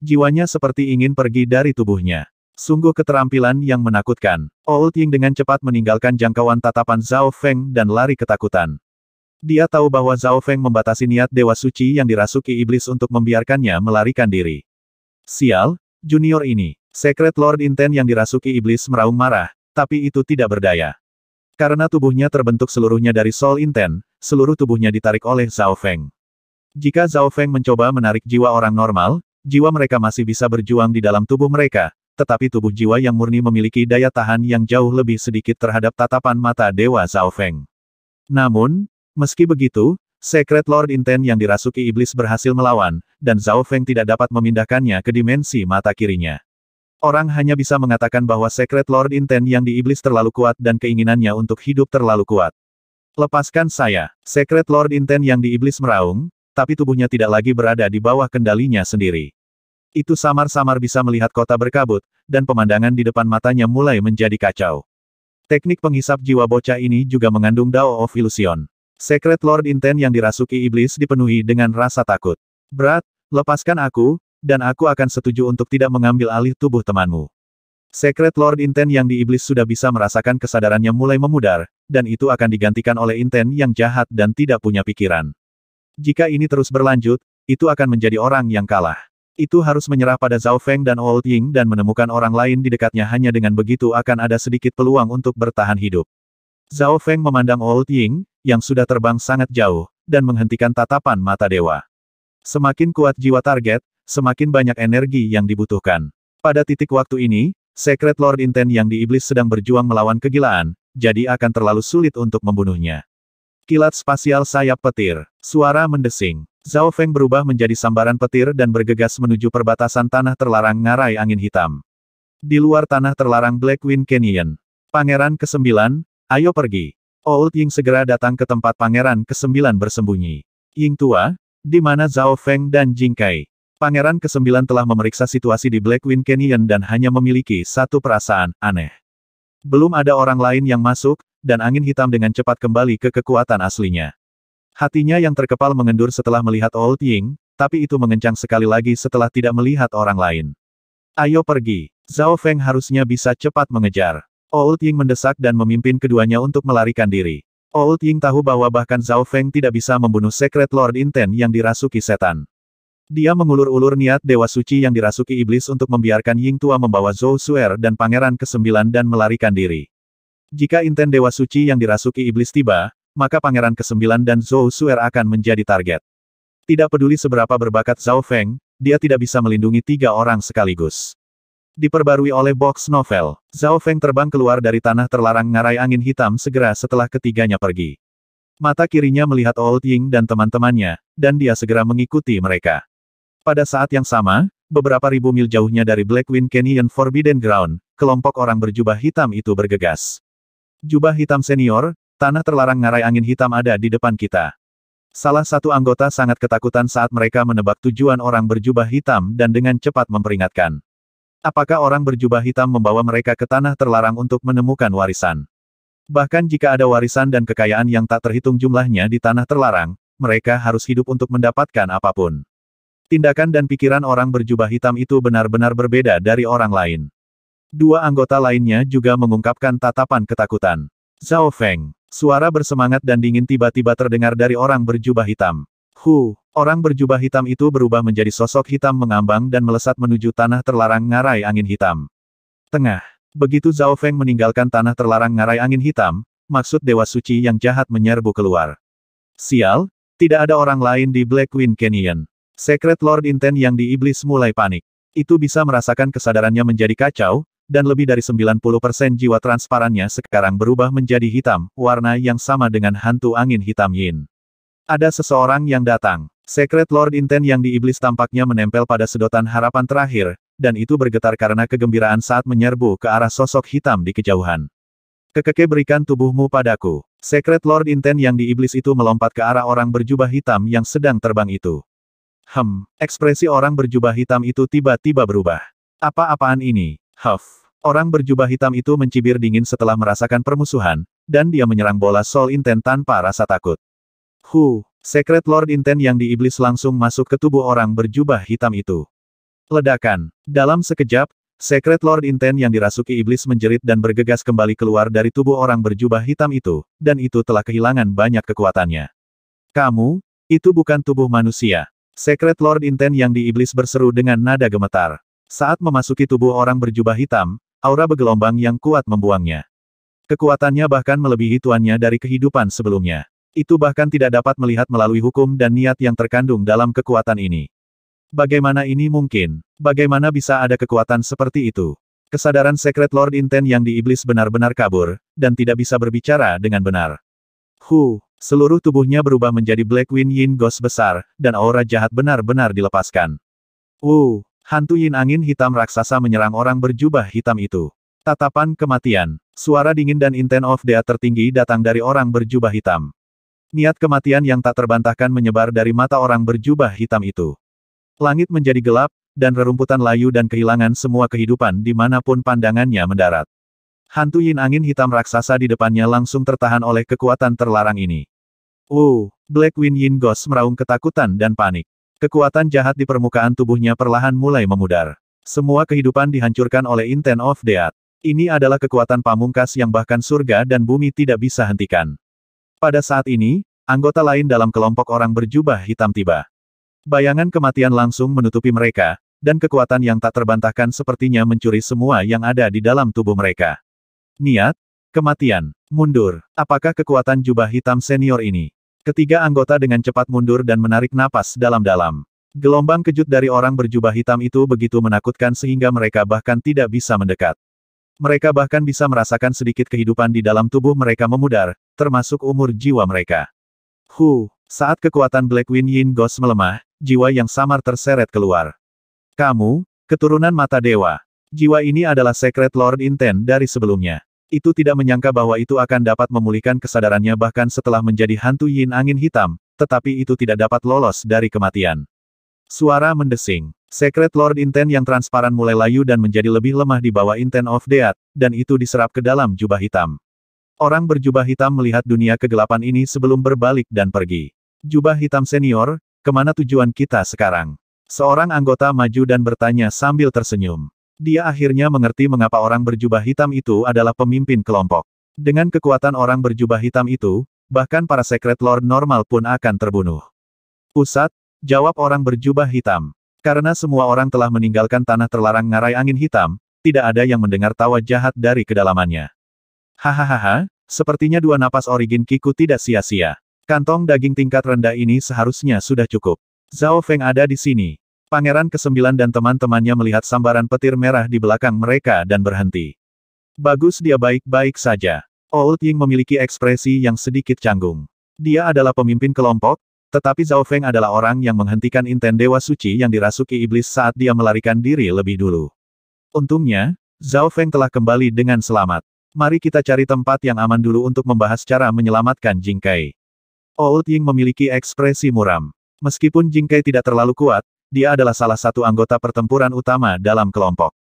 Jiwanya seperti ingin pergi dari tubuhnya. Sungguh keterampilan yang menakutkan. Old Ying dengan cepat meninggalkan jangkauan tatapan Zhao Feng dan lari ketakutan. Dia tahu bahwa Zhao Feng membatasi niat Dewa Suci yang dirasuki iblis untuk membiarkannya melarikan diri. Sial, junior ini. Secret Lord Inten yang dirasuki iblis meraung marah, tapi itu tidak berdaya. Karena tubuhnya terbentuk seluruhnya dari Soul Inten, seluruh tubuhnya ditarik oleh Zhao Feng. Jika Zhao Feng mencoba menarik jiwa orang normal, jiwa mereka masih bisa berjuang di dalam tubuh mereka, tetapi tubuh jiwa yang murni memiliki daya tahan yang jauh lebih sedikit terhadap tatapan mata Dewa Zhao Feng. Namun, Meski begitu, Secret Lord Inten yang dirasuki iblis berhasil melawan, dan Zhao Feng tidak dapat memindahkannya ke dimensi mata kirinya. Orang hanya bisa mengatakan bahwa Secret Lord Inten yang di iblis terlalu kuat dan keinginannya untuk hidup terlalu kuat. Lepaskan saya, Secret Lord Inten yang di iblis meraung, tapi tubuhnya tidak lagi berada di bawah kendalinya sendiri. Itu samar-samar bisa melihat kota berkabut, dan pemandangan di depan matanya mulai menjadi kacau. Teknik penghisap jiwa bocah ini juga mengandung Dao of Illusion. Secret Lord Inten yang dirasuki iblis dipenuhi dengan rasa takut. Berat, lepaskan aku, dan aku akan setuju untuk tidak mengambil alih tubuh temanmu. Secret Lord Inten yang di iblis sudah bisa merasakan kesadarannya mulai memudar, dan itu akan digantikan oleh Inten yang jahat dan tidak punya pikiran. Jika ini terus berlanjut, itu akan menjadi orang yang kalah. Itu harus menyerah pada Zhao Feng dan Old Ying dan menemukan orang lain di dekatnya hanya dengan begitu akan ada sedikit peluang untuk bertahan hidup. Zhao Feng memandang Old Ying, yang sudah terbang sangat jauh, dan menghentikan tatapan mata dewa. Semakin kuat jiwa target, semakin banyak energi yang dibutuhkan. Pada titik waktu ini, Secret Lord Inten yang di iblis sedang berjuang melawan kegilaan, jadi akan terlalu sulit untuk membunuhnya. Kilat spasial sayap petir. Suara mendesing. Zhao Feng berubah menjadi sambaran petir dan bergegas menuju perbatasan tanah terlarang ngarai angin hitam. Di luar tanah terlarang Black Wind Canyon. Pangeran ke-9, ayo pergi. Old Ying segera datang ke tempat pangeran ke-9 bersembunyi. Ying tua, di mana Zhao Feng dan Jing Kai. Pangeran ke-9 telah memeriksa situasi di Black Canyon dan hanya memiliki satu perasaan, aneh. Belum ada orang lain yang masuk, dan angin hitam dengan cepat kembali ke kekuatan aslinya. Hatinya yang terkepal mengendur setelah melihat Old Ying, tapi itu mengencang sekali lagi setelah tidak melihat orang lain. Ayo pergi, Zhao Feng harusnya bisa cepat mengejar. Old Ying mendesak dan memimpin keduanya untuk melarikan diri. Old Ying tahu bahwa bahkan Zhao Feng tidak bisa membunuh Secret Lord Inten yang dirasuki setan. Dia mengulur-ulur niat Dewa Suci yang dirasuki iblis untuk membiarkan Ying Tua membawa Zhou Suer dan Pangeran ke-9 dan melarikan diri. Jika Inten Dewa Suci yang dirasuki iblis tiba, maka Pangeran ke-9 dan Zhou Suer akan menjadi target. Tidak peduli seberapa berbakat Zhao Feng, dia tidak bisa melindungi tiga orang sekaligus. Diperbarui oleh box novel, Zhao Feng terbang keluar dari tanah terlarang ngarai angin hitam segera setelah ketiganya pergi. Mata kirinya melihat Old Ying dan teman-temannya, dan dia segera mengikuti mereka. Pada saat yang sama, beberapa ribu mil jauhnya dari Blackwind Canyon Forbidden Ground, kelompok orang berjubah hitam itu bergegas. Jubah hitam senior, tanah terlarang ngarai angin hitam ada di depan kita. Salah satu anggota sangat ketakutan saat mereka menebak tujuan orang berjubah hitam dan dengan cepat memperingatkan. Apakah orang berjubah hitam membawa mereka ke tanah terlarang untuk menemukan warisan? Bahkan jika ada warisan dan kekayaan yang tak terhitung jumlahnya di tanah terlarang, mereka harus hidup untuk mendapatkan apapun. Tindakan dan pikiran orang berjubah hitam itu benar-benar berbeda dari orang lain. Dua anggota lainnya juga mengungkapkan tatapan ketakutan. Zhao Feng, suara bersemangat dan dingin tiba-tiba terdengar dari orang berjubah hitam. Hu, orang berjubah hitam itu berubah menjadi sosok hitam mengambang dan melesat menuju tanah terlarang ngarai angin hitam. Tengah, begitu Zhao Feng meninggalkan tanah terlarang ngarai angin hitam, maksud Dewa Suci yang jahat menyerbu keluar. Sial, tidak ada orang lain di Black Wind Canyon. Secret Lord Inten yang di Iblis mulai panik. Itu bisa merasakan kesadarannya menjadi kacau, dan lebih dari 90% jiwa transparannya sekarang berubah menjadi hitam, warna yang sama dengan hantu angin hitam Yin. Ada seseorang yang datang. Secret Lord Inten yang di iblis tampaknya menempel pada sedotan harapan terakhir, dan itu bergetar karena kegembiraan saat menyerbu ke arah sosok hitam di kejauhan. Kekeke berikan tubuhmu padaku. Secret Lord Inten yang di iblis itu melompat ke arah orang berjubah hitam yang sedang terbang itu. Hem, ekspresi orang berjubah hitam itu tiba-tiba berubah. Apa-apaan ini? Huff. Orang berjubah hitam itu mencibir dingin setelah merasakan permusuhan, dan dia menyerang bola Soul Inten tanpa rasa takut. Hu, Sekret Lord Inten yang di iblis langsung masuk ke tubuh orang berjubah hitam itu. Ledakan. Dalam sekejap, Secret Lord Inten yang dirasuki iblis menjerit dan bergegas kembali keluar dari tubuh orang berjubah hitam itu, dan itu telah kehilangan banyak kekuatannya. Kamu, itu bukan tubuh manusia. Secret Lord Inten yang di iblis berseru dengan nada gemetar. Saat memasuki tubuh orang berjubah hitam, aura bergelombang yang kuat membuangnya. Kekuatannya bahkan melebihi tuannya dari kehidupan sebelumnya. Itu bahkan tidak dapat melihat melalui hukum dan niat yang terkandung dalam kekuatan ini. Bagaimana ini mungkin? Bagaimana bisa ada kekuatan seperti itu? Kesadaran Secret Lord Inten yang di iblis benar-benar kabur, dan tidak bisa berbicara dengan benar. Hu, seluruh tubuhnya berubah menjadi Black Wind Yin Ghost besar, dan aura jahat benar-benar dilepaskan. Uh, hantu Yin angin hitam raksasa menyerang orang berjubah hitam itu. Tatapan kematian, suara dingin dan intent of death tertinggi datang dari orang berjubah hitam. Niat kematian yang tak terbantahkan menyebar dari mata orang berjubah hitam itu. Langit menjadi gelap, dan rerumputan layu dan kehilangan semua kehidupan di dimanapun pandangannya mendarat. Hantu yin angin hitam raksasa di depannya langsung tertahan oleh kekuatan terlarang ini. Uh, Black Wind Yin Ghost meraung ketakutan dan panik. Kekuatan jahat di permukaan tubuhnya perlahan mulai memudar. Semua kehidupan dihancurkan oleh intent of Death. Ini adalah kekuatan pamungkas yang bahkan surga dan bumi tidak bisa hentikan. Pada saat ini, anggota lain dalam kelompok orang berjubah hitam tiba. Bayangan kematian langsung menutupi mereka, dan kekuatan yang tak terbantahkan sepertinya mencuri semua yang ada di dalam tubuh mereka. Niat, kematian, mundur. Apakah kekuatan jubah hitam senior ini? Ketiga anggota dengan cepat mundur dan menarik napas dalam-dalam. Gelombang kejut dari orang berjubah hitam itu begitu menakutkan sehingga mereka bahkan tidak bisa mendekat. Mereka bahkan bisa merasakan sedikit kehidupan di dalam tubuh mereka memudar, termasuk umur jiwa mereka. Hu, saat kekuatan Black Wind Yin Ghost melemah, jiwa yang samar terseret keluar. Kamu, keturunan mata dewa. Jiwa ini adalah Secret Lord Intent dari sebelumnya. Itu tidak menyangka bahwa itu akan dapat memulihkan kesadarannya bahkan setelah menjadi hantu Yin Angin Hitam, tetapi itu tidak dapat lolos dari kematian. Suara mendesing. Secret Lord Inten yang transparan mulai layu dan menjadi lebih lemah di bawah Inten of Death, dan itu diserap ke dalam jubah hitam. Orang berjubah hitam melihat dunia kegelapan ini sebelum berbalik dan pergi. Jubah hitam senior, kemana tujuan kita sekarang? Seorang anggota maju dan bertanya sambil tersenyum. Dia akhirnya mengerti mengapa orang berjubah hitam itu adalah pemimpin kelompok. Dengan kekuatan orang berjubah hitam itu, bahkan para Secret Lord normal pun akan terbunuh. Pusat, Jawab orang berjubah hitam. Karena semua orang telah meninggalkan tanah terlarang ngarai angin hitam, tidak ada yang mendengar tawa jahat dari kedalamannya. Hahaha, sepertinya dua napas origin Kiku tidak sia-sia. Kantong daging tingkat rendah ini seharusnya sudah cukup. Zhao Feng ada di sini. Pangeran kesembilan dan teman-temannya melihat sambaran petir merah di belakang mereka dan berhenti. Bagus dia baik-baik saja. Old Ying memiliki ekspresi yang sedikit canggung. Dia adalah pemimpin kelompok, tetapi Zhao Feng adalah orang yang menghentikan inten Dewa Suci yang dirasuki iblis saat dia melarikan diri lebih dulu. Untungnya, Zhao Feng telah kembali dengan selamat. Mari kita cari tempat yang aman dulu untuk membahas cara menyelamatkan Jing Kai. Old Ying memiliki ekspresi muram. Meskipun Jing Kai tidak terlalu kuat, dia adalah salah satu anggota pertempuran utama dalam kelompok.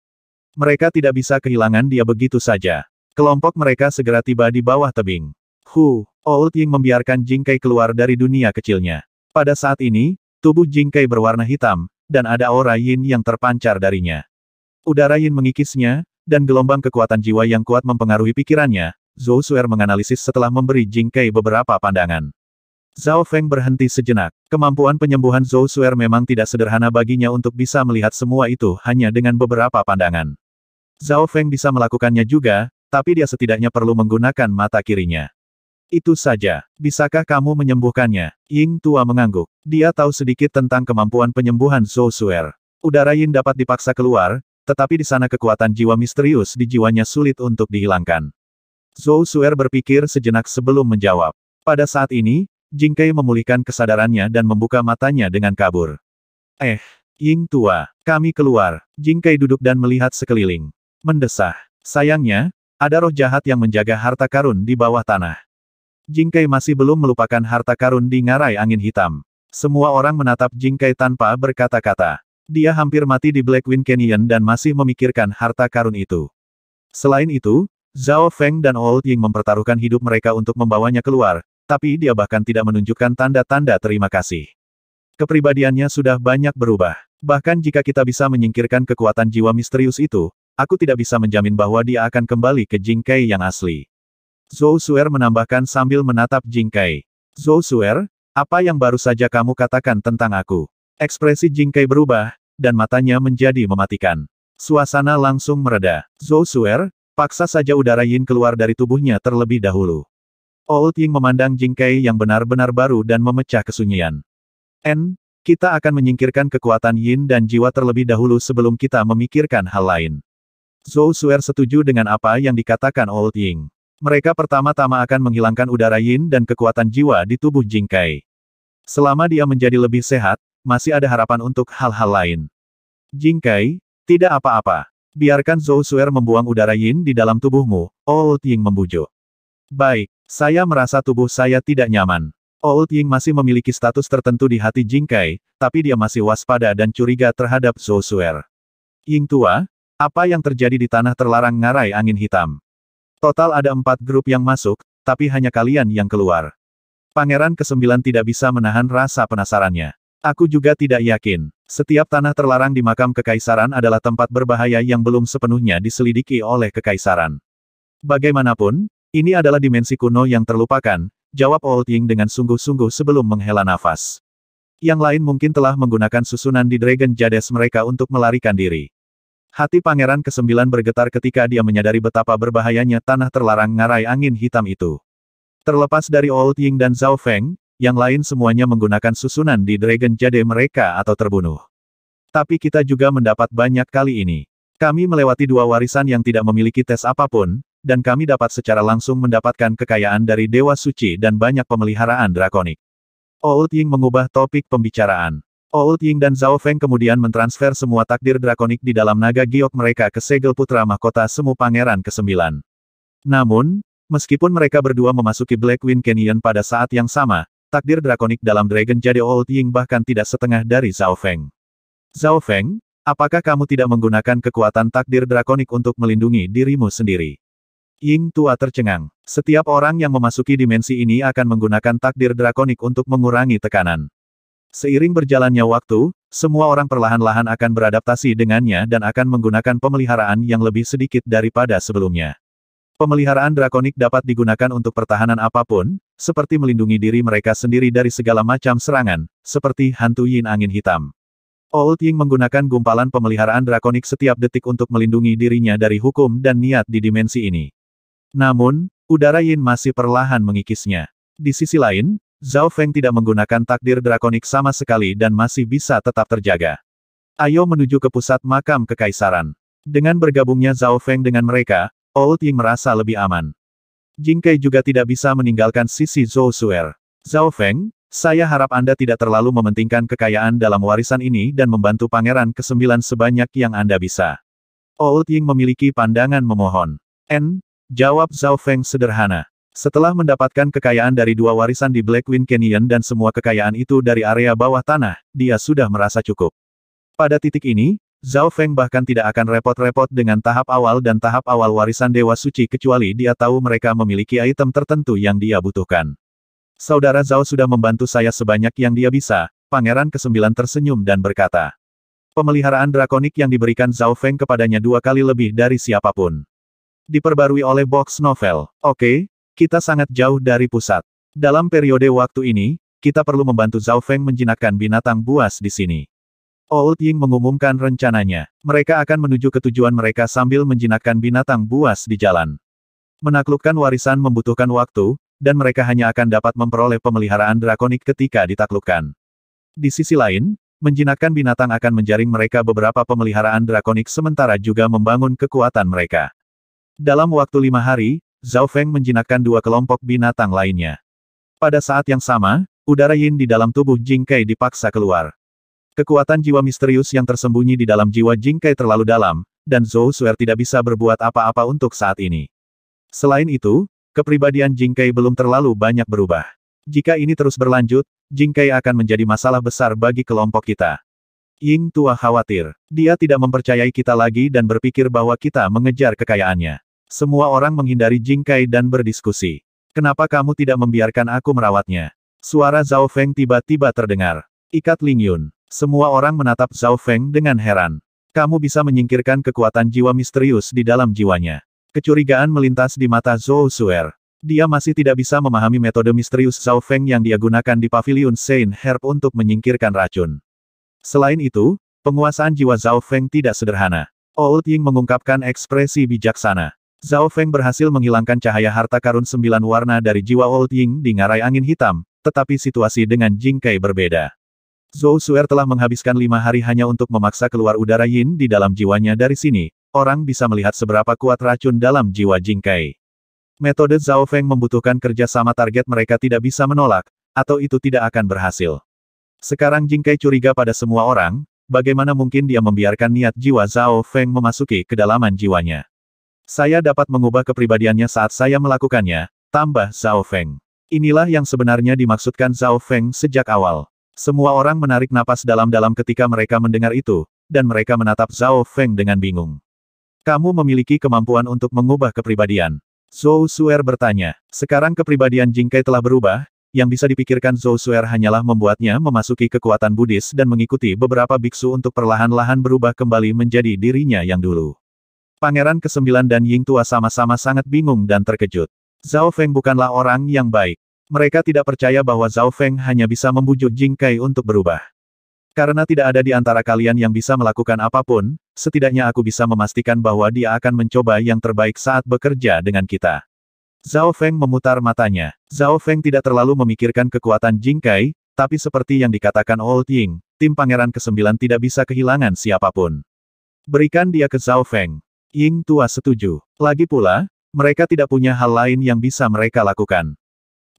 Mereka tidak bisa kehilangan dia begitu saja. Kelompok mereka segera tiba di bawah tebing. Hu, Old Ying membiarkan Jingkai keluar dari dunia kecilnya. Pada saat ini, tubuh Jingkai berwarna hitam, dan ada aura Yin yang terpancar darinya. Udara Yin mengikisnya, dan gelombang kekuatan jiwa yang kuat mempengaruhi pikirannya, Zhou Su'er menganalisis setelah memberi Jingkai beberapa pandangan. Zhao Feng berhenti sejenak. Kemampuan penyembuhan Zhou Su'er memang tidak sederhana baginya untuk bisa melihat semua itu hanya dengan beberapa pandangan. Zhao Feng bisa melakukannya juga, tapi dia setidaknya perlu menggunakan mata kirinya. Itu saja. Bisakah kamu menyembuhkannya? Ying tua mengangguk. Dia tahu sedikit tentang kemampuan penyembuhan Zhou Suer. Udara Yin dapat dipaksa keluar, tetapi di sana kekuatan jiwa misterius di jiwanya sulit untuk dihilangkan. Zhou Suer berpikir sejenak sebelum menjawab. Pada saat ini, Jing Kei memulihkan kesadarannya dan membuka matanya dengan kabur. Eh, Ying tua, kami keluar. Jing Kei duduk dan melihat sekeliling. Mendesah. Sayangnya, ada roh jahat yang menjaga harta karun di bawah tanah. Jingkai masih belum melupakan harta karun di ngarai angin hitam. Semua orang menatap Jingkai tanpa berkata-kata. Dia hampir mati di Black Wind Canyon dan masih memikirkan harta karun itu. Selain itu, Zhao Feng dan Old Ying mempertaruhkan hidup mereka untuk membawanya keluar, tapi dia bahkan tidak menunjukkan tanda-tanda terima kasih. Kepribadiannya sudah banyak berubah. Bahkan jika kita bisa menyingkirkan kekuatan jiwa misterius itu, aku tidak bisa menjamin bahwa dia akan kembali ke Jingkai yang asli. Zhou Suer menambahkan sambil menatap Jing Kai. Zhou Suer, apa yang baru saja kamu katakan tentang aku? Ekspresi Jing Kai berubah, dan matanya menjadi mematikan. Suasana langsung mereda. Zhou Suer, paksa saja udara Yin keluar dari tubuhnya terlebih dahulu. Old Ying memandang Jing Kai yang benar-benar baru dan memecah kesunyian. N, kita akan menyingkirkan kekuatan Yin dan jiwa terlebih dahulu sebelum kita memikirkan hal lain. Zhou Suer setuju dengan apa yang dikatakan Old Ying. Mereka pertama-tama akan menghilangkan udara yin dan kekuatan jiwa di tubuh Jingkai. Selama dia menjadi lebih sehat, masih ada harapan untuk hal-hal lain. Jingkai, tidak apa-apa. Biarkan Zhou Suer membuang udara yin di dalam tubuhmu, Old Ying membujuk. Baik, saya merasa tubuh saya tidak nyaman. Old Ying masih memiliki status tertentu di hati Jingkai, tapi dia masih waspada dan curiga terhadap Zhou Suer. Ying tua, apa yang terjadi di tanah terlarang ngarai angin hitam? Total ada empat grup yang masuk, tapi hanya kalian yang keluar. Pangeran kesembilan tidak bisa menahan rasa penasarannya. Aku juga tidak yakin. Setiap tanah terlarang di makam kekaisaran adalah tempat berbahaya yang belum sepenuhnya diselidiki oleh kekaisaran. Bagaimanapun, ini adalah dimensi kuno yang terlupakan, jawab Old Ying dengan sungguh-sungguh sebelum menghela nafas. Yang lain mungkin telah menggunakan susunan di Dragon Jades mereka untuk melarikan diri. Hati Pangeran Kesembilan bergetar ketika dia menyadari betapa berbahayanya tanah terlarang ngarai angin hitam itu. Terlepas dari Old Ying dan Zhao Feng, yang lain semuanya menggunakan susunan di Dragon Jade mereka atau terbunuh. Tapi kita juga mendapat banyak kali ini. Kami melewati dua warisan yang tidak memiliki tes apapun, dan kami dapat secara langsung mendapatkan kekayaan dari Dewa Suci dan banyak pemeliharaan drakonik. Old Ying mengubah topik pembicaraan. Old Ying dan Zhao Feng kemudian mentransfer semua takdir drakonik di dalam naga giok mereka ke segel putra mahkota semu pangeran ke-9. Namun, meskipun mereka berdua memasuki Black Wind Canyon pada saat yang sama, takdir drakonik dalam Dragon Jade Old Ying bahkan tidak setengah dari Zhao Feng. Zhao Feng, apakah kamu tidak menggunakan kekuatan takdir drakonik untuk melindungi dirimu sendiri? Ying tua tercengang. Setiap orang yang memasuki dimensi ini akan menggunakan takdir drakonik untuk mengurangi tekanan. Seiring berjalannya waktu, semua orang perlahan-lahan akan beradaptasi dengannya dan akan menggunakan pemeliharaan yang lebih sedikit daripada sebelumnya. Pemeliharaan drakonik dapat digunakan untuk pertahanan apapun, seperti melindungi diri mereka sendiri dari segala macam serangan, seperti hantu yin angin hitam. Old Ying menggunakan gumpalan pemeliharaan drakonik setiap detik untuk melindungi dirinya dari hukum dan niat di dimensi ini. Namun, udara Yin masih perlahan mengikisnya. Di sisi lain, Zhao Feng tidak menggunakan takdir drakonik sama sekali dan masih bisa tetap terjaga. Ayo menuju ke pusat makam kekaisaran. Dengan bergabungnya Zhao Feng dengan mereka, Old Ying merasa lebih aman. Jing Kei juga tidak bisa meninggalkan sisi Zhou Suer. Zhao Feng, saya harap Anda tidak terlalu mementingkan kekayaan dalam warisan ini dan membantu pangeran ke-9 sebanyak yang Anda bisa. Old Ying memiliki pandangan memohon. N, jawab Zhao Feng sederhana. Setelah mendapatkan kekayaan dari dua warisan di Blackwing Canyon dan semua kekayaan itu dari area bawah tanah, dia sudah merasa cukup. Pada titik ini, Zhao Feng bahkan tidak akan repot-repot dengan tahap awal dan tahap awal warisan Dewa Suci kecuali dia tahu mereka memiliki item tertentu yang dia butuhkan. Saudara Zhao sudah membantu saya sebanyak yang dia bisa, Pangeran Kesembilan tersenyum dan berkata. Pemeliharaan drakonik yang diberikan Zhao Feng kepadanya dua kali lebih dari siapapun. Diperbarui oleh box novel. Oke, kita sangat jauh dari pusat. Dalam periode waktu ini, kita perlu membantu Zhao Feng menjinakkan binatang buas di sini. Old Ying mengumumkan rencananya. Mereka akan menuju ke tujuan mereka sambil menjinakkan binatang buas di jalan. Menaklukkan warisan membutuhkan waktu, dan mereka hanya akan dapat memperoleh pemeliharaan drakonik ketika ditaklukkan. Di sisi lain, menjinakkan binatang akan menjaring mereka beberapa pemeliharaan drakonik sementara juga membangun kekuatan mereka. Dalam waktu lima hari, Zhao Feng menjinakkan dua kelompok binatang lainnya. Pada saat yang sama, udara yin di dalam tubuh Jing Kai dipaksa keluar. Kekuatan jiwa misterius yang tersembunyi di dalam jiwa Jing Kai terlalu dalam, dan Zhou Su'er tidak bisa berbuat apa-apa untuk saat ini. Selain itu, kepribadian Jing Kai belum terlalu banyak berubah. Jika ini terus berlanjut, Jing Kai akan menjadi masalah besar bagi kelompok kita. Ying Tua khawatir. Dia tidak mempercayai kita lagi dan berpikir bahwa kita mengejar kekayaannya. Semua orang menghindari Jingkai dan berdiskusi. Kenapa kamu tidak membiarkan aku merawatnya? Suara Zhao Feng tiba-tiba terdengar. Ikat Lingyun. Semua orang menatap Zhao Feng dengan heran. Kamu bisa menyingkirkan kekuatan jiwa misterius di dalam jiwanya. Kecurigaan melintas di mata Zhou Suer. Dia masih tidak bisa memahami metode misterius Zhao Feng yang dia gunakan di Pavilion Saint Herb untuk menyingkirkan racun. Selain itu, penguasaan jiwa Zhao Feng tidak sederhana. Old Ying mengungkapkan ekspresi bijaksana. Zhao Feng berhasil menghilangkan cahaya harta karun sembilan warna dari jiwa Old Ying di ngarai angin hitam, tetapi situasi dengan Jing Kai berbeda. Zhou Suer telah menghabiskan lima hari hanya untuk memaksa keluar udara Yin di dalam jiwanya dari sini, orang bisa melihat seberapa kuat racun dalam jiwa Jing Kai. Metode Zhao Feng membutuhkan kerja sama target mereka tidak bisa menolak, atau itu tidak akan berhasil. Sekarang Jing Kai curiga pada semua orang, bagaimana mungkin dia membiarkan niat jiwa Zhao Feng memasuki kedalaman jiwanya. Saya dapat mengubah kepribadiannya saat saya melakukannya, tambah Zhao Feng. Inilah yang sebenarnya dimaksudkan Zhao Feng sejak awal. Semua orang menarik napas dalam-dalam ketika mereka mendengar itu, dan mereka menatap Zhao Feng dengan bingung. Kamu memiliki kemampuan untuk mengubah kepribadian. Zhou Suer bertanya, sekarang kepribadian Jingkai telah berubah, yang bisa dipikirkan Zhou Suer hanyalah membuatnya memasuki kekuatan Buddhis dan mengikuti beberapa biksu untuk perlahan-lahan berubah kembali menjadi dirinya yang dulu. Pangeran ke-9 dan Ying Tua sama-sama sangat bingung dan terkejut. Zhao Feng bukanlah orang yang baik. Mereka tidak percaya bahwa Zhao Feng hanya bisa membujuk Jing Kai untuk berubah. Karena tidak ada di antara kalian yang bisa melakukan apapun, setidaknya aku bisa memastikan bahwa dia akan mencoba yang terbaik saat bekerja dengan kita. Zhao Feng memutar matanya. Zhao Feng tidak terlalu memikirkan kekuatan Jing Kai, tapi seperti yang dikatakan Old Ying, tim pangeran ke-9 tidak bisa kehilangan siapapun. Berikan dia ke Zhao Feng. Ying Tua setuju. Lagi pula, mereka tidak punya hal lain yang bisa mereka lakukan.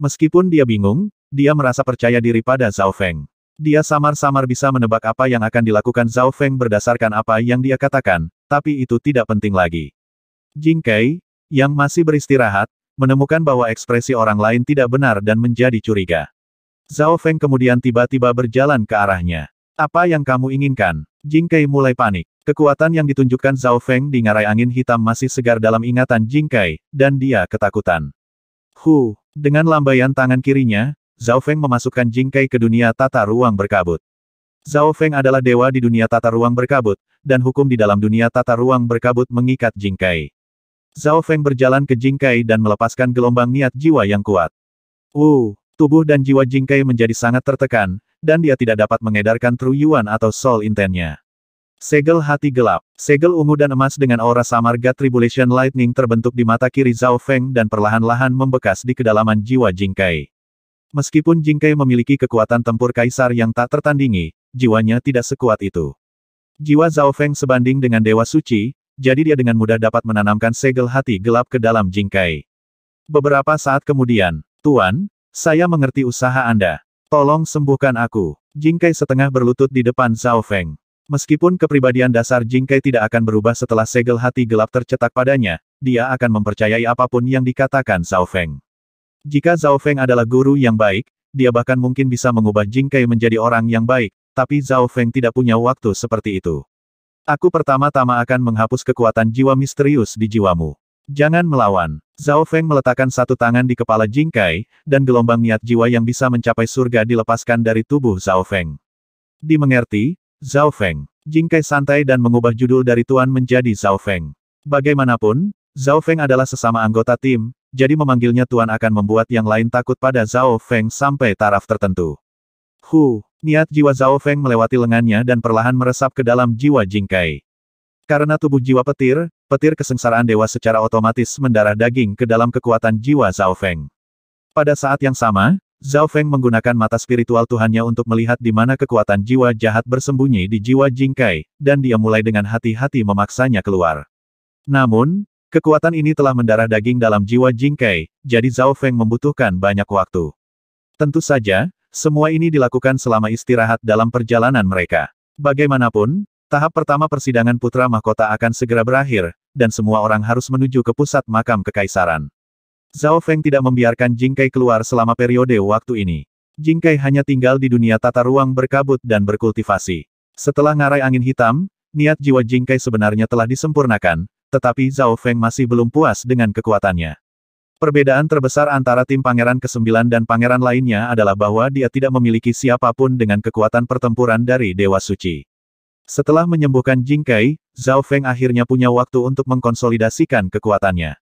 Meskipun dia bingung, dia merasa percaya diri pada Zhao Feng. Dia samar-samar bisa menebak apa yang akan dilakukan Zhao Feng berdasarkan apa yang dia katakan, tapi itu tidak penting lagi. Jing Kai, yang masih beristirahat, menemukan bahwa ekspresi orang lain tidak benar dan menjadi curiga. Zhao Feng kemudian tiba-tiba berjalan ke arahnya. Apa yang kamu inginkan? Jing Kai mulai panik. Kekuatan yang ditunjukkan Zhao Feng di ngarai angin hitam masih segar dalam ingatan Jing Kai, dan dia ketakutan. Hu, dengan lambaian tangan kirinya, Zhao Feng memasukkan Jing Kai ke dunia tata ruang berkabut. Zhao Feng adalah dewa di dunia tata ruang berkabut, dan hukum di dalam dunia tata ruang berkabut mengikat Jing Kai. Zhao Feng berjalan ke Jing Kai dan melepaskan gelombang niat jiwa yang kuat. Wu, tubuh dan jiwa Jing Kai menjadi sangat tertekan, dan dia tidak dapat mengedarkan True Yuan atau Soul Intennya. Segel hati gelap, segel ungu dan emas dengan aura samar samarga Tribulation Lightning terbentuk di mata kiri Zhao Feng dan perlahan-lahan membekas di kedalaman jiwa Jingkai. Meskipun Jingkai memiliki kekuatan tempur kaisar yang tak tertandingi, jiwanya tidak sekuat itu. Jiwa Zhao Feng sebanding dengan Dewa Suci, jadi dia dengan mudah dapat menanamkan segel hati gelap ke dalam Jingkai. Beberapa saat kemudian, Tuan, saya mengerti usaha Anda. Tolong sembuhkan aku. Jingkai setengah berlutut di depan Zhao Feng. Meskipun kepribadian dasar Jingkai tidak akan berubah setelah segel hati gelap tercetak padanya, dia akan mempercayai apapun yang dikatakan Zhao Feng. Jika Zhao Feng adalah guru yang baik, dia bahkan mungkin bisa mengubah Jingkai menjadi orang yang baik, tapi Zhao Feng tidak punya waktu seperti itu. Aku pertama-tama akan menghapus kekuatan jiwa misterius di jiwamu. Jangan melawan. Zhao Feng meletakkan satu tangan di kepala Jingkai, dan gelombang niat jiwa yang bisa mencapai surga dilepaskan dari tubuh Zhao Feng. Dimengerti, Zhao Feng. Jingkai santai dan mengubah judul dari Tuan menjadi Zhao Feng. Bagaimanapun, Zhao Feng adalah sesama anggota tim, jadi memanggilnya Tuan akan membuat yang lain takut pada Zhao Feng sampai taraf tertentu. Hu, niat jiwa Zhao Feng melewati lengannya dan perlahan meresap ke dalam jiwa Jingkai. Karena tubuh jiwa petir, petir kesengsaraan dewa secara otomatis mendarah daging ke dalam kekuatan jiwa Zhao Feng. Pada saat yang sama, Zhao Feng menggunakan mata spiritual Tuhannya untuk melihat di mana kekuatan jiwa jahat bersembunyi di jiwa Jingkai, dan dia mulai dengan hati-hati memaksanya keluar. Namun, kekuatan ini telah mendarah daging dalam jiwa Jingkai, jadi Zhao Feng membutuhkan banyak waktu. Tentu saja, semua ini dilakukan selama istirahat dalam perjalanan mereka. Bagaimanapun, tahap pertama persidangan Putra Mahkota akan segera berakhir, dan semua orang harus menuju ke pusat makam kekaisaran. Zhao Feng tidak membiarkan Jingkai keluar selama periode waktu ini. Jingkai hanya tinggal di dunia tata ruang berkabut dan berkultivasi. Setelah ngarai angin hitam, niat jiwa Jingkai sebenarnya telah disempurnakan, tetapi Zhao Feng masih belum puas dengan kekuatannya. Perbedaan terbesar antara tim Pangeran ke-9 dan Pangeran lainnya adalah bahwa dia tidak memiliki siapapun dengan kekuatan pertempuran dari Dewa Suci. Setelah menyembuhkan Jingkai, Zhao Feng akhirnya punya waktu untuk mengkonsolidasikan kekuatannya.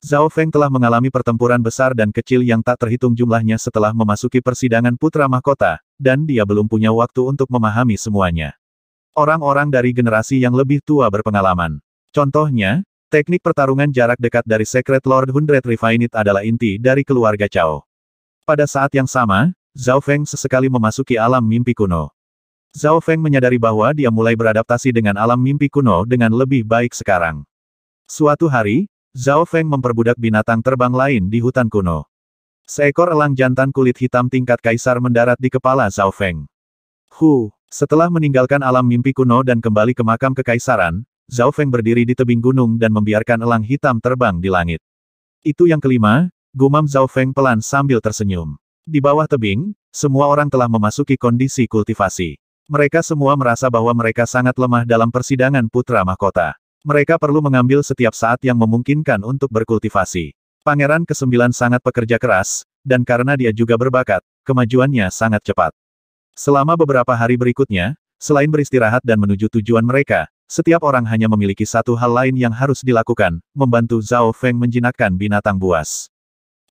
Zhao Feng telah mengalami pertempuran besar dan kecil yang tak terhitung jumlahnya setelah memasuki persidangan Putra Mahkota, dan dia belum punya waktu untuk memahami semuanya. Orang-orang dari generasi yang lebih tua berpengalaman. Contohnya, teknik pertarungan jarak dekat dari Secret Lord Hundred Refined adalah inti dari keluarga Cao. Pada saat yang sama, Zhao Feng sesekali memasuki alam mimpi kuno. Zhao Feng menyadari bahwa dia mulai beradaptasi dengan alam mimpi kuno dengan lebih baik sekarang. Suatu hari, Zhao Feng memperbudak binatang terbang lain di hutan kuno. Seekor elang jantan kulit hitam tingkat kaisar mendarat di kepala Zhao Feng. Hu, setelah meninggalkan alam mimpi kuno dan kembali ke makam kekaisaran, Zhao Feng berdiri di tebing gunung dan membiarkan elang hitam terbang di langit. Itu yang kelima, gumam Zhao Feng pelan sambil tersenyum. Di bawah tebing, semua orang telah memasuki kondisi kultivasi. Mereka semua merasa bahwa mereka sangat lemah dalam persidangan putra mahkota. Mereka perlu mengambil setiap saat yang memungkinkan untuk berkultivasi. Pangeran kesembilan sangat pekerja keras, dan karena dia juga berbakat, kemajuannya sangat cepat. Selama beberapa hari berikutnya, selain beristirahat dan menuju tujuan mereka, setiap orang hanya memiliki satu hal lain yang harus dilakukan, membantu Zhao Feng menjinakkan binatang buas.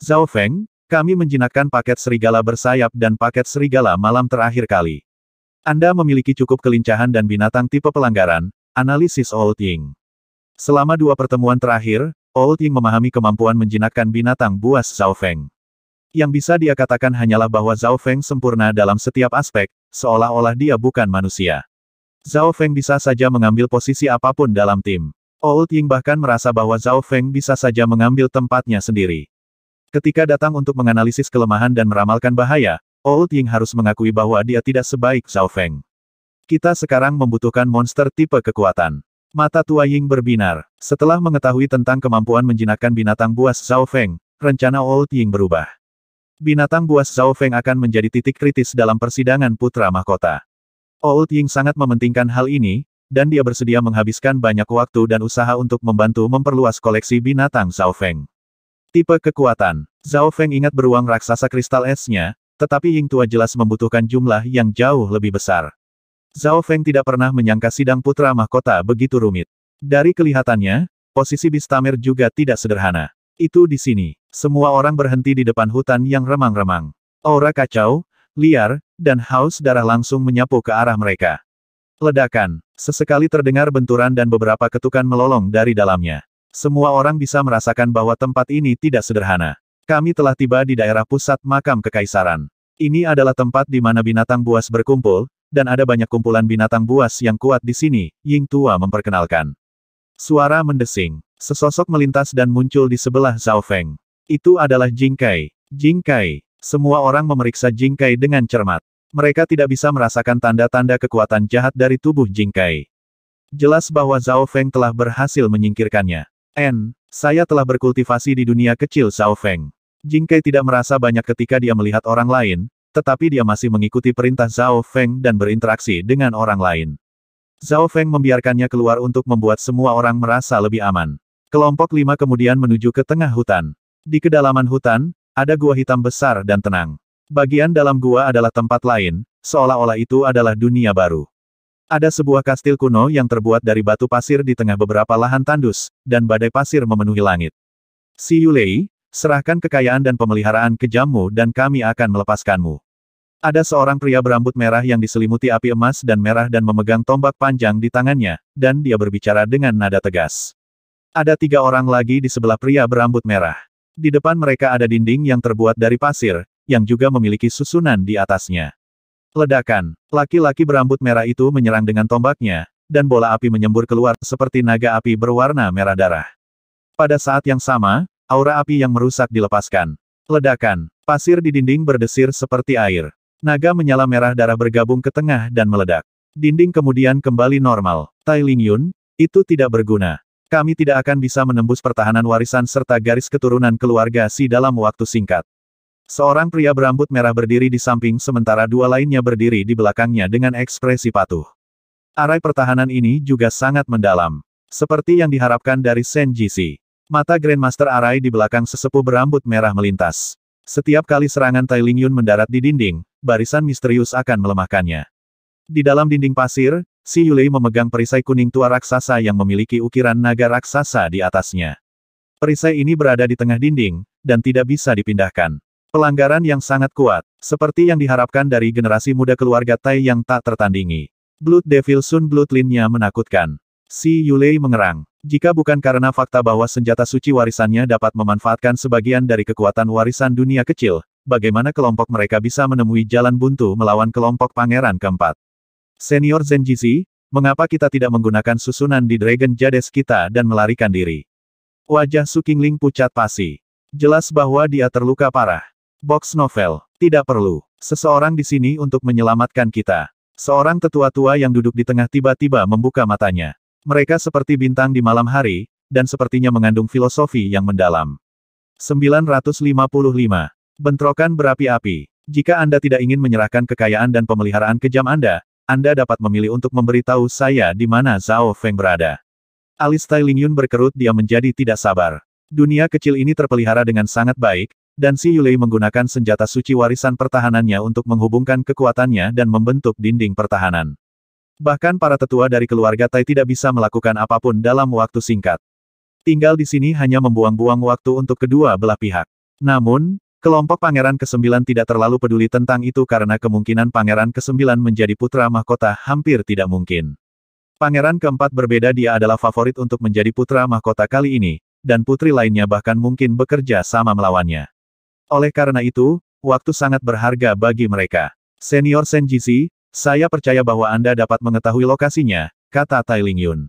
Zhao Feng, kami menjinakkan paket serigala bersayap dan paket serigala malam terakhir kali. Anda memiliki cukup kelincahan dan binatang tipe pelanggaran, analisis Old Ying. Selama dua pertemuan terakhir, Old Ying memahami kemampuan menjinakkan binatang buas Zhao Feng. Yang bisa dia katakan hanyalah bahwa Zhao Feng sempurna dalam setiap aspek, seolah-olah dia bukan manusia. Zhao Feng bisa saja mengambil posisi apapun dalam tim. Old Ying bahkan merasa bahwa Zhao Feng bisa saja mengambil tempatnya sendiri. Ketika datang untuk menganalisis kelemahan dan meramalkan bahaya, Old Ying harus mengakui bahwa dia tidak sebaik Zhao Feng. Kita sekarang membutuhkan monster tipe kekuatan. Mata tua Ying berbinar. Setelah mengetahui tentang kemampuan menjinakkan binatang buas Zhao Feng, rencana Old Ying berubah. Binatang buas Zhao Feng akan menjadi titik kritis dalam persidangan putra mahkota. Old Ying sangat mementingkan hal ini, dan dia bersedia menghabiskan banyak waktu dan usaha untuk membantu memperluas koleksi binatang Zhao Feng. Tipe kekuatan. Zhao Feng ingat beruang raksasa kristal esnya, tetapi Ying tua jelas membutuhkan jumlah yang jauh lebih besar. Zhao Feng tidak pernah menyangka sidang putra mahkota begitu rumit. Dari kelihatannya, posisi Bistamer juga tidak sederhana. Itu di sini. Semua orang berhenti di depan hutan yang remang-remang. Aura kacau, liar, dan haus darah langsung menyapu ke arah mereka. Ledakan. Sesekali terdengar benturan dan beberapa ketukan melolong dari dalamnya. Semua orang bisa merasakan bahwa tempat ini tidak sederhana. Kami telah tiba di daerah pusat makam kekaisaran. Ini adalah tempat di mana binatang buas berkumpul, dan ada banyak kumpulan binatang buas yang kuat di sini, Ying Tua memperkenalkan. Suara mendesing. Sesosok melintas dan muncul di sebelah Zhao Feng. Itu adalah Jing Kai. Jing Kai. Semua orang memeriksa Jing Kai dengan cermat. Mereka tidak bisa merasakan tanda-tanda kekuatan jahat dari tubuh Jing Kai. Jelas bahwa Zhao Feng telah berhasil menyingkirkannya. N, saya telah berkultivasi di dunia kecil Zhao Feng. Jing Kai tidak merasa banyak ketika dia melihat orang lain, tetapi dia masih mengikuti perintah Zhao Feng dan berinteraksi dengan orang lain. Zhao Feng membiarkannya keluar untuk membuat semua orang merasa lebih aman. Kelompok lima kemudian menuju ke tengah hutan. Di kedalaman hutan, ada gua hitam besar dan tenang. Bagian dalam gua adalah tempat lain, seolah-olah itu adalah dunia baru. Ada sebuah kastil kuno yang terbuat dari batu pasir di tengah beberapa lahan tandus, dan badai pasir memenuhi langit. Si Yulei, Serahkan kekayaan dan pemeliharaan kejammu dan kami akan melepaskanmu. Ada seorang pria berambut merah yang diselimuti api emas dan merah dan memegang tombak panjang di tangannya, dan dia berbicara dengan nada tegas. Ada tiga orang lagi di sebelah pria berambut merah. Di depan mereka ada dinding yang terbuat dari pasir, yang juga memiliki susunan di atasnya. Ledakan, laki-laki berambut merah itu menyerang dengan tombaknya, dan bola api menyembur keluar seperti naga api berwarna merah darah. Pada saat yang sama, Aura api yang merusak dilepaskan. Ledakan. Pasir di dinding berdesir seperti air. Naga menyala merah darah bergabung ke tengah dan meledak. Dinding kemudian kembali normal. Tai Ling Yun, itu tidak berguna. Kami tidak akan bisa menembus pertahanan warisan serta garis keturunan keluarga Si dalam waktu singkat. Seorang pria berambut merah berdiri di samping sementara dua lainnya berdiri di belakangnya dengan ekspresi patuh. Arai pertahanan ini juga sangat mendalam. Seperti yang diharapkan dari Sen Jisi. Mata Grandmaster Arai di belakang sesepuh berambut merah melintas. Setiap kali serangan Tai Lingyun mendarat di dinding, barisan misterius akan melemahkannya. Di dalam dinding pasir, Si Yulei memegang perisai kuning tua raksasa yang memiliki ukiran naga raksasa di atasnya. Perisai ini berada di tengah dinding, dan tidak bisa dipindahkan. Pelanggaran yang sangat kuat, seperti yang diharapkan dari generasi muda keluarga Tai yang tak tertandingi. Blood Devil Sun Bloodline-nya menakutkan. Si Yulei mengerang. Jika bukan karena fakta bahwa senjata suci warisannya dapat memanfaatkan sebagian dari kekuatan warisan dunia kecil, bagaimana kelompok mereka bisa menemui jalan buntu melawan kelompok pangeran keempat? Senior Zenjizi, mengapa kita tidak menggunakan susunan di Dragon Jades kita dan melarikan diri? Wajah Su Qingling pucat pasi. Jelas bahwa dia terluka parah. Box novel, tidak perlu. Seseorang di sini untuk menyelamatkan kita. Seorang tetua tua yang duduk di tengah tiba-tiba membuka matanya. Mereka seperti bintang di malam hari, dan sepertinya mengandung filosofi yang mendalam. 955. Bentrokan berapi-api. Jika Anda tidak ingin menyerahkan kekayaan dan pemeliharaan kejam Anda, Anda dapat memilih untuk memberitahu saya di mana Zhao Feng berada. Alis Tai Lingyun berkerut dia menjadi tidak sabar. Dunia kecil ini terpelihara dengan sangat baik, dan Si Yulei menggunakan senjata suci warisan pertahanannya untuk menghubungkan kekuatannya dan membentuk dinding pertahanan. Bahkan para tetua dari keluarga Tai tidak bisa melakukan apapun dalam waktu singkat. Tinggal di sini hanya membuang-buang waktu untuk kedua belah pihak. Namun, kelompok Pangeran ke-9 tidak terlalu peduli tentang itu karena kemungkinan Pangeran ke-9 menjadi putra mahkota hampir tidak mungkin. Pangeran keempat berbeda dia adalah favorit untuk menjadi putra mahkota kali ini, dan putri lainnya bahkan mungkin bekerja sama melawannya. Oleh karena itu, waktu sangat berharga bagi mereka. Senior Senjisi, saya percaya bahwa Anda dapat mengetahui lokasinya, kata Tai Ling Yun.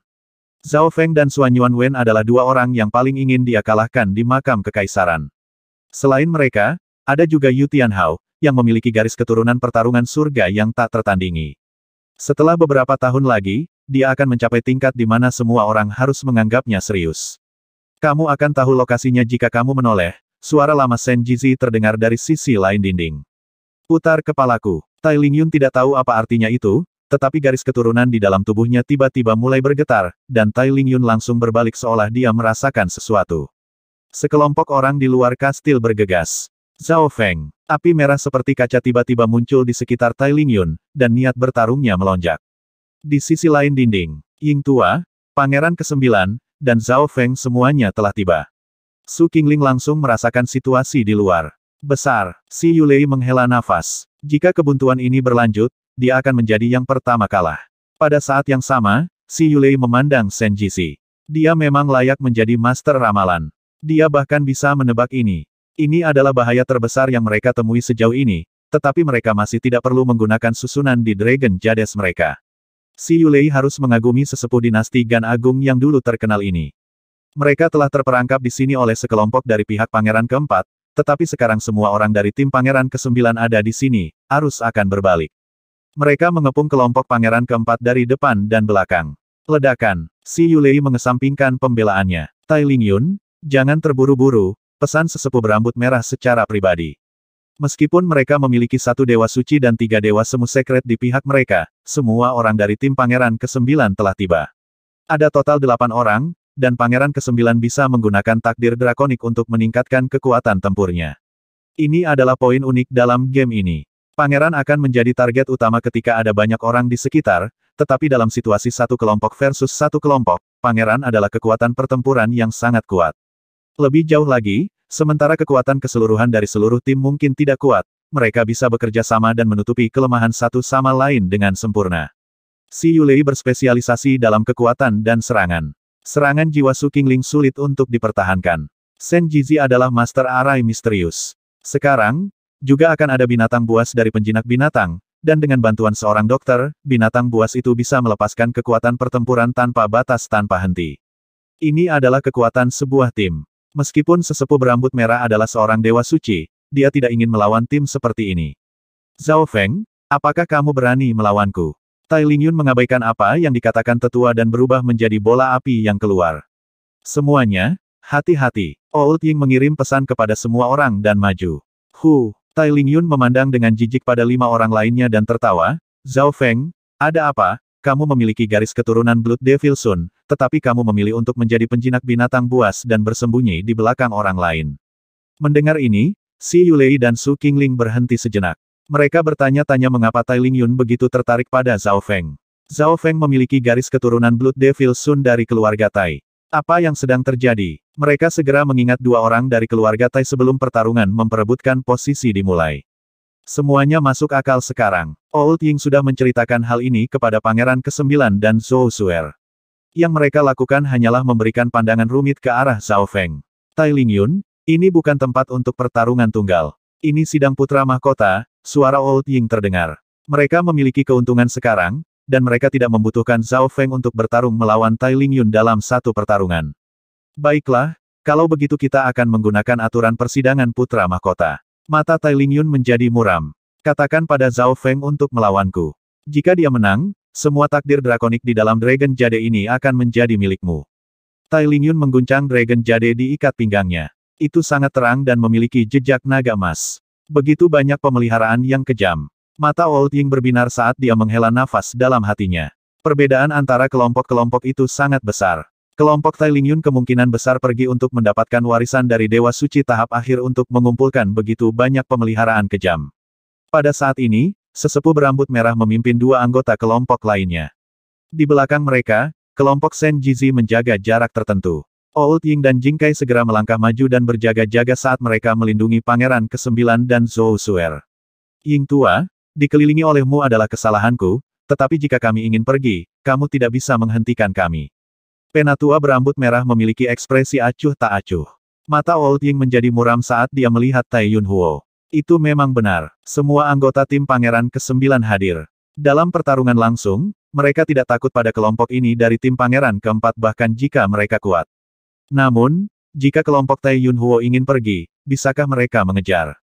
Zhao Feng dan Xuan Yuan Wen adalah dua orang yang paling ingin dia kalahkan di makam kekaisaran. Selain mereka, ada juga Yu Tianhao, yang memiliki garis keturunan pertarungan surga yang tak tertandingi. Setelah beberapa tahun lagi, dia akan mencapai tingkat di mana semua orang harus menganggapnya serius. Kamu akan tahu lokasinya jika kamu menoleh, suara lama Sen Jizi terdengar dari sisi lain dinding. Putar kepalaku. Tai Ling Yun tidak tahu apa artinya itu, tetapi garis keturunan di dalam tubuhnya tiba-tiba mulai bergetar, dan Tai Ling Yun langsung berbalik seolah dia merasakan sesuatu. Sekelompok orang di luar kastil bergegas. Zhao Feng, api merah seperti kaca tiba-tiba muncul di sekitar Tai Ling Yun, dan niat bertarungnya melonjak. Di sisi lain dinding, Ying Tua, Pangeran ke-9, dan Zhao Feng semuanya telah tiba. Su Qingling langsung merasakan situasi di luar. Besar, si Yulei menghela nafas. Jika kebuntuan ini berlanjut, dia akan menjadi yang pertama kalah. Pada saat yang sama, si Yulei memandang Senjisi. Dia memang layak menjadi master ramalan. Dia bahkan bisa menebak ini. Ini adalah bahaya terbesar yang mereka temui sejauh ini, tetapi mereka masih tidak perlu menggunakan susunan di Dragon Jades mereka. Si Yulei harus mengagumi sesepuh dinasti Gan Agung yang dulu terkenal ini. Mereka telah terperangkap di sini oleh sekelompok dari pihak pangeran keempat, tetapi sekarang semua orang dari tim Pangeran ke-9 ada di sini, arus akan berbalik. Mereka mengepung kelompok Pangeran keempat dari depan dan belakang. Ledakan, si Yulei mengesampingkan pembelaannya. Tai Lingyun, jangan terburu-buru, pesan sesepuh berambut merah secara pribadi. Meskipun mereka memiliki satu dewa suci dan tiga dewa semu sekret di pihak mereka, semua orang dari tim pangeran ke-9 telah tiba. Ada total delapan orang, dan Pangeran ke-9 bisa menggunakan takdir drakonik untuk meningkatkan kekuatan tempurnya. Ini adalah poin unik dalam game ini. Pangeran akan menjadi target utama ketika ada banyak orang di sekitar, tetapi dalam situasi satu kelompok versus satu kelompok, Pangeran adalah kekuatan pertempuran yang sangat kuat. Lebih jauh lagi, sementara kekuatan keseluruhan dari seluruh tim mungkin tidak kuat, mereka bisa bekerja sama dan menutupi kelemahan satu sama lain dengan sempurna. Si Yulei berspesialisasi dalam kekuatan dan serangan. Serangan jiwa Su Qingling sulit untuk dipertahankan. Shen Jizi adalah master arai misterius. Sekarang, juga akan ada binatang buas dari penjinak binatang, dan dengan bantuan seorang dokter, binatang buas itu bisa melepaskan kekuatan pertempuran tanpa batas tanpa henti. Ini adalah kekuatan sebuah tim. Meskipun sesepuh berambut merah adalah seorang dewa suci, dia tidak ingin melawan tim seperti ini. Zhao Feng, apakah kamu berani melawanku? Tai Lingyun mengabaikan apa yang dikatakan tetua dan berubah menjadi bola api yang keluar. Semuanya, hati-hati. Old Ying mengirim pesan kepada semua orang dan maju. Hu, Tai Lingyun memandang dengan jijik pada lima orang lainnya dan tertawa, Zhao Feng, ada apa, kamu memiliki garis keturunan Blood Devil Sun, tetapi kamu memilih untuk menjadi penjinak binatang buas dan bersembunyi di belakang orang lain. Mendengar ini, Si Yulei dan Su Qingling berhenti sejenak. Mereka bertanya-tanya mengapa Tai Ling Yun begitu tertarik pada Zhao Feng. Zhao Feng memiliki garis keturunan Blood Devil Sun dari keluarga Tai. Apa yang sedang terjadi? Mereka segera mengingat dua orang dari keluarga Tai sebelum pertarungan memperebutkan posisi dimulai. Semuanya masuk akal sekarang. Old Ying sudah menceritakan hal ini kepada Pangeran ke-9 dan Zhou Suer. Yang mereka lakukan hanyalah memberikan pandangan rumit ke arah Zhao Feng. Tai Ling Yun, ini bukan tempat untuk pertarungan tunggal. Ini sidang putra mahkota, suara Old Ying terdengar. Mereka memiliki keuntungan sekarang, dan mereka tidak membutuhkan Zhao Feng untuk bertarung melawan Tai Ling Yun dalam satu pertarungan. Baiklah, kalau begitu kita akan menggunakan aturan persidangan putra mahkota. Mata Tai Ling Yun menjadi muram. Katakan pada Zhao Feng untuk melawanku. Jika dia menang, semua takdir drakonik di dalam Dragon Jade ini akan menjadi milikmu. Tai Ling Yun mengguncang Dragon Jade di ikat pinggangnya. Itu sangat terang dan memiliki jejak naga emas. Begitu banyak pemeliharaan yang kejam. Mata Old Ying berbinar saat dia menghela nafas dalam hatinya. Perbedaan antara kelompok-kelompok itu sangat besar. Kelompok Tai Ling Yun kemungkinan besar pergi untuk mendapatkan warisan dari Dewa Suci tahap akhir untuk mengumpulkan begitu banyak pemeliharaan kejam. Pada saat ini, sesepuh berambut merah memimpin dua anggota kelompok lainnya. Di belakang mereka, kelompok Sen Jizi menjaga jarak tertentu. Old Ying dan Jing Kai segera melangkah maju dan berjaga-jaga saat mereka melindungi Pangeran ke-9 dan Zhou Suer. Ying tua, dikelilingi olehmu adalah kesalahanku, tetapi jika kami ingin pergi, kamu tidak bisa menghentikan kami. Penatua berambut merah memiliki ekspresi acuh tak acuh. Mata Old Ying menjadi muram saat dia melihat Tai Yun Huo. Itu memang benar, semua anggota tim Pangeran ke-9 hadir. Dalam pertarungan langsung, mereka tidak takut pada kelompok ini dari tim Pangeran keempat bahkan jika mereka kuat. Namun, jika kelompok Tai Huo ingin pergi, bisakah mereka mengejar?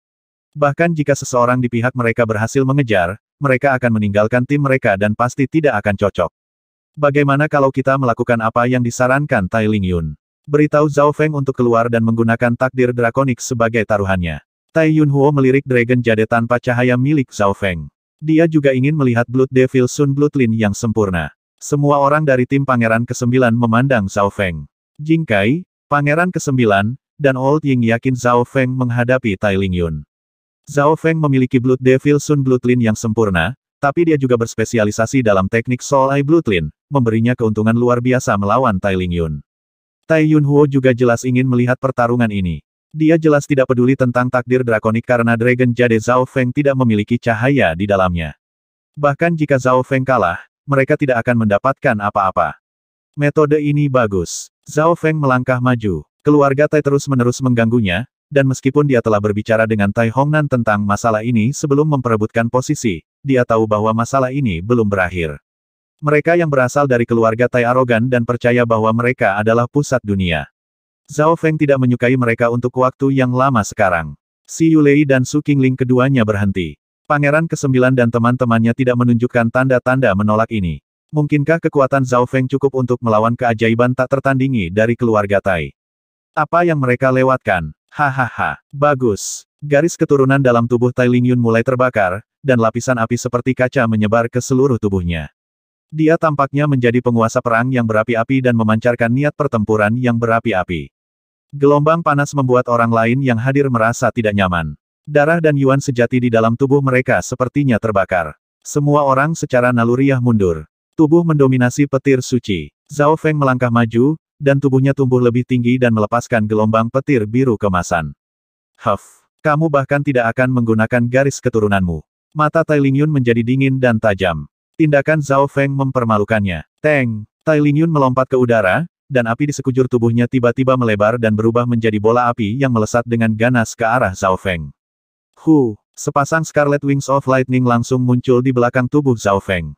Bahkan jika seseorang di pihak mereka berhasil mengejar, mereka akan meninggalkan tim mereka dan pasti tidak akan cocok. Bagaimana kalau kita melakukan apa yang disarankan Tai Ling Yun? Beritahu Zhao Feng untuk keluar dan menggunakan takdir drakonik sebagai taruhannya. Tai Huo melirik Dragon Jade tanpa cahaya milik Zhao Feng. Dia juga ingin melihat Blood Devil Sun Blood Lin yang sempurna. Semua orang dari tim Pangeran ke-9 memandang Zhao Feng. Jing Kai, Pangeran ke-9, dan Old Ying yakin Zhao Feng menghadapi Tai Ling Yun. Zhao Feng memiliki Blood Devil Sun bloodline yang sempurna, tapi dia juga berspesialisasi dalam teknik Soul Eye bloodline, memberinya keuntungan luar biasa melawan Tai Ling Yun. Tai Yun Huo juga jelas ingin melihat pertarungan ini. Dia jelas tidak peduli tentang takdir drakonik karena Dragon Jade Zhao Feng tidak memiliki cahaya di dalamnya. Bahkan jika Zhao Feng kalah, mereka tidak akan mendapatkan apa-apa. Metode ini bagus. Zhao Feng melangkah maju. Keluarga Tai terus-menerus mengganggunya, dan meskipun dia telah berbicara dengan Tai Hongnan tentang masalah ini sebelum memperebutkan posisi, dia tahu bahwa masalah ini belum berakhir. Mereka yang berasal dari keluarga Tai arogan dan percaya bahwa mereka adalah pusat dunia. Zhao Feng tidak menyukai mereka untuk waktu yang lama sekarang. Si Yulei dan Su Qingling keduanya berhenti. Pangeran ke-9 dan teman-temannya tidak menunjukkan tanda-tanda menolak ini. Mungkinkah kekuatan Zhao Feng cukup untuk melawan keajaiban tak tertandingi dari keluarga Tai? Apa yang mereka lewatkan? Hahaha, bagus. Garis keturunan dalam tubuh Tai Lingyun mulai terbakar, dan lapisan api seperti kaca menyebar ke seluruh tubuhnya. Dia tampaknya menjadi penguasa perang yang berapi-api dan memancarkan niat pertempuran yang berapi-api. Gelombang panas membuat orang lain yang hadir merasa tidak nyaman. Darah dan Yuan sejati di dalam tubuh mereka sepertinya terbakar. Semua orang secara naluriah mundur. Tubuh mendominasi petir suci. Zhao Feng melangkah maju, dan tubuhnya tumbuh lebih tinggi dan melepaskan gelombang petir biru kemasan. Huff! Kamu bahkan tidak akan menggunakan garis keturunanmu. Mata Tai Lingyun menjadi dingin dan tajam. Tindakan Zhao Feng mempermalukannya. Teng! Tai Lingyun melompat ke udara, dan api di sekujur tubuhnya tiba-tiba melebar dan berubah menjadi bola api yang melesat dengan ganas ke arah Zhao Feng. Hu! Sepasang Scarlet Wings of Lightning langsung muncul di belakang tubuh Zhao Feng.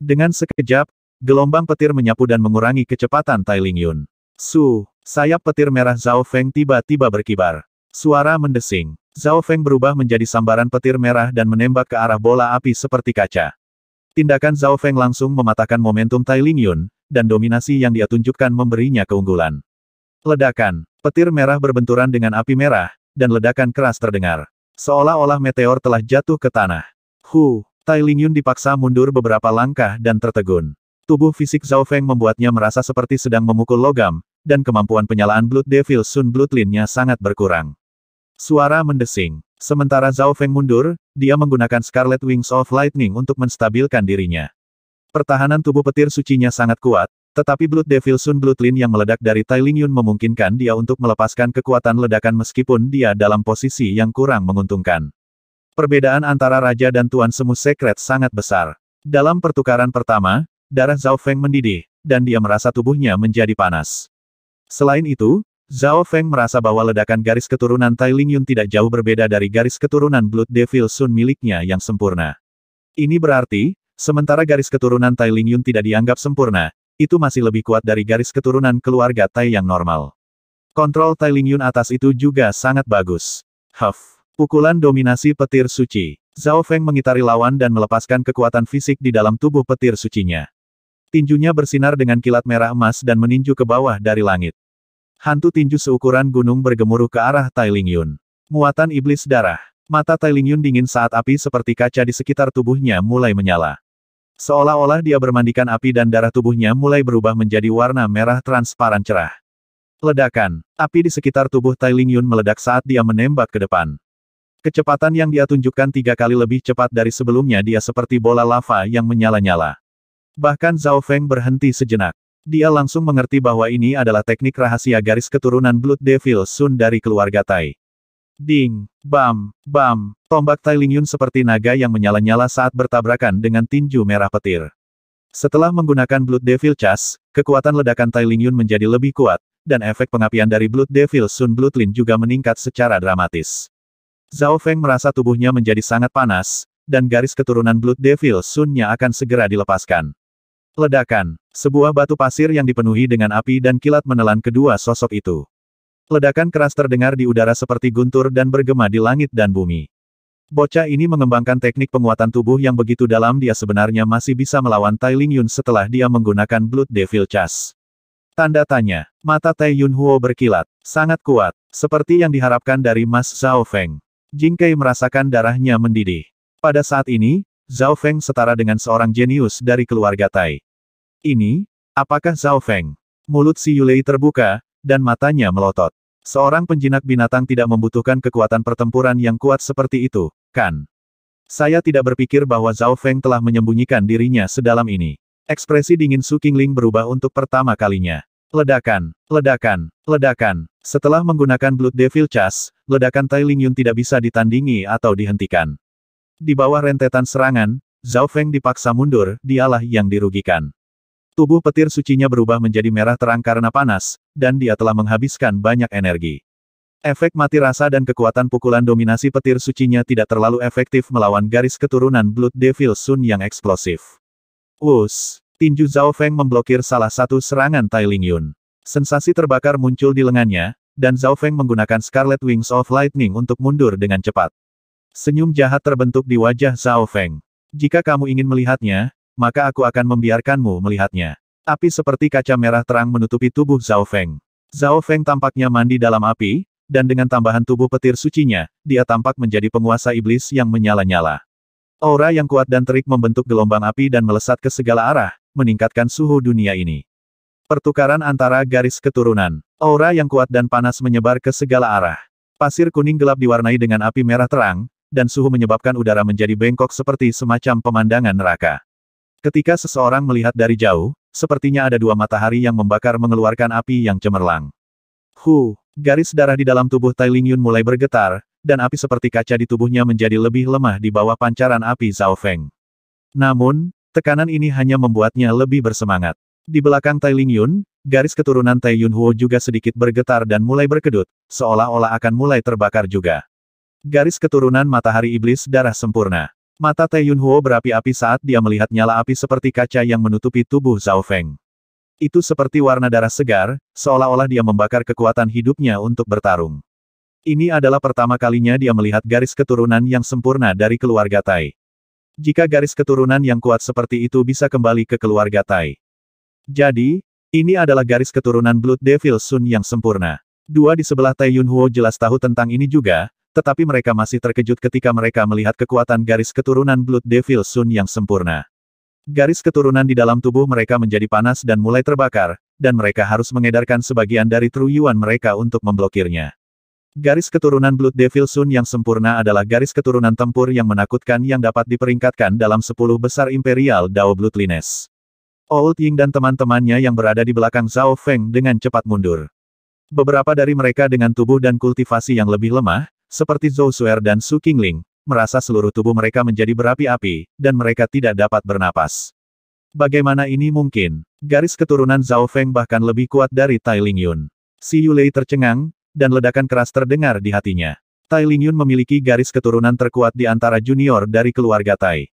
Dengan sekejap, gelombang petir menyapu dan mengurangi kecepatan Tai Ling Yun. Su, sayap petir merah Zhao Feng tiba-tiba berkibar. Suara mendesing. Zhao Feng berubah menjadi sambaran petir merah dan menembak ke arah bola api seperti kaca. Tindakan Zhao Feng langsung mematahkan momentum Tai Ling Yun, dan dominasi yang dia tunjukkan memberinya keunggulan. Ledakan. Petir merah berbenturan dengan api merah, dan ledakan keras terdengar. Seolah-olah meteor telah jatuh ke tanah. Hu, Tai Lingyun dipaksa mundur beberapa langkah dan tertegun. Tubuh fisik Zhao Feng membuatnya merasa seperti sedang memukul logam, dan kemampuan penyalaan Blood Devil Sun Blood Linnya nya sangat berkurang. Suara mendesing. Sementara Zhao Feng mundur, dia menggunakan Scarlet Wings of Lightning untuk menstabilkan dirinya. Pertahanan tubuh petir sucinya sangat kuat, tetapi Blood Devil Sun Blood Lin yang meledak dari Tai Lingyun memungkinkan dia untuk melepaskan kekuatan ledakan meskipun dia dalam posisi yang kurang menguntungkan. Perbedaan antara raja dan tuan semu secret sangat besar. Dalam pertukaran pertama, darah Zhao Feng mendidih, dan dia merasa tubuhnya menjadi panas. Selain itu, Zhao Feng merasa bahwa ledakan garis keturunan Tai Ling Yun tidak jauh berbeda dari garis keturunan Blood Devil Sun miliknya yang sempurna. Ini berarti, sementara garis keturunan Tai Ling Yun tidak dianggap sempurna, itu masih lebih kuat dari garis keturunan keluarga Tai yang normal. Kontrol Tai Ling Yun atas itu juga sangat bagus. Huff. Pukulan dominasi petir suci. Zhao Feng mengitari lawan dan melepaskan kekuatan fisik di dalam tubuh petir sucinya. Tinjunya bersinar dengan kilat merah emas dan meninju ke bawah dari langit. Hantu tinju seukuran gunung bergemuruh ke arah Tai Ling Yun. Muatan iblis darah. Mata Tai Ling Yun dingin saat api seperti kaca di sekitar tubuhnya mulai menyala. Seolah-olah dia bermandikan api dan darah tubuhnya mulai berubah menjadi warna merah transparan cerah. Ledakan. Api di sekitar tubuh Tai Ling Yun meledak saat dia menembak ke depan. Kecepatan yang dia tunjukkan tiga kali lebih cepat dari sebelumnya dia seperti bola lava yang menyala-nyala. Bahkan Zhao Feng berhenti sejenak. Dia langsung mengerti bahwa ini adalah teknik rahasia garis keturunan Blood Devil Sun dari keluarga Tai. Ding, bam, bam, tombak Tai Lingyun seperti naga yang menyala-nyala saat bertabrakan dengan tinju merah petir. Setelah menggunakan Blood Devil Chas, kekuatan ledakan Tai Lingyun menjadi lebih kuat, dan efek pengapian dari Blood Devil Sun Bloodlin juga meningkat secara dramatis. Zhao Feng merasa tubuhnya menjadi sangat panas, dan garis keturunan Blood Devil Sunnya akan segera dilepaskan. Ledakan. Sebuah batu pasir yang dipenuhi dengan api dan kilat menelan kedua sosok itu. Ledakan keras terdengar di udara seperti guntur dan bergema di langit dan bumi. Bocah ini mengembangkan teknik penguatan tubuh yang begitu dalam dia sebenarnya masih bisa melawan Tai Ling Yun setelah dia menggunakan Blood Devil Chas. Tanda tanya. Mata Tai Yun Huo berkilat. Sangat kuat. Seperti yang diharapkan dari Mas Zhao Feng. Jing Kai merasakan darahnya mendidih. Pada saat ini, Zhao Feng setara dengan seorang jenius dari keluarga Tai. Ini, apakah Zhao Feng? Mulut si Yulei terbuka, dan matanya melotot. Seorang penjinak binatang tidak membutuhkan kekuatan pertempuran yang kuat seperti itu, kan? Saya tidak berpikir bahwa Zhao Feng telah menyembunyikan dirinya sedalam ini. Ekspresi dingin Su Qingling berubah untuk pertama kalinya. Ledakan, ledakan, ledakan. Setelah menggunakan Blood Devil Chas, ledakan Tai Ling Yun tidak bisa ditandingi atau dihentikan. Di bawah rentetan serangan, Zhao Feng dipaksa mundur, dialah yang dirugikan. Tubuh petir sucinya berubah menjadi merah terang karena panas, dan dia telah menghabiskan banyak energi. Efek mati rasa dan kekuatan pukulan dominasi petir sucinya tidak terlalu efektif melawan garis keturunan Blood Devil Sun yang eksplosif. Us tinju Zhao Feng memblokir salah satu serangan Tai Ling Yun. Sensasi terbakar muncul di lengannya, dan Zhao Feng menggunakan Scarlet Wings of Lightning untuk mundur dengan cepat. Senyum jahat terbentuk di wajah Zhao Feng. Jika kamu ingin melihatnya, maka aku akan membiarkanmu melihatnya. Api seperti kaca merah terang menutupi tubuh Zhao Feng. Zhao Feng tampaknya mandi dalam api, dan dengan tambahan tubuh petir sucinya, dia tampak menjadi penguasa iblis yang menyala-nyala. Aura yang kuat dan terik membentuk gelombang api dan melesat ke segala arah, meningkatkan suhu dunia ini. Pertukaran antara garis keturunan, aura yang kuat dan panas menyebar ke segala arah. Pasir kuning gelap diwarnai dengan api merah terang, dan suhu menyebabkan udara menjadi bengkok seperti semacam pemandangan neraka. Ketika seseorang melihat dari jauh, sepertinya ada dua matahari yang membakar mengeluarkan api yang cemerlang. Hu, garis darah di dalam tubuh Tai Ling Yun mulai bergetar, dan api seperti kaca di tubuhnya menjadi lebih lemah di bawah pancaran api Zhao Feng. Namun, Tekanan ini hanya membuatnya lebih bersemangat. Di belakang Tai Ling Yun, garis keturunan Tai Yun Huo juga sedikit bergetar dan mulai berkedut, seolah-olah akan mulai terbakar juga. Garis keturunan matahari iblis darah sempurna. Mata Tai Yun Huo berapi-api saat dia melihat nyala api seperti kaca yang menutupi tubuh Zhao Feng. Itu seperti warna darah segar, seolah-olah dia membakar kekuatan hidupnya untuk bertarung. Ini adalah pertama kalinya dia melihat garis keturunan yang sempurna dari keluarga Tai. Jika garis keturunan yang kuat seperti itu bisa kembali ke keluarga Tai. Jadi, ini adalah garis keturunan Blood Devil Sun yang sempurna. Dua di sebelah Tai Yunhuo jelas tahu tentang ini juga, tetapi mereka masih terkejut ketika mereka melihat kekuatan garis keturunan Blood Devil Sun yang sempurna. Garis keturunan di dalam tubuh mereka menjadi panas dan mulai terbakar, dan mereka harus mengedarkan sebagian dari True Yuan mereka untuk memblokirnya. Garis keturunan Blood Devil Sun yang sempurna adalah garis keturunan tempur yang menakutkan yang dapat diperingkatkan dalam sepuluh besar Imperial Dao Bloodlines. Old Ying dan teman-temannya yang berada di belakang Zhao Feng dengan cepat mundur. Beberapa dari mereka dengan tubuh dan kultivasi yang lebih lemah, seperti Zhou Suer dan Su Qingling, merasa seluruh tubuh mereka menjadi berapi-api, dan mereka tidak dapat bernapas. Bagaimana ini mungkin? Garis keturunan Zhao Feng bahkan lebih kuat dari Tai Ling Yun. Si Yulei tercengang, dan ledakan keras terdengar di hatinya. Tai Lingyun memiliki garis keturunan terkuat di antara junior dari keluarga Tai.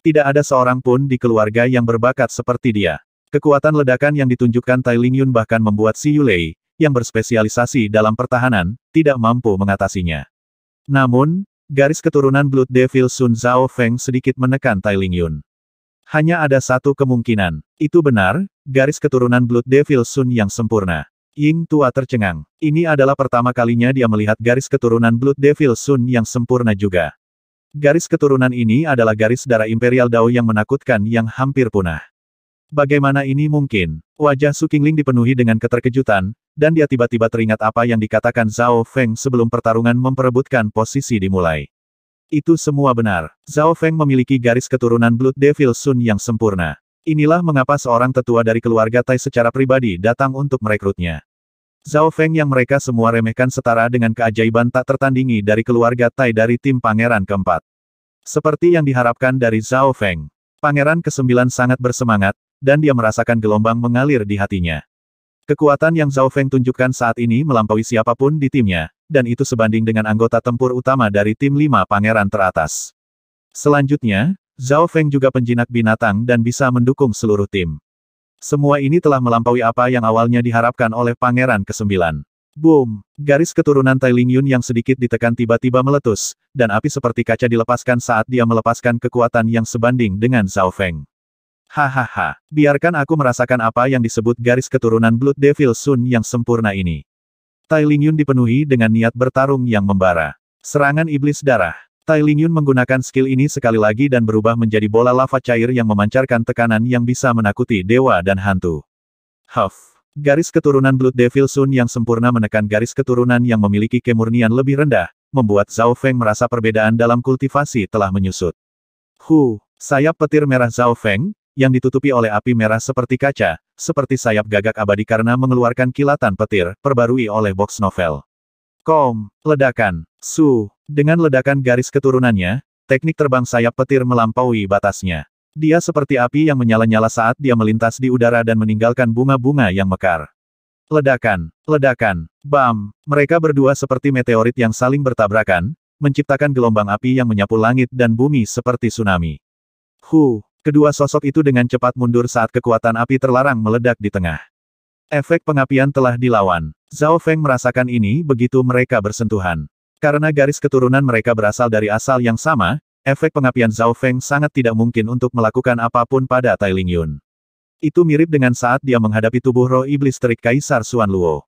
Tidak ada seorang pun di keluarga yang berbakat seperti dia. Kekuatan ledakan yang ditunjukkan Tai Lingyun bahkan membuat Si Yulei, yang berspesialisasi dalam pertahanan, tidak mampu mengatasinya. Namun, garis keturunan Blood Devil Sun Zhao Feng sedikit menekan Tai Lingyun. Hanya ada satu kemungkinan. Itu benar, garis keturunan Blood Devil Sun yang sempurna. Ying tua tercengang. Ini adalah pertama kalinya dia melihat garis keturunan Blood Devil Sun yang sempurna juga. Garis keturunan ini adalah garis darah Imperial Dao yang menakutkan yang hampir punah. Bagaimana ini mungkin? Wajah Su Qingling dipenuhi dengan keterkejutan, dan dia tiba-tiba teringat apa yang dikatakan Zhao Feng sebelum pertarungan memperebutkan posisi dimulai. Itu semua benar. Zhao Feng memiliki garis keturunan Blood Devil Sun yang sempurna. Inilah mengapa seorang tetua dari keluarga Tai secara pribadi datang untuk merekrutnya. Zhao Feng yang mereka semua remehkan setara dengan keajaiban tak tertandingi dari keluarga Tai dari tim pangeran keempat. Seperti yang diharapkan dari Zhao Feng, pangeran ke-9 sangat bersemangat, dan dia merasakan gelombang mengalir di hatinya. Kekuatan yang Zhao Feng tunjukkan saat ini melampaui siapapun di timnya, dan itu sebanding dengan anggota tempur utama dari tim lima pangeran teratas. Selanjutnya, Zhao Feng juga penjinak binatang dan bisa mendukung seluruh tim. Semua ini telah melampaui apa yang awalnya diharapkan oleh Pangeran ke-9. Boom! Garis keturunan Tai Ling Yun yang sedikit ditekan tiba-tiba meletus, dan api seperti kaca dilepaskan saat dia melepaskan kekuatan yang sebanding dengan Zhao Feng. Hahaha, biarkan aku merasakan apa yang disebut garis keturunan Blood Devil Sun yang sempurna ini. Tai Ling Yun dipenuhi dengan niat bertarung yang membara. Serangan iblis darah. Tai Lingyun menggunakan skill ini sekali lagi dan berubah menjadi bola lava cair yang memancarkan tekanan yang bisa menakuti dewa dan hantu. Huff. Garis keturunan Blood Devil Sun yang sempurna menekan garis keturunan yang memiliki kemurnian lebih rendah, membuat Zhao Feng merasa perbedaan dalam kultivasi telah menyusut. Hu, sayap petir merah Zhao Feng, yang ditutupi oleh api merah seperti kaca, seperti sayap gagak abadi karena mengeluarkan kilatan petir, perbarui oleh box novel. Kom, ledakan, su, dengan ledakan garis keturunannya, teknik terbang sayap petir melampaui batasnya. Dia seperti api yang menyala-nyala saat dia melintas di udara dan meninggalkan bunga-bunga yang mekar. Ledakan, ledakan, bam, mereka berdua seperti meteorit yang saling bertabrakan, menciptakan gelombang api yang menyapu langit dan bumi seperti tsunami. Hu, kedua sosok itu dengan cepat mundur saat kekuatan api terlarang meledak di tengah. Efek pengapian telah dilawan. Zhao Feng merasakan ini begitu mereka bersentuhan. Karena garis keturunan mereka berasal dari asal yang sama, efek pengapian Zhao Feng sangat tidak mungkin untuk melakukan apapun pada Tai Ling Yun. Itu mirip dengan saat dia menghadapi tubuh roh iblis terik Kaisar Xuan Luo.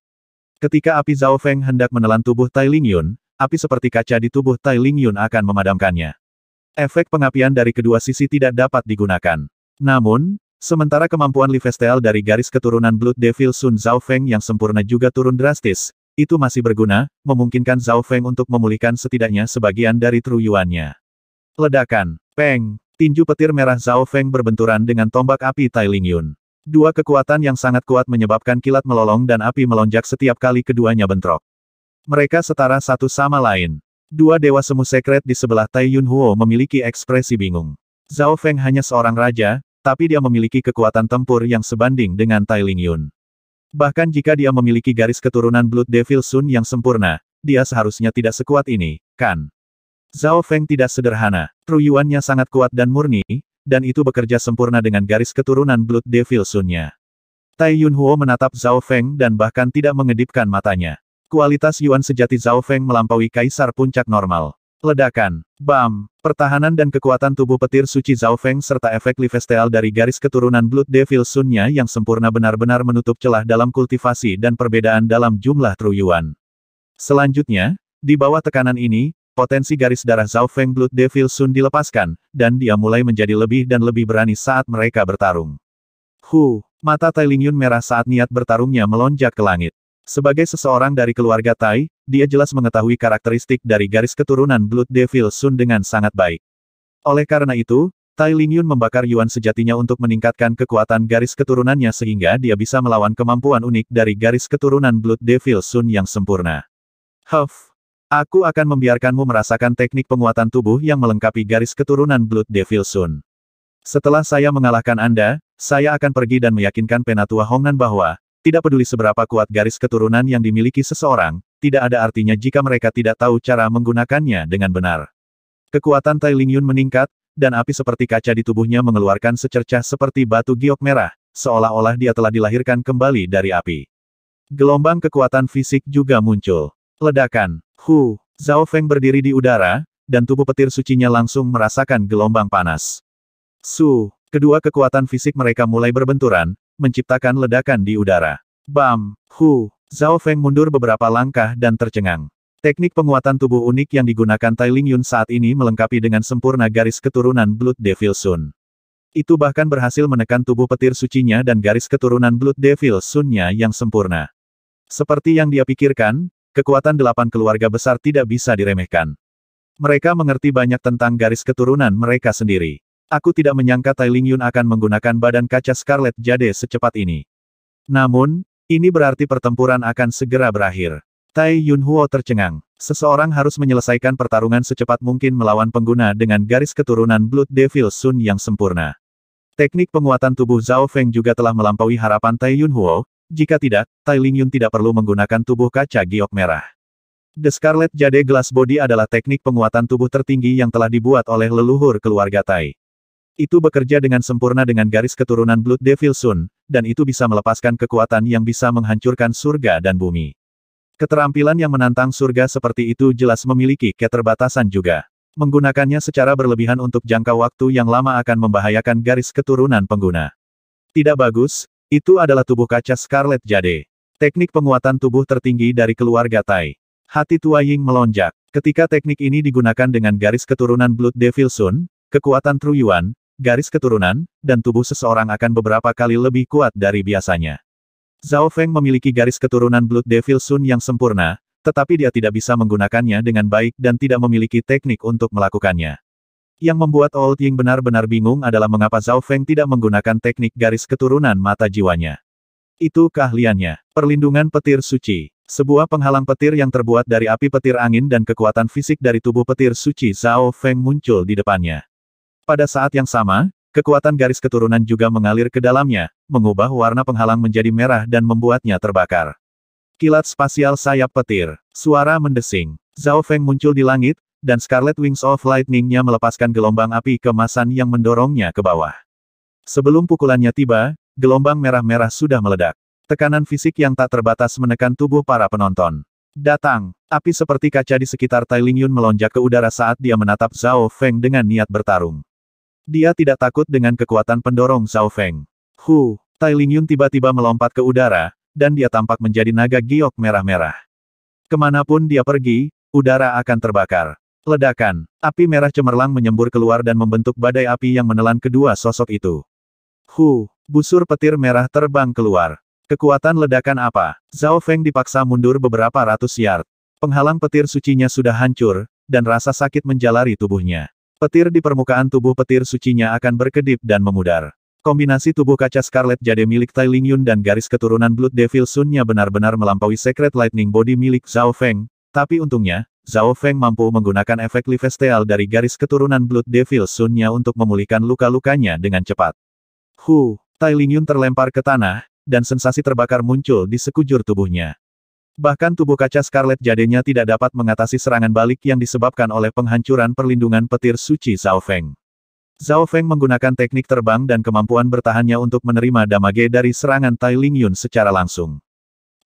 Ketika api Zhao Feng hendak menelan tubuh Tai Ling Yun, api seperti kaca di tubuh Tai Ling Yun akan memadamkannya. Efek pengapian dari kedua sisi tidak dapat digunakan. Namun, Sementara kemampuan Livestel dari garis keturunan Blood Devil Sun Zhao Feng yang sempurna juga turun drastis, itu masih berguna, memungkinkan Zhao Feng untuk memulihkan setidaknya sebagian dari truyuannya. Ledakan, Peng, tinju petir merah Zhao Feng berbenturan dengan tombak api Tai Ling Yun. Dua kekuatan yang sangat kuat menyebabkan kilat melolong dan api melonjak setiap kali keduanya bentrok. Mereka setara satu sama lain. Dua dewa semu sekret di sebelah Tai Yun Huo memiliki ekspresi bingung. Zhao Feng hanya seorang raja, tapi dia memiliki kekuatan tempur yang sebanding dengan Tai Ling Yun. Bahkan jika dia memiliki garis keturunan Blood Devil Sun yang sempurna, dia seharusnya tidak sekuat ini, kan? Zhao Feng tidak sederhana. Ruyuannya sangat kuat dan murni, dan itu bekerja sempurna dengan garis keturunan Blood Devil Sun-nya. Tai Yun Huo menatap Zhao Feng dan bahkan tidak mengedipkan matanya. Kualitas Yuan sejati Zhao Feng melampaui kaisar puncak normal. Ledakan. Bam. Pertahanan dan kekuatan tubuh petir suci Zhao Feng serta efek Livestel dari garis keturunan Blood Devil Sunnya yang sempurna benar-benar menutup celah dalam kultivasi dan perbedaan dalam jumlah truyuan. Selanjutnya, di bawah tekanan ini, potensi garis darah Zhao Feng Blood Devil Sun dilepaskan, dan dia mulai menjadi lebih dan lebih berani saat mereka bertarung. Hu, mata Tai Lingyun merah saat niat bertarungnya melonjak ke langit. Sebagai seseorang dari keluarga Tai, dia jelas mengetahui karakteristik dari garis keturunan Blood Devil Sun dengan sangat baik. Oleh karena itu, Tai Lingyun membakar Yuan sejatinya untuk meningkatkan kekuatan garis keturunannya sehingga dia bisa melawan kemampuan unik dari garis keturunan Blood Devil Sun yang sempurna. Huff! Aku akan membiarkanmu merasakan teknik penguatan tubuh yang melengkapi garis keturunan Blood Devil Sun. Setelah saya mengalahkan Anda, saya akan pergi dan meyakinkan Penatua Hongnan bahwa, tidak peduli seberapa kuat garis keturunan yang dimiliki seseorang, tidak ada artinya jika mereka tidak tahu cara menggunakannya dengan benar. Kekuatan Tai Ling Yun meningkat, dan api seperti kaca di tubuhnya mengeluarkan secercah seperti batu giok merah, seolah-olah dia telah dilahirkan kembali dari api. Gelombang kekuatan fisik juga muncul. Ledakan. Hu. Zhao Feng berdiri di udara, dan tubuh petir sucinya langsung merasakan gelombang panas. Su. Kedua kekuatan fisik mereka mulai berbenturan, menciptakan ledakan di udara. Bam. Hu. Zhao Feng mundur beberapa langkah dan tercengang. Teknik penguatan tubuh unik yang digunakan Tai Ling Yun saat ini melengkapi dengan sempurna garis keturunan Blood Devil Sun. Itu bahkan berhasil menekan tubuh petir sucinya dan garis keturunan Blood Devil Sun-nya yang sempurna. Seperti yang dia pikirkan, kekuatan delapan keluarga besar tidak bisa diremehkan. Mereka mengerti banyak tentang garis keturunan mereka sendiri. Aku tidak menyangka Tai Ling Yun akan menggunakan badan kaca Scarlet Jade secepat ini. Namun, ini berarti pertempuran akan segera berakhir. Tai Yunhuo tercengang. Seseorang harus menyelesaikan pertarungan secepat mungkin melawan pengguna dengan garis keturunan Blood Devil Sun yang sempurna. Teknik penguatan tubuh Zhao Feng juga telah melampaui harapan Tai Yunhuo, jika tidak, Tai Ling Yun tidak perlu menggunakan tubuh kaca giok merah. The Scarlet Jade Glass Body adalah teknik penguatan tubuh tertinggi yang telah dibuat oleh leluhur keluarga Tai. Itu bekerja dengan sempurna dengan garis keturunan Blood Devil Sun, dan itu bisa melepaskan kekuatan yang bisa menghancurkan surga dan bumi. Keterampilan yang menantang surga seperti itu jelas memiliki keterbatasan juga. Menggunakannya secara berlebihan untuk jangka waktu yang lama akan membahayakan garis keturunan pengguna. Tidak bagus, itu adalah tubuh kaca Scarlet Jade. Teknik penguatan tubuh tertinggi dari keluarga Tai. Hati tua Ying melonjak. Ketika teknik ini digunakan dengan garis keturunan Blood Devil Sun, kekuatan Truyuan, garis keturunan, dan tubuh seseorang akan beberapa kali lebih kuat dari biasanya. Zhao Feng memiliki garis keturunan Blood Devil Sun yang sempurna, tetapi dia tidak bisa menggunakannya dengan baik dan tidak memiliki teknik untuk melakukannya. Yang membuat Old Ying benar-benar bingung adalah mengapa Zhao Feng tidak menggunakan teknik garis keturunan mata jiwanya. Itu keahliannya. Perlindungan petir suci. Sebuah penghalang petir yang terbuat dari api petir angin dan kekuatan fisik dari tubuh petir suci Zhao Feng muncul di depannya. Pada saat yang sama, kekuatan garis keturunan juga mengalir ke dalamnya, mengubah warna penghalang menjadi merah dan membuatnya terbakar. Kilat spasial sayap petir, suara mendesing. Zhao Feng muncul di langit, dan Scarlet Wings of Lightning-nya melepaskan gelombang api kemasan yang mendorongnya ke bawah. Sebelum pukulannya tiba, gelombang merah-merah sudah meledak. Tekanan fisik yang tak terbatas menekan tubuh para penonton. Datang, api seperti kaca di sekitar Tai Lingyun melonjak ke udara saat dia menatap Zhao Feng dengan niat bertarung. Dia tidak takut dengan kekuatan pendorong Zhao Feng. Hu, Tai Yun tiba-tiba melompat ke udara, dan dia tampak menjadi naga giok merah-merah. Kemanapun dia pergi, udara akan terbakar. Ledakan, api merah cemerlang menyembur keluar dan membentuk badai api yang menelan kedua sosok itu. Hu, busur petir merah terbang keluar. Kekuatan ledakan apa? Zhao Feng dipaksa mundur beberapa ratus yard. Penghalang petir sucinya sudah hancur, dan rasa sakit menjalari tubuhnya. Petir di permukaan tubuh petir sucinya akan berkedip dan memudar. Kombinasi tubuh kaca Scarlet Jade milik Tai Ling Yun dan garis keturunan Blood Devil Sun-nya benar-benar melampaui Secret Lightning Body milik Zhao Feng, tapi untungnya, Zhao Feng mampu menggunakan efek Livestial dari garis keturunan Blood Devil Sun-nya untuk memulihkan luka-lukanya dengan cepat. Hu, Tai Ling Yun terlempar ke tanah, dan sensasi terbakar muncul di sekujur tubuhnya. Bahkan tubuh kaca Scarlet jadenya tidak dapat mengatasi serangan balik yang disebabkan oleh penghancuran perlindungan petir suci Zhao Feng. Zhao Feng menggunakan teknik terbang dan kemampuan bertahannya untuk menerima damage dari serangan Tai Ling Yun secara langsung.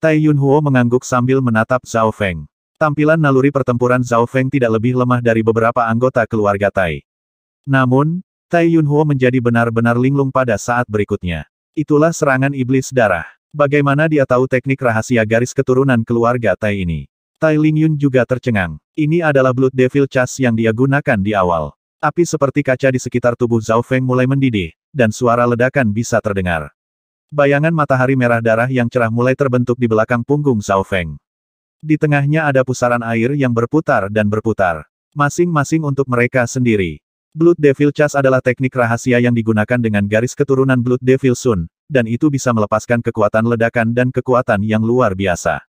Tai Yun Huo mengangguk sambil menatap Zhao Feng. Tampilan naluri pertempuran Zhao Feng tidak lebih lemah dari beberapa anggota keluarga Tai. Namun, Tai Yun Huo menjadi benar-benar linglung pada saat berikutnya. Itulah serangan iblis darah. Bagaimana dia tahu teknik rahasia garis keturunan keluarga Tai ini? Tai Lingyun juga tercengang. Ini adalah Blood Devil Chas yang dia gunakan di awal. Api seperti kaca di sekitar tubuh Zhao Feng mulai mendidih, dan suara ledakan bisa terdengar. Bayangan matahari merah darah yang cerah mulai terbentuk di belakang punggung Zhao Feng. Di tengahnya ada pusaran air yang berputar dan berputar. Masing-masing untuk mereka sendiri. Blood Devil Chas adalah teknik rahasia yang digunakan dengan garis keturunan Blood Devil Sun, dan itu bisa melepaskan kekuatan ledakan dan kekuatan yang luar biasa.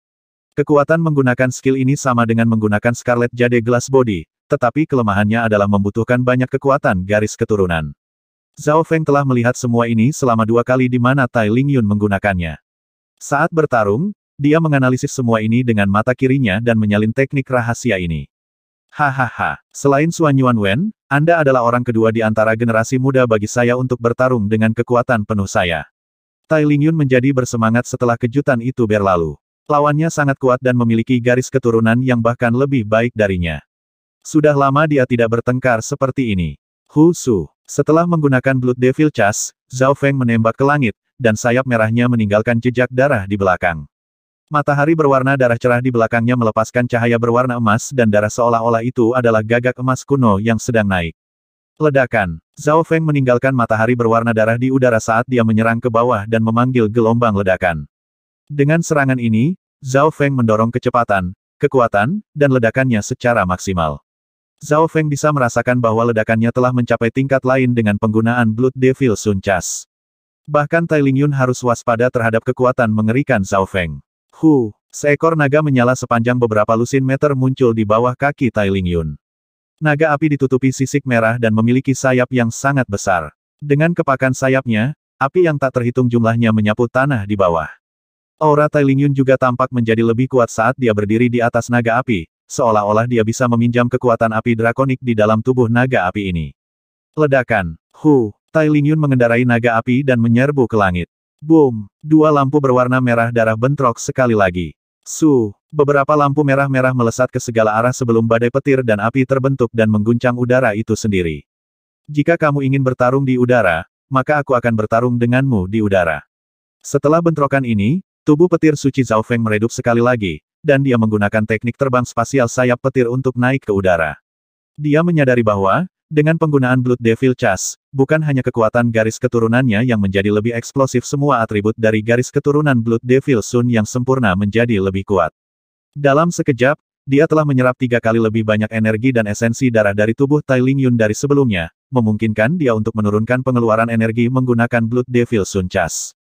Kekuatan menggunakan skill ini sama dengan menggunakan Scarlet Jade Glass Body, tetapi kelemahannya adalah membutuhkan banyak kekuatan garis keturunan. Zhao Feng telah melihat semua ini selama dua kali di mana Tai Lingyun menggunakannya. Saat bertarung, dia menganalisis semua ini dengan mata kirinya dan menyalin teknik rahasia ini. Hahaha, selain Suan Yuan Wen, Anda adalah orang kedua di antara generasi muda bagi saya untuk bertarung dengan kekuatan penuh saya. Tai Lingyun menjadi bersemangat setelah kejutan itu berlalu. Lawannya sangat kuat dan memiliki garis keturunan yang bahkan lebih baik darinya. Sudah lama dia tidak bertengkar seperti ini. Hu Su. Setelah menggunakan Blood Devil Chas, Zhao Feng menembak ke langit, dan sayap merahnya meninggalkan jejak darah di belakang. Matahari berwarna darah cerah di belakangnya melepaskan cahaya berwarna emas dan darah seolah-olah itu adalah gagak emas kuno yang sedang naik. Ledakan. Zhao Feng meninggalkan matahari berwarna darah di udara saat dia menyerang ke bawah dan memanggil gelombang ledakan. Dengan serangan ini, Zhao Feng mendorong kecepatan, kekuatan, dan ledakannya secara maksimal. Zhao Feng bisa merasakan bahwa ledakannya telah mencapai tingkat lain dengan penggunaan Blood Devil Sun Bahkan Tai Ling Yun harus waspada terhadap kekuatan mengerikan Zhao Feng. Hu, seekor naga menyala sepanjang beberapa lusin meter muncul di bawah kaki Tai Ling Yun. Naga api ditutupi sisik merah dan memiliki sayap yang sangat besar. Dengan kepakan sayapnya, api yang tak terhitung jumlahnya menyapu tanah di bawah. Aura Tailingyun juga tampak menjadi lebih kuat saat dia berdiri di atas naga api, seolah-olah dia bisa meminjam kekuatan api drakonik di dalam tubuh naga api ini. Ledakan, Hu, Tailingyun mengendarai naga api dan menyerbu ke langit. Boom, dua lampu berwarna merah darah bentrok sekali lagi. Su, beberapa lampu merah-merah melesat ke segala arah sebelum badai petir dan api terbentuk dan mengguncang udara itu sendiri. Jika kamu ingin bertarung di udara, maka aku akan bertarung denganmu di udara. Setelah bentrokan ini, tubuh petir suci Zhao Feng meredup sekali lagi, dan dia menggunakan teknik terbang spasial sayap petir untuk naik ke udara. Dia menyadari bahwa, dengan penggunaan Blood Devil Chas, bukan hanya kekuatan garis keturunannya yang menjadi lebih eksplosif semua atribut dari garis keturunan Blood Devil Sun yang sempurna menjadi lebih kuat. Dalam sekejap, dia telah menyerap tiga kali lebih banyak energi dan esensi darah dari tubuh Tai Ling Yun dari sebelumnya, memungkinkan dia untuk menurunkan pengeluaran energi menggunakan Blood Devil Sun Chas.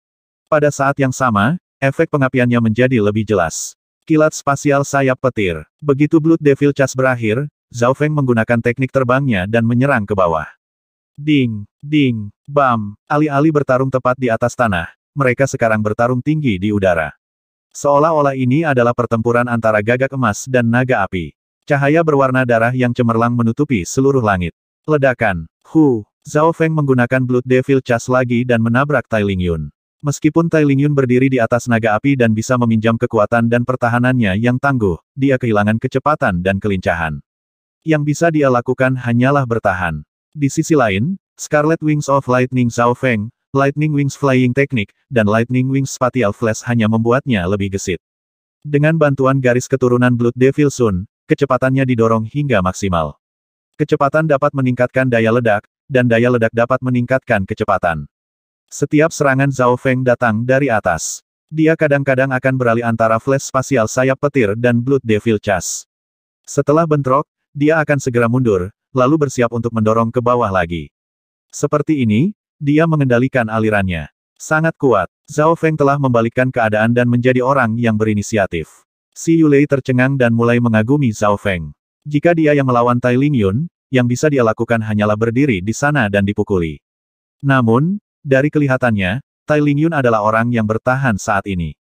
Pada saat yang sama, efek pengapiannya menjadi lebih jelas. Kilat spasial sayap petir. Begitu Blood Devil Chas berakhir, Zhao Feng menggunakan teknik terbangnya dan menyerang ke bawah. Ding, ding, bam, alih-alih bertarung tepat di atas tanah, mereka sekarang bertarung tinggi di udara. Seolah-olah ini adalah pertempuran antara gagak emas dan naga api. Cahaya berwarna darah yang cemerlang menutupi seluruh langit. Ledakan, hu, Zhao Feng menggunakan Blood Devil Chas lagi dan menabrak Tai Ling Yun. Meskipun Tai Ling Yun berdiri di atas naga api dan bisa meminjam kekuatan dan pertahanannya yang tangguh, dia kehilangan kecepatan dan kelincahan. Yang bisa dia lakukan hanyalah bertahan. Di sisi lain, Scarlet Wings of Lightning Zhao Feng, Lightning Wings Flying Technique, dan Lightning Wings Spatial Flash hanya membuatnya lebih gesit. Dengan bantuan garis keturunan Blood Devil Sun, kecepatannya didorong hingga maksimal. Kecepatan dapat meningkatkan daya ledak, dan daya ledak dapat meningkatkan kecepatan. Setiap serangan Zhao Feng datang dari atas. Dia kadang-kadang akan beralih antara flash spasial sayap petir dan Blood Devil Chas. Setelah bentrok, dia akan segera mundur, lalu bersiap untuk mendorong ke bawah lagi. Seperti ini, dia mengendalikan alirannya. Sangat kuat, Zhao Feng telah membalikkan keadaan dan menjadi orang yang berinisiatif. Si Yulei tercengang dan mulai mengagumi Zhao Feng. Jika dia yang melawan Tai Ling Yun, yang bisa dia lakukan hanyalah berdiri di sana dan dipukuli. Namun, dari kelihatannya, Tai Ling Yun adalah orang yang bertahan saat ini.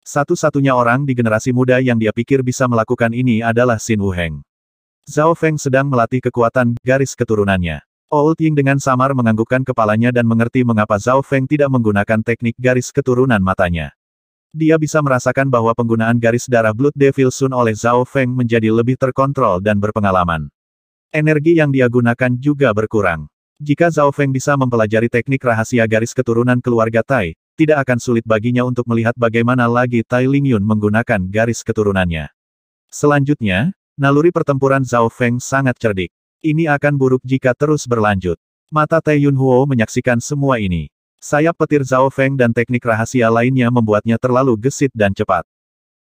Satu-satunya orang di generasi muda yang dia pikir bisa melakukan ini adalah Xin Wu Heng. Zhao Feng sedang melatih kekuatan garis keturunannya. Old Ying dengan samar menganggukkan kepalanya dan mengerti mengapa Zhao Feng tidak menggunakan teknik garis keturunan matanya. Dia bisa merasakan bahwa penggunaan garis darah Blood Devil Sun oleh Zhao Feng menjadi lebih terkontrol dan berpengalaman. Energi yang dia gunakan juga berkurang. Jika Zhao Feng bisa mempelajari teknik rahasia garis keturunan keluarga Tai, tidak akan sulit baginya untuk melihat bagaimana lagi Tai Ling Yun menggunakan garis keturunannya. Selanjutnya, Naluri pertempuran Zhao Feng sangat cerdik. Ini akan buruk jika terus berlanjut. Mata Tai Yun Huo menyaksikan semua ini. Sayap petir Zhao Feng dan teknik rahasia lainnya membuatnya terlalu gesit dan cepat.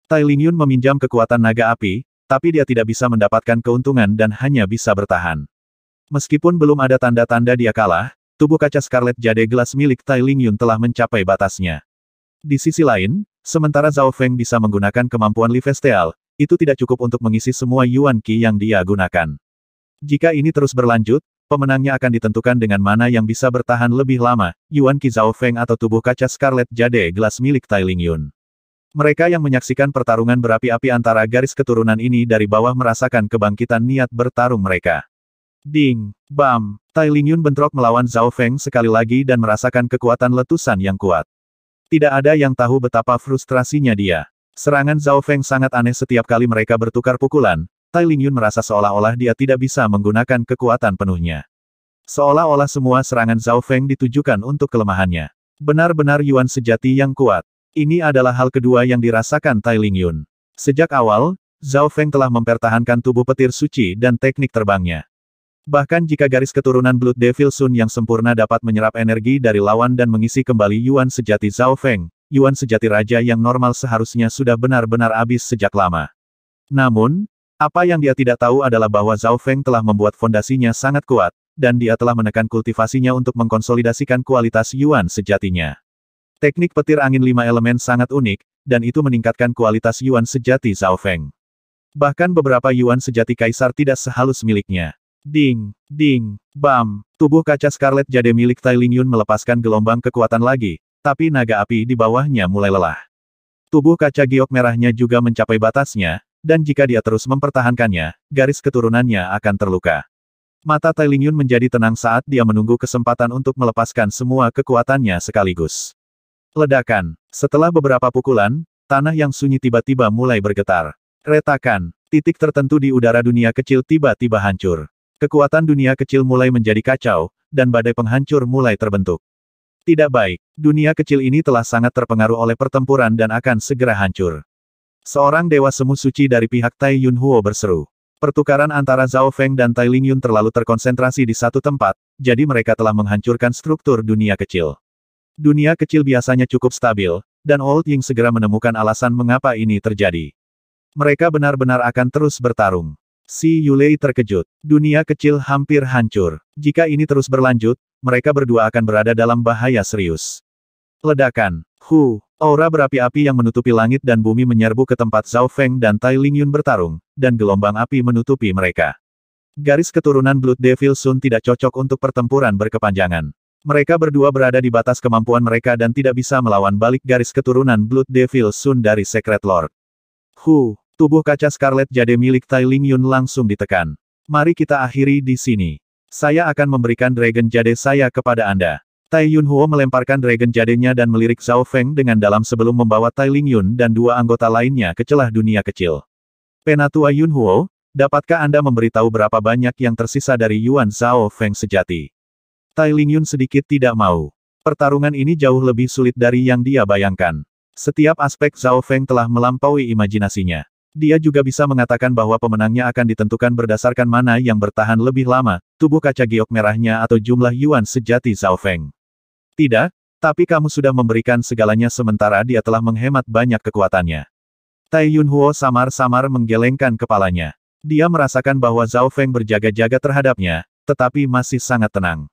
Tai Ling Yun meminjam kekuatan naga api, tapi dia tidak bisa mendapatkan keuntungan dan hanya bisa bertahan. Meskipun belum ada tanda-tanda dia kalah, tubuh kaca Scarlet Jade gelas milik Tai Ling Yun telah mencapai batasnya. Di sisi lain, sementara Zhao Feng bisa menggunakan kemampuan Livestial itu tidak cukup untuk mengisi semua Yuan Qi yang dia gunakan. Jika ini terus berlanjut, pemenangnya akan ditentukan dengan mana yang bisa bertahan lebih lama, Yuan Qi Zhao Feng atau tubuh kaca Scarlet Jade gelas milik Tai Ling Yun. Mereka yang menyaksikan pertarungan berapi-api antara garis keturunan ini dari bawah merasakan kebangkitan niat bertarung mereka. Ding, bam, Tai Ling Yun bentrok melawan Zhao Feng sekali lagi dan merasakan kekuatan letusan yang kuat. Tidak ada yang tahu betapa frustrasinya dia. Serangan Zhao Feng sangat aneh setiap kali mereka bertukar pukulan, Tai Lingyun merasa seolah-olah dia tidak bisa menggunakan kekuatan penuhnya. Seolah-olah semua serangan Zhao Feng ditujukan untuk kelemahannya. Benar-benar Yuan sejati yang kuat. Ini adalah hal kedua yang dirasakan Tai Lingyun. Sejak awal, Zhao Feng telah mempertahankan tubuh petir suci dan teknik terbangnya. Bahkan jika garis keturunan Blood Devil Sun yang sempurna dapat menyerap energi dari lawan dan mengisi kembali Yuan sejati Zhao Feng, Yuan sejati raja yang normal seharusnya sudah benar-benar habis sejak lama. Namun, apa yang dia tidak tahu adalah bahwa Zhao Feng telah membuat fondasinya sangat kuat, dan dia telah menekan kultivasinya untuk mengkonsolidasikan kualitas Yuan sejatinya. Teknik petir angin lima elemen sangat unik, dan itu meningkatkan kualitas Yuan sejati Zhao Feng. Bahkan beberapa Yuan sejati kaisar tidak sehalus miliknya. Ding, ding, bam, tubuh kaca Scarlet Jade milik Tai Ling Yun melepaskan gelombang kekuatan lagi, tapi naga api di bawahnya mulai lelah. Tubuh kaca giok merahnya juga mencapai batasnya, dan jika dia terus mempertahankannya, garis keturunannya akan terluka. Mata Tai Lingyun menjadi tenang saat dia menunggu kesempatan untuk melepaskan semua kekuatannya sekaligus. Ledakan. Setelah beberapa pukulan, tanah yang sunyi tiba-tiba mulai bergetar. Retakan. Titik tertentu di udara dunia kecil tiba-tiba hancur. Kekuatan dunia kecil mulai menjadi kacau, dan badai penghancur mulai terbentuk. Tidak baik, dunia kecil ini telah sangat terpengaruh oleh pertempuran dan akan segera hancur. Seorang dewa semu suci dari pihak Tai Huo berseru. Pertukaran antara Zhao Feng dan Tai Yun terlalu terkonsentrasi di satu tempat, jadi mereka telah menghancurkan struktur dunia kecil. Dunia kecil biasanya cukup stabil, dan Old Ying segera menemukan alasan mengapa ini terjadi. Mereka benar-benar akan terus bertarung. Si Yulei terkejut. Dunia kecil hampir hancur. Jika ini terus berlanjut, mereka berdua akan berada dalam bahaya serius. Ledakan. Hu. Aura berapi-api yang menutupi langit dan bumi menyerbu ke tempat Zhao Feng dan Tai Ling Yun bertarung, dan gelombang api menutupi mereka. Garis keturunan Blood Devil Sun tidak cocok untuk pertempuran berkepanjangan. Mereka berdua berada di batas kemampuan mereka dan tidak bisa melawan balik garis keturunan Blood Devil Sun dari Secret Lord. Hu, tubuh kaca Scarlet Jade milik Tai Ling Yun langsung ditekan. Mari kita akhiri di sini. Saya akan memberikan Dragon Jade saya kepada Anda. Tai Yunhuo melemparkan Dragon Jade-nya dan melirik Zhao Feng dengan dalam sebelum membawa Tai Lingyun dan dua anggota lainnya ke celah dunia kecil. Penatua Yunhuo, dapatkah Anda memberitahu berapa banyak yang tersisa dari Yuan Zhao Feng sejati? Tai Lingyun sedikit tidak mau. Pertarungan ini jauh lebih sulit dari yang dia bayangkan. Setiap aspek Zhao Feng telah melampaui imajinasinya. Dia juga bisa mengatakan bahwa pemenangnya akan ditentukan berdasarkan mana yang bertahan lebih lama, tubuh kaca giok merahnya atau jumlah yuan sejati Zhao Feng. Tidak, tapi kamu sudah memberikan segalanya sementara dia telah menghemat banyak kekuatannya. Tai Yunhuo samar-samar menggelengkan kepalanya. Dia merasakan bahwa Zhao Feng berjaga-jaga terhadapnya, tetapi masih sangat tenang.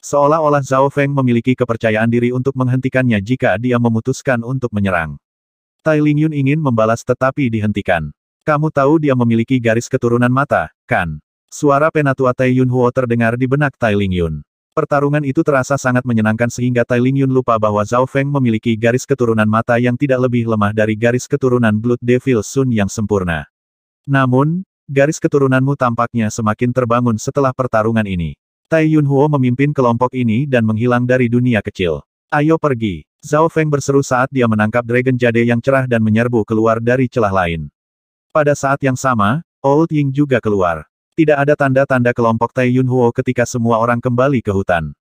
Seolah-olah Zhao Feng memiliki kepercayaan diri untuk menghentikannya jika dia memutuskan untuk menyerang. Tai Lingyun ingin membalas tetapi dihentikan. Kamu tahu dia memiliki garis keturunan mata, kan? Suara penatua Tai Yun Huo terdengar di benak Tai Lingyun. Pertarungan itu terasa sangat menyenangkan sehingga Tai Lingyun lupa bahwa Zhao Feng memiliki garis keturunan mata yang tidak lebih lemah dari garis keturunan Blood Devil Sun yang sempurna. Namun, garis keturunanmu tampaknya semakin terbangun setelah pertarungan ini. Tai Yun Huo memimpin kelompok ini dan menghilang dari dunia kecil. Ayo pergi. Zhao Feng berseru saat dia menangkap Dragon Jade yang cerah dan menyerbu keluar dari celah lain. Pada saat yang sama, Old Ying juga keluar. Tidak ada tanda-tanda kelompok Tai Yun Huo ketika semua orang kembali ke hutan.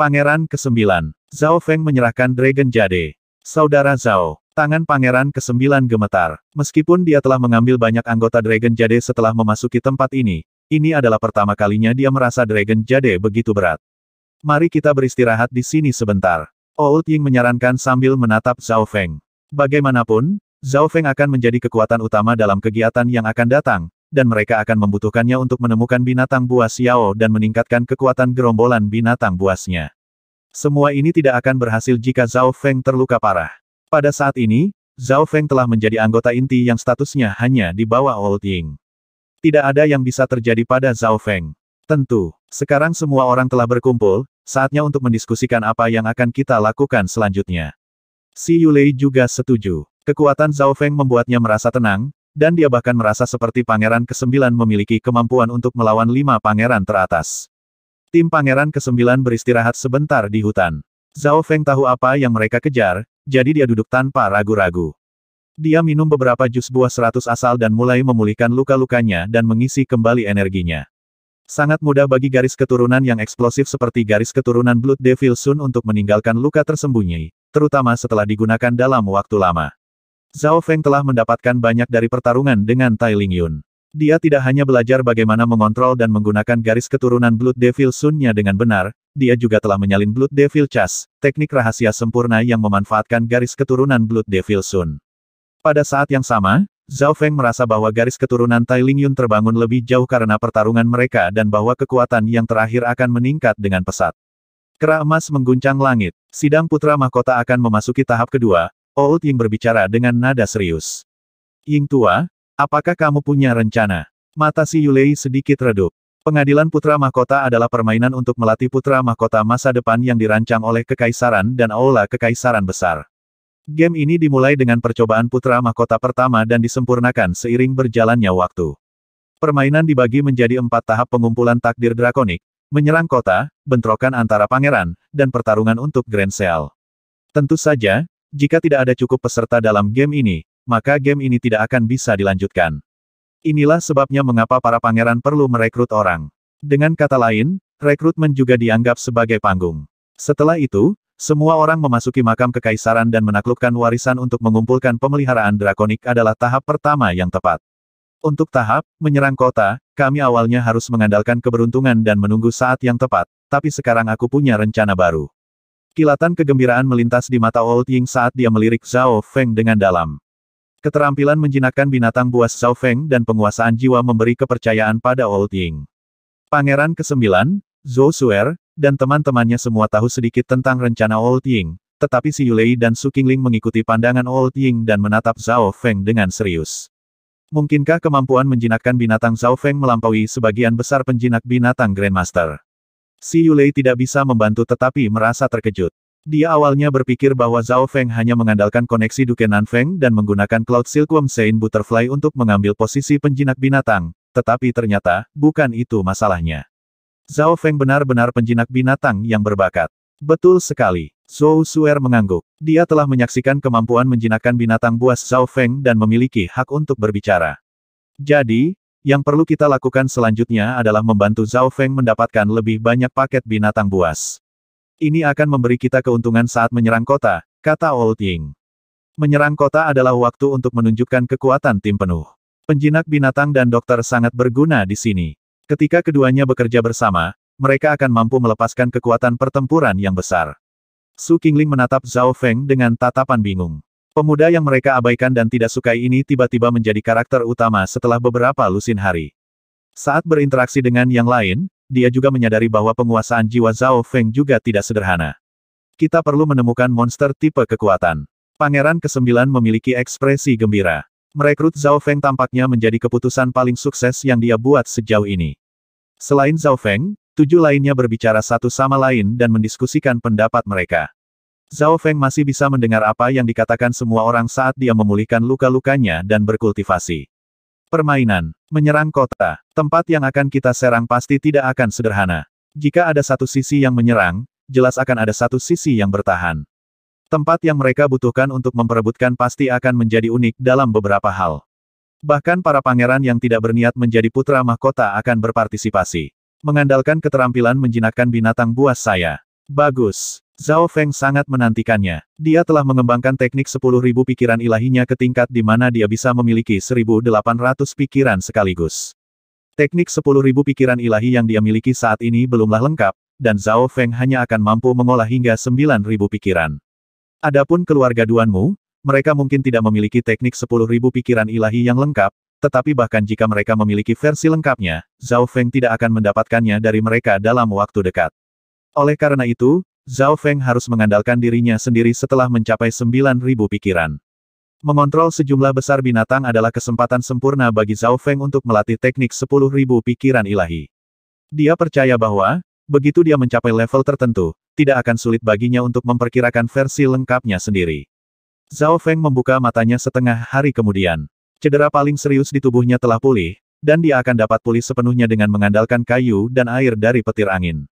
Pangeran ke-9. Zhao Feng menyerahkan Dragon Jade. Saudara Zhao, Tangan Pangeran ke-9 gemetar. Meskipun dia telah mengambil banyak anggota Dragon Jade setelah memasuki tempat ini, ini adalah pertama kalinya dia merasa Dragon Jade begitu berat. Mari kita beristirahat di sini sebentar. Old Ying menyarankan sambil menatap Zhao Feng. Bagaimanapun, Zhao Feng akan menjadi kekuatan utama dalam kegiatan yang akan datang, dan mereka akan membutuhkannya untuk menemukan binatang buas Xiao dan meningkatkan kekuatan gerombolan binatang buasnya. Semua ini tidak akan berhasil jika Zhao Feng terluka parah. Pada saat ini, Zhao Feng telah menjadi anggota inti yang statusnya hanya di bawah Old Ying. Tidak ada yang bisa terjadi pada Zhao Feng. Tentu, sekarang semua orang telah berkumpul, Saatnya untuk mendiskusikan apa yang akan kita lakukan selanjutnya. Si Yulei juga setuju. Kekuatan Zhao Feng membuatnya merasa tenang, dan dia bahkan merasa seperti pangeran ke-9 memiliki kemampuan untuk melawan lima pangeran teratas. Tim pangeran ke-9 beristirahat sebentar di hutan. Zhao Feng tahu apa yang mereka kejar, jadi dia duduk tanpa ragu-ragu. Dia minum beberapa jus buah seratus asal dan mulai memulihkan luka-lukanya dan mengisi kembali energinya. Sangat mudah bagi garis keturunan yang eksplosif seperti garis keturunan Blood Devil Sun untuk meninggalkan luka tersembunyi, terutama setelah digunakan dalam waktu lama. Zhao Feng telah mendapatkan banyak dari pertarungan dengan Tai Ling Yun. Dia tidak hanya belajar bagaimana mengontrol dan menggunakan garis keturunan Blood Devil Sun-nya dengan benar, dia juga telah menyalin Blood Devil Chas, teknik rahasia sempurna yang memanfaatkan garis keturunan Blood Devil Sun. Pada saat yang sama, Zhao Feng merasa bahwa garis keturunan Tai Lingyun terbangun lebih jauh karena pertarungan mereka dan bahwa kekuatan yang terakhir akan meningkat dengan pesat. Kera emas mengguncang langit. Sidang putra mahkota akan memasuki tahap kedua. Old Ying berbicara dengan nada serius. Ying tua, apakah kamu punya rencana? Mata si Yulei sedikit redup. Pengadilan putra mahkota adalah permainan untuk melatih putra mahkota masa depan yang dirancang oleh kekaisaran dan aula kekaisaran besar. Game ini dimulai dengan percobaan putra mahkota pertama dan disempurnakan seiring berjalannya waktu. Permainan dibagi menjadi empat tahap pengumpulan takdir drakonik, menyerang kota, bentrokan antara pangeran, dan pertarungan untuk Grand Seal. Tentu saja, jika tidak ada cukup peserta dalam game ini, maka game ini tidak akan bisa dilanjutkan. Inilah sebabnya mengapa para pangeran perlu merekrut orang. Dengan kata lain, rekrutmen juga dianggap sebagai panggung. Setelah itu, semua orang memasuki makam kekaisaran dan menaklukkan warisan untuk mengumpulkan pemeliharaan drakonik adalah tahap pertama yang tepat. Untuk tahap menyerang kota, kami awalnya harus mengandalkan keberuntungan dan menunggu saat yang tepat, tapi sekarang aku punya rencana baru. Kilatan kegembiraan melintas di mata Old Ying saat dia melirik Zhao Feng dengan dalam. Keterampilan menjinakkan binatang buas Zhao Feng dan penguasaan jiwa memberi kepercayaan pada Old Ying. Pangeran ke-9, Zhou Suer, dan teman-temannya semua tahu sedikit tentang rencana Old Ying, tetapi Si Yulei dan Su Qingling mengikuti pandangan Old Ying dan menatap Zhao Feng dengan serius. Mungkinkah kemampuan menjinakkan binatang Zhao Feng melampaui sebagian besar penjinak binatang Grandmaster? Si Yulei tidak bisa membantu tetapi merasa terkejut. Dia awalnya berpikir bahwa Zhao Feng hanya mengandalkan koneksi Dukenan Feng dan menggunakan Cloud Silkworm Sein Butterfly untuk mengambil posisi penjinak binatang, tetapi ternyata, bukan itu masalahnya. Zhao Feng benar-benar penjinak binatang yang berbakat. Betul sekali. Zhou Suer mengangguk. Dia telah menyaksikan kemampuan menjinakkan binatang buas Zhao Feng dan memiliki hak untuk berbicara. Jadi, yang perlu kita lakukan selanjutnya adalah membantu Zhao Feng mendapatkan lebih banyak paket binatang buas. Ini akan memberi kita keuntungan saat menyerang kota, kata Old Ying. Menyerang kota adalah waktu untuk menunjukkan kekuatan tim penuh. Penjinak binatang dan dokter sangat berguna di sini. Ketika keduanya bekerja bersama, mereka akan mampu melepaskan kekuatan pertempuran yang besar. Su Qingling menatap Zhao Feng dengan tatapan bingung. Pemuda yang mereka abaikan dan tidak sukai ini tiba-tiba menjadi karakter utama setelah beberapa lusin hari. Saat berinteraksi dengan yang lain, dia juga menyadari bahwa penguasaan jiwa Zhao Feng juga tidak sederhana. Kita perlu menemukan monster tipe kekuatan. Pangeran ke-9 memiliki ekspresi gembira. Merekrut Zhao Feng tampaknya menjadi keputusan paling sukses yang dia buat sejauh ini. Selain Zhao Feng, tujuh lainnya berbicara satu sama lain dan mendiskusikan pendapat mereka. Zhao Feng masih bisa mendengar apa yang dikatakan semua orang saat dia memulihkan luka-lukanya dan berkultivasi. Permainan, menyerang kota, tempat yang akan kita serang pasti tidak akan sederhana. Jika ada satu sisi yang menyerang, jelas akan ada satu sisi yang bertahan. Tempat yang mereka butuhkan untuk memperebutkan pasti akan menjadi unik dalam beberapa hal. Bahkan para pangeran yang tidak berniat menjadi putra mahkota akan berpartisipasi. Mengandalkan keterampilan menjinakkan binatang buas saya. Bagus. Zhao Feng sangat menantikannya. Dia telah mengembangkan teknik 10.000 pikiran ilahinya ke tingkat di mana dia bisa memiliki 1.800 pikiran sekaligus. Teknik 10.000 pikiran ilahi yang dia miliki saat ini belumlah lengkap, dan Zhao Feng hanya akan mampu mengolah hingga 9.000 pikiran. Adapun keluarga Duanmu, mereka mungkin tidak memiliki teknik sepuluh ribu pikiran ilahi yang lengkap, tetapi bahkan jika mereka memiliki versi lengkapnya, Zhao Feng tidak akan mendapatkannya dari mereka dalam waktu dekat. Oleh karena itu, Zhao Feng harus mengandalkan dirinya sendiri setelah mencapai sembilan ribu pikiran. Mengontrol sejumlah besar binatang adalah kesempatan sempurna bagi Zhao Feng untuk melatih teknik sepuluh ribu pikiran ilahi. Dia percaya bahwa, begitu dia mencapai level tertentu, tidak akan sulit baginya untuk memperkirakan versi lengkapnya sendiri. Zhao Feng membuka matanya setengah hari kemudian. Cedera paling serius di tubuhnya telah pulih, dan dia akan dapat pulih sepenuhnya dengan mengandalkan kayu dan air dari petir angin.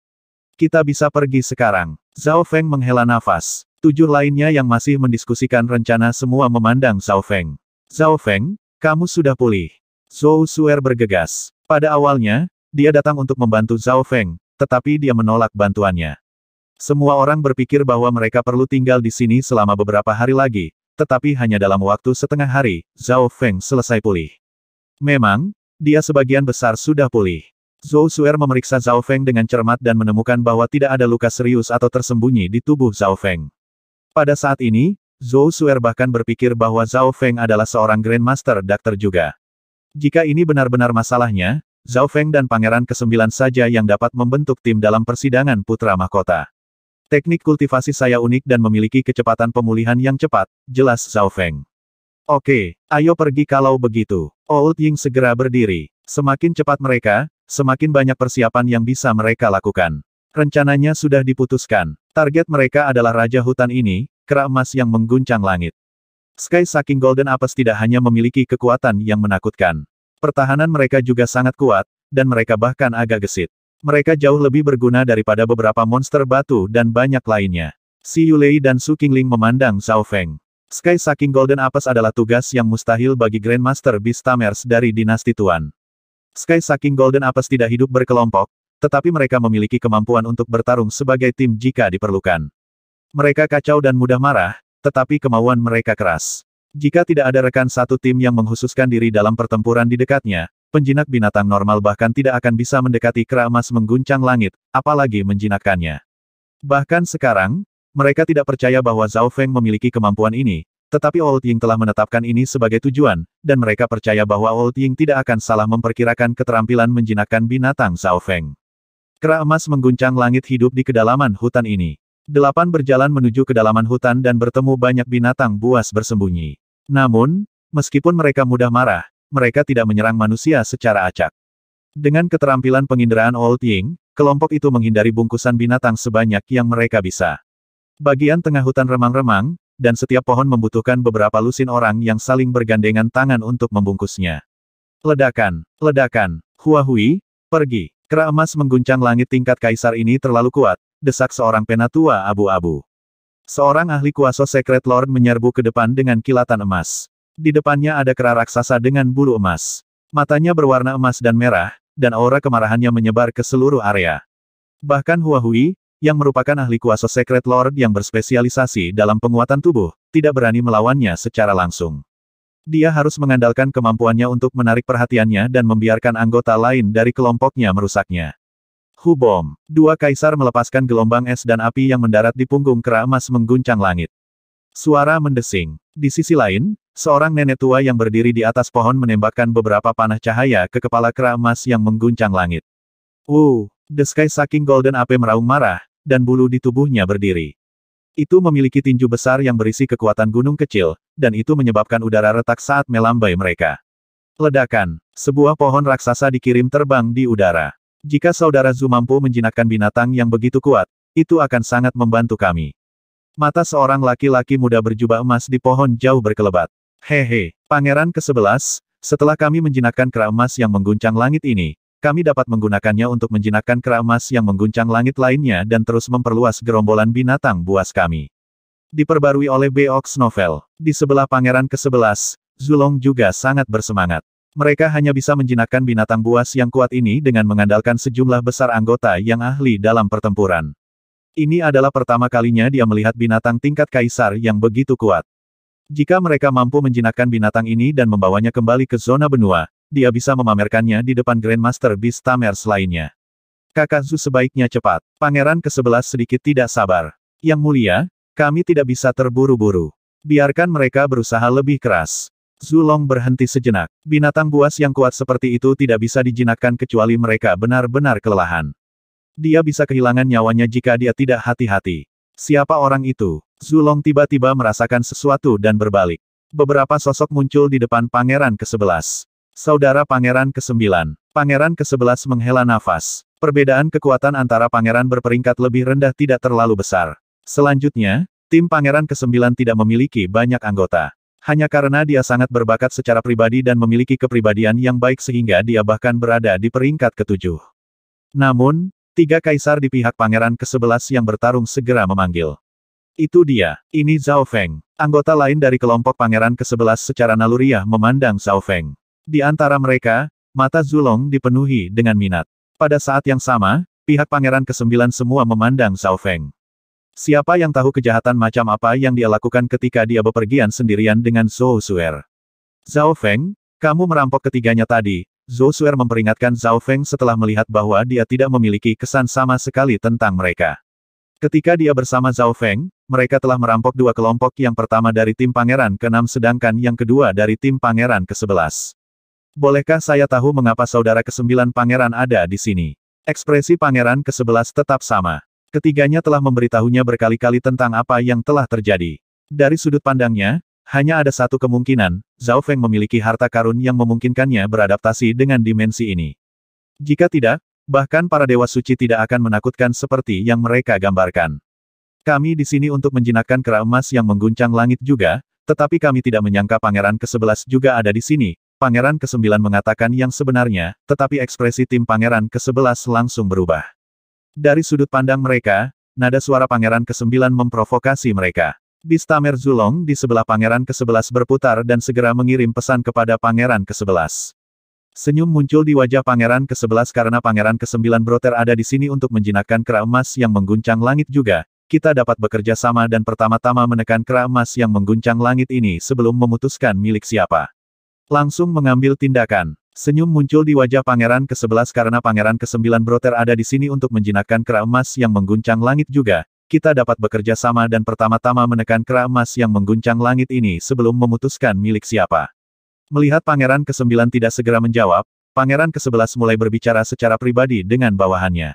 Kita bisa pergi sekarang. Zhao Feng menghela nafas. Tujuh lainnya yang masih mendiskusikan rencana semua memandang Zhao Feng. Zhao Feng, kamu sudah pulih. Zhou Suer bergegas. Pada awalnya, dia datang untuk membantu Zhao Feng, tetapi dia menolak bantuannya. Semua orang berpikir bahwa mereka perlu tinggal di sini selama beberapa hari lagi, tetapi hanya dalam waktu setengah hari, Zhao Feng selesai pulih. Memang, dia sebagian besar sudah pulih. Zhou Suer memeriksa Zhao Feng dengan cermat dan menemukan bahwa tidak ada luka serius atau tersembunyi di tubuh Zhao Feng. Pada saat ini, Zhou Suer bahkan berpikir bahwa Zhao Feng adalah seorang Grandmaster Doctor juga. Jika ini benar-benar masalahnya, Zhao Feng dan Pangeran Kesembilan saja yang dapat membentuk tim dalam persidangan Putra Mahkota. Teknik kultivasi saya unik dan memiliki kecepatan pemulihan yang cepat, jelas Zhao Feng. Oke, ayo pergi kalau begitu. Old Ying segera berdiri. Semakin cepat mereka, semakin banyak persiapan yang bisa mereka lakukan. Rencananya sudah diputuskan. Target mereka adalah Raja Hutan ini, kera emas yang mengguncang langit. Sky Saking Golden Apes tidak hanya memiliki kekuatan yang menakutkan. Pertahanan mereka juga sangat kuat, dan mereka bahkan agak gesit. Mereka jauh lebih berguna daripada beberapa monster batu dan banyak lainnya. Si Yulei dan Su Qingling memandang Zhao Feng. Sky Saking Golden Apes adalah tugas yang mustahil bagi Grandmaster Bistamers dari dinasti Tuan. Sky Saking Golden Apes tidak hidup berkelompok, tetapi mereka memiliki kemampuan untuk bertarung sebagai tim jika diperlukan. Mereka kacau dan mudah marah, tetapi kemauan mereka keras. Jika tidak ada rekan satu tim yang menghususkan diri dalam pertempuran di dekatnya, penjinak binatang normal bahkan tidak akan bisa mendekati kera emas mengguncang langit, apalagi menjinakkannya. Bahkan sekarang, mereka tidak percaya bahwa Zhao Feng memiliki kemampuan ini, tetapi Old Ying telah menetapkan ini sebagai tujuan, dan mereka percaya bahwa Old Ying tidak akan salah memperkirakan keterampilan menjinakkan binatang Zhao Feng. Kera emas mengguncang langit hidup di kedalaman hutan ini. Delapan berjalan menuju kedalaman hutan dan bertemu banyak binatang buas bersembunyi. Namun, meskipun mereka mudah marah, mereka tidak menyerang manusia secara acak. Dengan keterampilan penginderaan Old Ying, kelompok itu menghindari bungkusan binatang sebanyak yang mereka bisa. Bagian tengah hutan remang-remang, dan setiap pohon membutuhkan beberapa lusin orang yang saling bergandengan tangan untuk membungkusnya. Ledakan, ledakan, Huahui, pergi. Kera emas mengguncang langit tingkat kaisar ini terlalu kuat, desak seorang penatua abu-abu. Seorang ahli kuasa Secret Lord menyerbu ke depan dengan kilatan emas. Di depannya ada kera raksasa dengan bulu emas. Matanya berwarna emas dan merah, dan aura kemarahannya menyebar ke seluruh area. Bahkan Hua Hui, yang merupakan ahli kuasa Secret Lord yang berspesialisasi dalam penguatan tubuh, tidak berani melawannya secara langsung. Dia harus mengandalkan kemampuannya untuk menarik perhatiannya dan membiarkan anggota lain dari kelompoknya merusaknya. Hubom, dua kaisar melepaskan gelombang es dan api yang mendarat di punggung kera emas mengguncang langit. Suara mendesing. Di sisi lain, Seorang nenek tua yang berdiri di atas pohon menembakkan beberapa panah cahaya ke kepala kera emas yang mengguncang langit. Wuh, The Sky saking Golden Ape meraung marah, dan bulu di tubuhnya berdiri. Itu memiliki tinju besar yang berisi kekuatan gunung kecil, dan itu menyebabkan udara retak saat melambai mereka. Ledakan, sebuah pohon raksasa dikirim terbang di udara. Jika saudara Zu mampu menjinakkan binatang yang begitu kuat, itu akan sangat membantu kami. Mata seorang laki-laki muda berjubah emas di pohon jauh berkelebat. Hehe, pangeran ke-11, setelah kami menjinakkan kera emas yang mengguncang langit ini, kami dapat menggunakannya untuk menjinakkan kera emas yang mengguncang langit lainnya dan terus memperluas gerombolan binatang buas kami. Diperbarui oleh Beox Novel, di sebelah pangeran ke-11, Zulong juga sangat bersemangat. Mereka hanya bisa menjinakkan binatang buas yang kuat ini dengan mengandalkan sejumlah besar anggota yang ahli dalam pertempuran. Ini adalah pertama kalinya dia melihat binatang tingkat kaisar yang begitu kuat. Jika mereka mampu menjinakkan binatang ini dan membawanya kembali ke zona benua, dia bisa memamerkannya di depan Grandmaster Beast Tamers lainnya. Kakak Kakazu sebaiknya cepat. Pangeran ke-11 sedikit tidak sabar. Yang mulia, kami tidak bisa terburu-buru. Biarkan mereka berusaha lebih keras. Zulong berhenti sejenak. Binatang buas yang kuat seperti itu tidak bisa dijinakkan kecuali mereka benar-benar kelelahan. Dia bisa kehilangan nyawanya jika dia tidak hati-hati. Siapa orang itu? Zulong tiba-tiba merasakan sesuatu dan berbalik. Beberapa sosok muncul di depan pangeran ke-11. Saudara pangeran ke-9. Pangeran ke-11 menghela nafas. Perbedaan kekuatan antara pangeran berperingkat lebih rendah tidak terlalu besar. Selanjutnya, tim pangeran ke-9 tidak memiliki banyak anggota. Hanya karena dia sangat berbakat secara pribadi dan memiliki kepribadian yang baik sehingga dia bahkan berada di peringkat ketujuh. Namun, tiga kaisar di pihak pangeran ke-11 yang bertarung segera memanggil. Itu dia, ini Zhao Feng. Anggota lain dari kelompok pangeran ke-11 secara naluriah memandang Zhao Feng. Di antara mereka, mata Zulong dipenuhi dengan minat. Pada saat yang sama, pihak pangeran ke-9 semua memandang Zhao Feng. Siapa yang tahu kejahatan macam apa yang dia lakukan ketika dia bepergian sendirian dengan Zhou Suer? Zhao Feng, kamu merampok ketiganya tadi. Zhou Suer memperingatkan Zhao Feng setelah melihat bahwa dia tidak memiliki kesan sama sekali tentang mereka. Ketika dia bersama Zhao Feng, mereka telah merampok dua kelompok yang pertama dari tim pangeran ke-6 sedangkan yang kedua dari tim pangeran ke-11. Bolehkah saya tahu mengapa saudara ke-9 pangeran ada di sini? Ekspresi pangeran ke-11 tetap sama. Ketiganya telah memberitahunya berkali-kali tentang apa yang telah terjadi. Dari sudut pandangnya, hanya ada satu kemungkinan, Zhao Feng memiliki harta karun yang memungkinkannya beradaptasi dengan dimensi ini. Jika tidak, Bahkan para dewa suci tidak akan menakutkan seperti yang mereka gambarkan. Kami di sini untuk menjinakkan kera emas yang mengguncang langit juga, tetapi kami tidak menyangka pangeran ke-11 juga ada di sini. Pangeran ke-9 mengatakan yang sebenarnya, tetapi ekspresi tim pangeran ke-11 langsung berubah. Dari sudut pandang mereka, nada suara pangeran ke-9 memprovokasi mereka. Bistamer Zulong di sebelah pangeran ke-11 berputar dan segera mengirim pesan kepada pangeran ke-11. Senyum muncul di wajah pangeran ke-11 karena pangeran ke-9 Broter ada di sini untuk menjinakkan kera emas yang mengguncang langit juga. Kita dapat bekerja sama dan pertama-tama menekan kera emas yang mengguncang langit ini sebelum memutuskan milik siapa. Langsung mengambil tindakan. Senyum muncul di wajah pangeran ke-11 karena pangeran ke-9 Broter ada di sini untuk menjinakkan kera emas yang mengguncang langit juga. Kita dapat bekerja sama dan pertama-tama menekan kera emas yang mengguncang langit ini sebelum memutuskan milik siapa. Melihat Pangeran ke-9 tidak segera menjawab, Pangeran ke-11 mulai berbicara secara pribadi dengan bawahannya.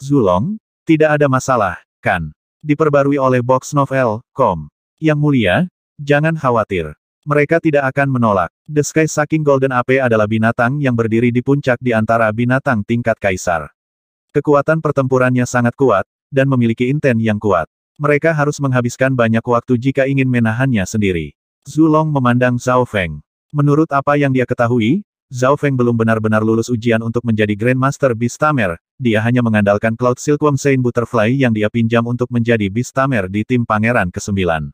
Zulong, tidak ada masalah, kan? Diperbarui oleh box novel, Yang mulia, jangan khawatir. Mereka tidak akan menolak. The Sky Saking Golden Ape adalah binatang yang berdiri di puncak di antara binatang tingkat kaisar. Kekuatan pertempurannya sangat kuat, dan memiliki inten yang kuat. Mereka harus menghabiskan banyak waktu jika ingin menahannya sendiri. Zulong memandang Zhao Feng. Menurut apa yang dia ketahui, Zhao Feng belum benar-benar lulus ujian untuk menjadi Grandmaster Beast Tamer, dia hanya mengandalkan Cloud Silkworm Saint Butterfly yang dia pinjam untuk menjadi Beast Tamer di tim Pangeran ke-9.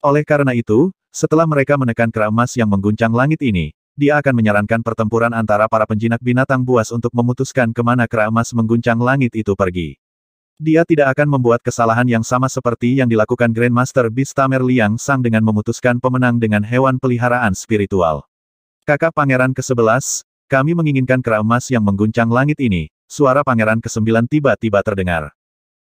Oleh karena itu, setelah mereka menekan kera emas yang mengguncang langit ini, dia akan menyarankan pertempuran antara para penjinak binatang buas untuk memutuskan kemana kera emas mengguncang langit itu pergi. Dia tidak akan membuat kesalahan yang sama seperti yang dilakukan Grandmaster Bistamer Liang Sang dengan memutuskan pemenang dengan hewan peliharaan spiritual. Kakak Pangeran ke-11, kami menginginkan kera emas yang mengguncang langit ini, suara Pangeran ke-9 tiba-tiba terdengar.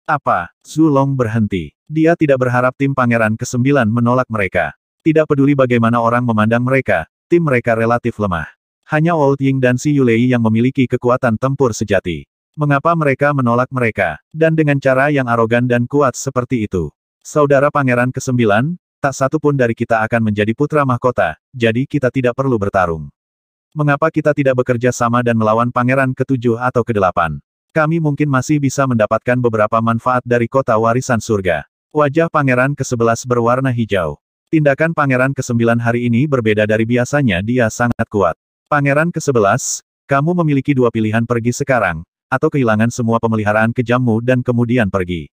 Apa? Zulong berhenti. Dia tidak berharap tim Pangeran ke-9 menolak mereka. Tidak peduli bagaimana orang memandang mereka, tim mereka relatif lemah. Hanya Old Ying dan Si Yulei yang memiliki kekuatan tempur sejati. Mengapa mereka menolak mereka, dan dengan cara yang arogan dan kuat seperti itu? Saudara Pangeran ke-9, tak satu pun dari kita akan menjadi putra mahkota, jadi kita tidak perlu bertarung. Mengapa kita tidak bekerja sama dan melawan Pangeran ke-7 atau ke-8? Kami mungkin masih bisa mendapatkan beberapa manfaat dari kota warisan surga. Wajah Pangeran ke-11 berwarna hijau. Tindakan Pangeran ke-9 hari ini berbeda dari biasanya dia sangat kuat. Pangeran ke-11, kamu memiliki dua pilihan pergi sekarang, atau kehilangan semua pemeliharaan kejammu dan kemudian pergi.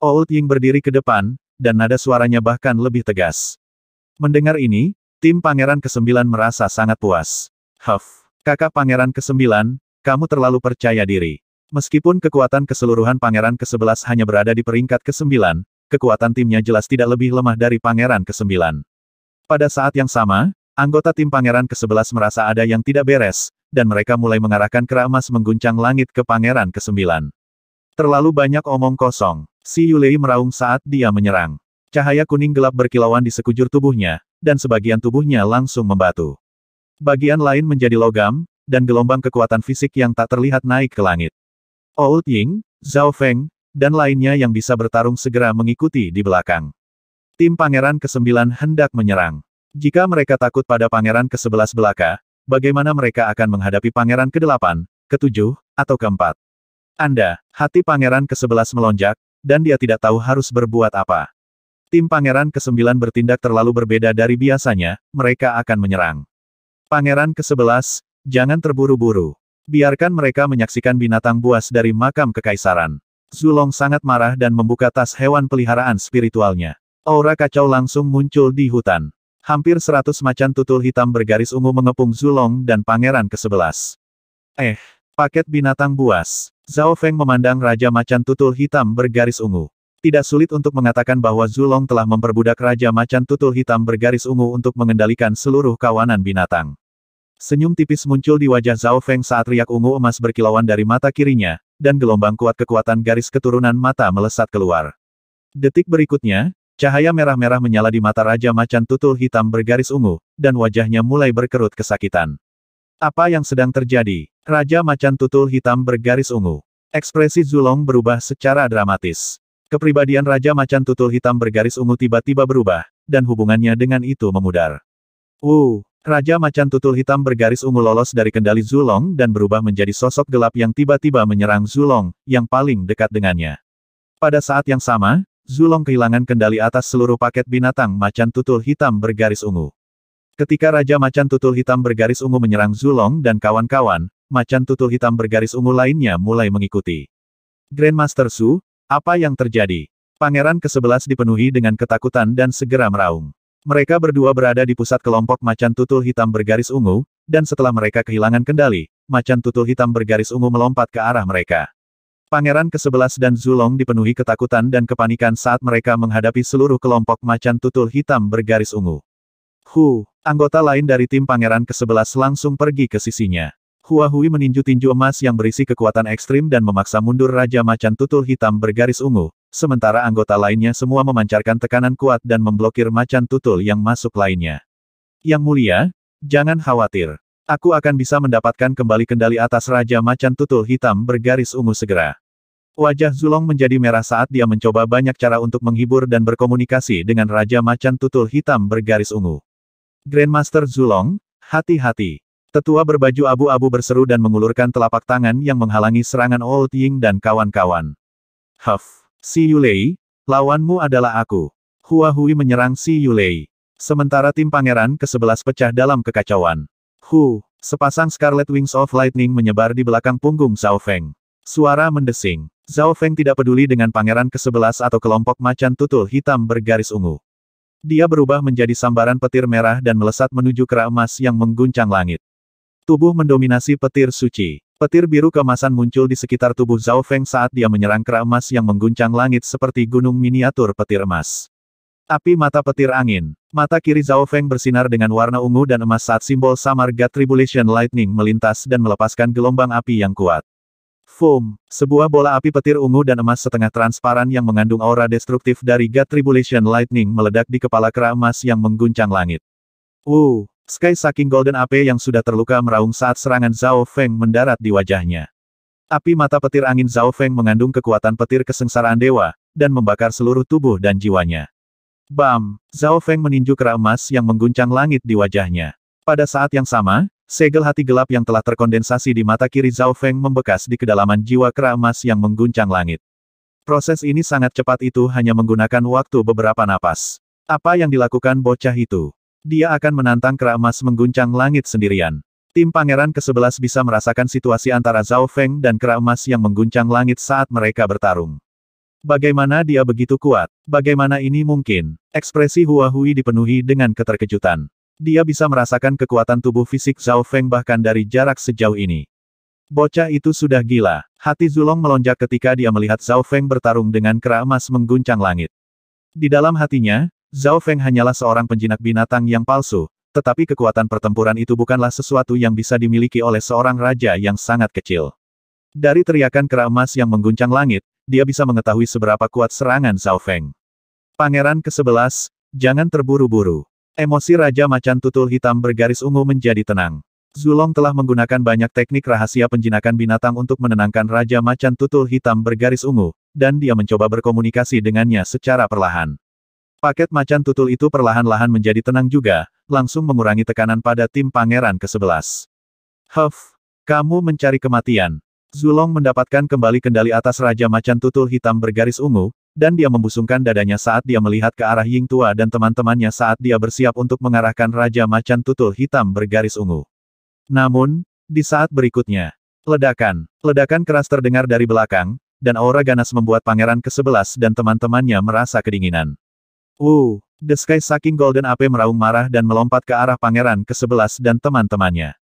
Oh, Old Ying berdiri ke depan, dan nada suaranya bahkan lebih tegas. Mendengar ini, tim pangeran Kesembilan merasa sangat puas. Huff, kakak pangeran Kesembilan, kamu terlalu percaya diri. Meskipun kekuatan keseluruhan pangeran ke-11 hanya berada di peringkat ke-9, kekuatan timnya jelas tidak lebih lemah dari pangeran ke-9. Pada saat yang sama, anggota tim pangeran ke-11 merasa ada yang tidak beres, dan mereka mulai mengarahkan keramas mengguncang langit ke Pangeran Kesembilan. Terlalu banyak omong kosong. Si Yulei meraung saat dia menyerang. Cahaya kuning gelap berkilauan di sekujur tubuhnya, dan sebagian tubuhnya langsung membatu. Bagian lain menjadi logam, dan gelombang kekuatan fisik yang tak terlihat naik ke langit. Old Ying, Zhao Feng, dan lainnya yang bisa bertarung segera mengikuti di belakang. Tim Pangeran ke-9 hendak menyerang. Jika mereka takut pada Pangeran ke-11 belaka, bagaimana mereka akan menghadapi pangeran ke-8, ke-7, atau ke-4. Anda, hati pangeran ke-11 melonjak, dan dia tidak tahu harus berbuat apa. Tim pangeran ke-9 bertindak terlalu berbeda dari biasanya, mereka akan menyerang. Pangeran ke-11, jangan terburu-buru. Biarkan mereka menyaksikan binatang buas dari makam kekaisaran. Zulong sangat marah dan membuka tas hewan peliharaan spiritualnya. Aura kacau langsung muncul di hutan. Hampir seratus macan tutul hitam bergaris ungu mengepung Zulong dan pangeran ke-11. Eh, paket binatang buas. Zhao Feng memandang Raja Macan Tutul Hitam bergaris ungu. Tidak sulit untuk mengatakan bahwa Zulong telah memperbudak Raja Macan Tutul Hitam bergaris ungu untuk mengendalikan seluruh kawanan binatang. Senyum tipis muncul di wajah Zhao Feng saat riak ungu emas berkilauan dari mata kirinya, dan gelombang kuat kekuatan garis keturunan mata melesat keluar. Detik berikutnya, Cahaya merah-merah menyala di mata Raja Macan Tutul Hitam bergaris ungu, dan wajahnya mulai berkerut kesakitan. Apa yang sedang terjadi? Raja Macan Tutul Hitam bergaris ungu. Ekspresi Zulong berubah secara dramatis. Kepribadian Raja Macan Tutul Hitam bergaris ungu tiba-tiba berubah, dan hubungannya dengan itu memudar. Uh, Raja Macan Tutul Hitam bergaris ungu lolos dari kendali Zulong dan berubah menjadi sosok gelap yang tiba-tiba menyerang Zulong, yang paling dekat dengannya. Pada saat yang sama, Zulong kehilangan kendali atas seluruh paket binatang macan tutul hitam bergaris ungu. Ketika Raja Macan Tutul Hitam bergaris ungu menyerang Zulong dan kawan-kawan, macan tutul hitam bergaris ungu lainnya mulai mengikuti. Grandmaster Su, apa yang terjadi? Pangeran ke-11 dipenuhi dengan ketakutan dan segera meraung. Mereka berdua berada di pusat kelompok macan tutul hitam bergaris ungu, dan setelah mereka kehilangan kendali, macan tutul hitam bergaris ungu melompat ke arah mereka. Pangeran ke-11 dan Zulong dipenuhi ketakutan dan kepanikan saat mereka menghadapi seluruh kelompok macan tutul hitam bergaris ungu. Hu, anggota lain dari tim Pangeran ke-11 langsung pergi ke sisinya. Hua Hui meninju tinju emas yang berisi kekuatan ekstrim dan memaksa mundur Raja Macan Tutul Hitam bergaris ungu, sementara anggota lainnya semua memancarkan tekanan kuat dan memblokir macan tutul yang masuk lainnya. Yang mulia, jangan khawatir. Aku akan bisa mendapatkan kembali kendali atas Raja Macan Tutul Hitam bergaris ungu segera. Wajah Zulong menjadi merah saat dia mencoba banyak cara untuk menghibur dan berkomunikasi dengan Raja Macan Tutul Hitam bergaris ungu. Grandmaster Zulong, hati-hati. Tetua berbaju abu-abu berseru dan mengulurkan telapak tangan yang menghalangi serangan Old Ying dan kawan-kawan. Huff, Si Yulei, lawanmu adalah aku. Hua Hui menyerang Si Yulei. Sementara tim pangeran ke-11 pecah dalam kekacauan. Hu, sepasang Scarlet Wings of Lightning menyebar di belakang punggung Zhao Feng. Suara mendesing. Zhao Feng tidak peduli dengan pangeran ke-11 atau kelompok macan tutul hitam bergaris ungu. Dia berubah menjadi sambaran petir merah dan melesat menuju kera emas yang mengguncang langit. Tubuh mendominasi petir suci. Petir biru kemasan muncul di sekitar tubuh Zhao Feng saat dia menyerang kera emas yang mengguncang langit seperti gunung miniatur petir emas. Api mata petir angin. Mata kiri Zhao Feng bersinar dengan warna ungu dan emas saat simbol Samar God Tribulation Lightning melintas dan melepaskan gelombang api yang kuat. Foam, sebuah bola api petir ungu dan emas setengah transparan yang mengandung aura destruktif dari God Tribulation Lightning meledak di kepala kera emas yang mengguncang langit. Wu, Sky saking Golden Ape yang sudah terluka meraung saat serangan Zhao Feng mendarat di wajahnya. Api mata petir angin Zhao Feng mengandung kekuatan petir kesengsaraan dewa, dan membakar seluruh tubuh dan jiwanya. Bam! Zhao Feng meninju kera emas yang mengguncang langit di wajahnya. Pada saat yang sama, segel hati gelap yang telah terkondensasi di mata kiri Zhao Feng membekas di kedalaman jiwa kera emas yang mengguncang langit. Proses ini sangat cepat itu hanya menggunakan waktu beberapa napas. Apa yang dilakukan bocah itu? Dia akan menantang kera emas mengguncang langit sendirian. Tim pangeran ke-11 bisa merasakan situasi antara Zhao Feng dan kera emas yang mengguncang langit saat mereka bertarung. Bagaimana dia begitu kuat? Bagaimana ini mungkin? Ekspresi Hua Hui dipenuhi dengan keterkejutan. Dia bisa merasakan kekuatan tubuh fisik Zhao Feng bahkan dari jarak sejauh ini. Bocah itu sudah gila. Hati Zulong melonjak ketika dia melihat Zhao Feng bertarung dengan kera emas mengguncang langit. Di dalam hatinya, Zhao Feng hanyalah seorang penjinak binatang yang palsu, tetapi kekuatan pertempuran itu bukanlah sesuatu yang bisa dimiliki oleh seorang raja yang sangat kecil. Dari teriakan kera emas yang mengguncang langit, dia bisa mengetahui seberapa kuat serangan Zhao Feng. Pangeran ke-11, jangan terburu-buru. Emosi Raja Macan Tutul Hitam bergaris ungu menjadi tenang. Zulong telah menggunakan banyak teknik rahasia penjinakan binatang untuk menenangkan Raja Macan Tutul Hitam bergaris ungu, dan dia mencoba berkomunikasi dengannya secara perlahan. Paket macan tutul itu perlahan-lahan menjadi tenang juga, langsung mengurangi tekanan pada tim pangeran ke-11. Huff, kamu mencari kematian. Zulong mendapatkan kembali kendali atas Raja Macan Tutul Hitam bergaris ungu, dan dia membusungkan dadanya saat dia melihat ke arah Ying Tua dan teman-temannya saat dia bersiap untuk mengarahkan Raja Macan Tutul Hitam bergaris ungu. Namun, di saat berikutnya, ledakan, ledakan keras terdengar dari belakang, dan aura ganas membuat pangeran ke-11 dan teman-temannya merasa kedinginan. Uh, The Sky saking Golden Ape meraung marah dan melompat ke arah pangeran ke-11 dan teman-temannya.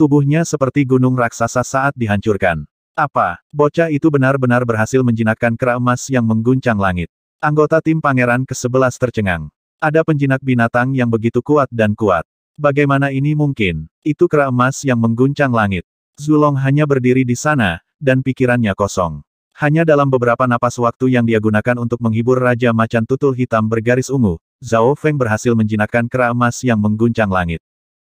Tubuhnya seperti gunung raksasa saat dihancurkan. Apa, bocah itu benar-benar berhasil menjinakkan kera emas yang mengguncang langit. Anggota tim pangeran ke-11 tercengang. Ada penjinak binatang yang begitu kuat dan kuat. Bagaimana ini mungkin? Itu kera emas yang mengguncang langit. Zulong hanya berdiri di sana, dan pikirannya kosong. Hanya dalam beberapa napas waktu yang dia gunakan untuk menghibur Raja Macan Tutul Hitam bergaris ungu, Zhao Feng berhasil menjinakkan kera emas yang mengguncang langit.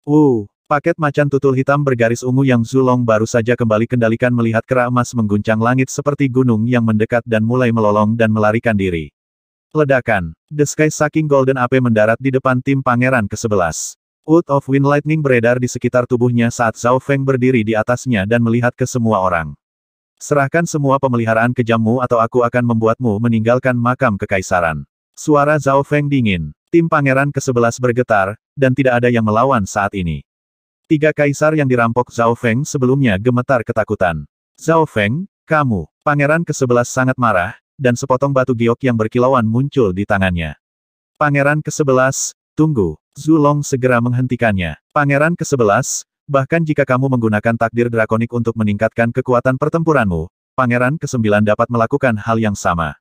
Uh, Paket macan tutul hitam bergaris ungu yang Zulong baru saja kembali kendalikan melihat kera emas mengguncang langit seperti gunung yang mendekat dan mulai melolong dan melarikan diri. Ledakan. The Sky Sucking Golden ape mendarat di depan tim pangeran ke-11. Wood of Wind Lightning beredar di sekitar tubuhnya saat Zhao Feng berdiri di atasnya dan melihat ke semua orang. Serahkan semua pemeliharaan kejammu atau aku akan membuatmu meninggalkan makam kekaisaran. Suara Zhao Feng dingin. Tim pangeran ke-11 bergetar, dan tidak ada yang melawan saat ini. Tiga kaisar yang dirampok Zhao Feng sebelumnya gemetar ketakutan. Zhao Feng, kamu, pangeran ke-11 sangat marah, dan sepotong batu giok yang berkilauan muncul di tangannya. Pangeran ke-11, tunggu, Zulong segera menghentikannya. Pangeran ke-11, bahkan jika kamu menggunakan takdir drakonik untuk meningkatkan kekuatan pertempuranmu, pangeran ke-9 dapat melakukan hal yang sama.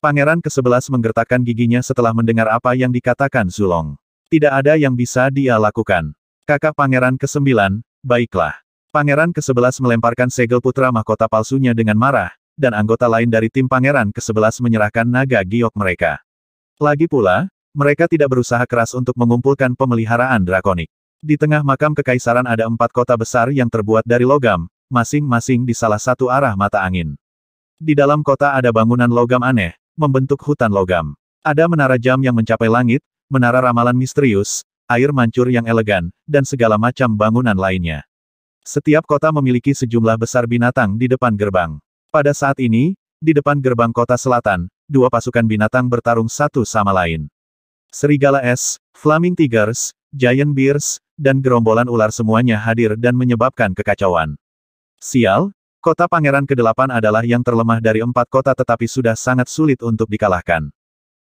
Pangeran ke-11 menggertakkan giginya setelah mendengar apa yang dikatakan Zulong. Tidak ada yang bisa dia lakukan. Kakak Pangeran ke-9, baiklah. Pangeran ke-11 melemparkan segel putra mahkota palsunya dengan marah, dan anggota lain dari tim Pangeran ke-11 menyerahkan naga giok mereka. Lagi pula, mereka tidak berusaha keras untuk mengumpulkan pemeliharaan drakonik. Di tengah makam kekaisaran ada empat kota besar yang terbuat dari logam, masing-masing di salah satu arah mata angin. Di dalam kota ada bangunan logam aneh, membentuk hutan logam. Ada menara jam yang mencapai langit, menara ramalan misterius, air mancur yang elegan, dan segala macam bangunan lainnya. Setiap kota memiliki sejumlah besar binatang di depan gerbang. Pada saat ini, di depan gerbang kota selatan, dua pasukan binatang bertarung satu sama lain. Serigala es, Flaming Tigers, Giant Bears, dan gerombolan ular semuanya hadir dan menyebabkan kekacauan. Sial, kota pangeran ke-8 adalah yang terlemah dari empat kota tetapi sudah sangat sulit untuk dikalahkan.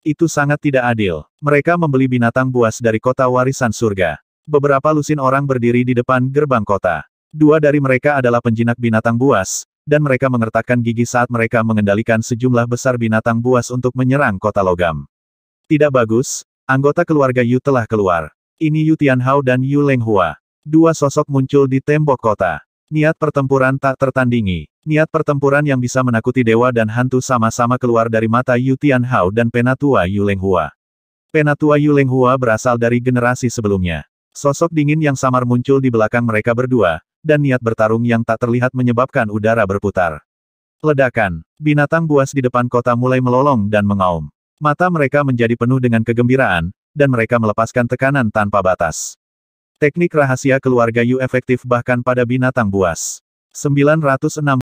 Itu sangat tidak adil. Mereka membeli binatang buas dari kota warisan surga. Beberapa lusin orang berdiri di depan gerbang kota. Dua dari mereka adalah penjinak binatang buas, dan mereka mengertakkan gigi saat mereka mengendalikan sejumlah besar binatang buas untuk menyerang kota logam. Tidak bagus, anggota keluarga Yu telah keluar. Ini Yu Tianhao dan Yu Lenghua. Dua sosok muncul di tembok kota. Niat pertempuran tak tertandingi. Niat pertempuran yang bisa menakuti dewa dan hantu sama-sama keluar dari mata Yu Hao dan Penatua Yu Hua. Penatua Yu Hua berasal dari generasi sebelumnya. Sosok dingin yang samar muncul di belakang mereka berdua, dan niat bertarung yang tak terlihat menyebabkan udara berputar. Ledakan. Binatang buas di depan kota mulai melolong dan mengaum. Mata mereka menjadi penuh dengan kegembiraan, dan mereka melepaskan tekanan tanpa batas. Teknik rahasia keluarga Yu efektif bahkan pada binatang buas. 960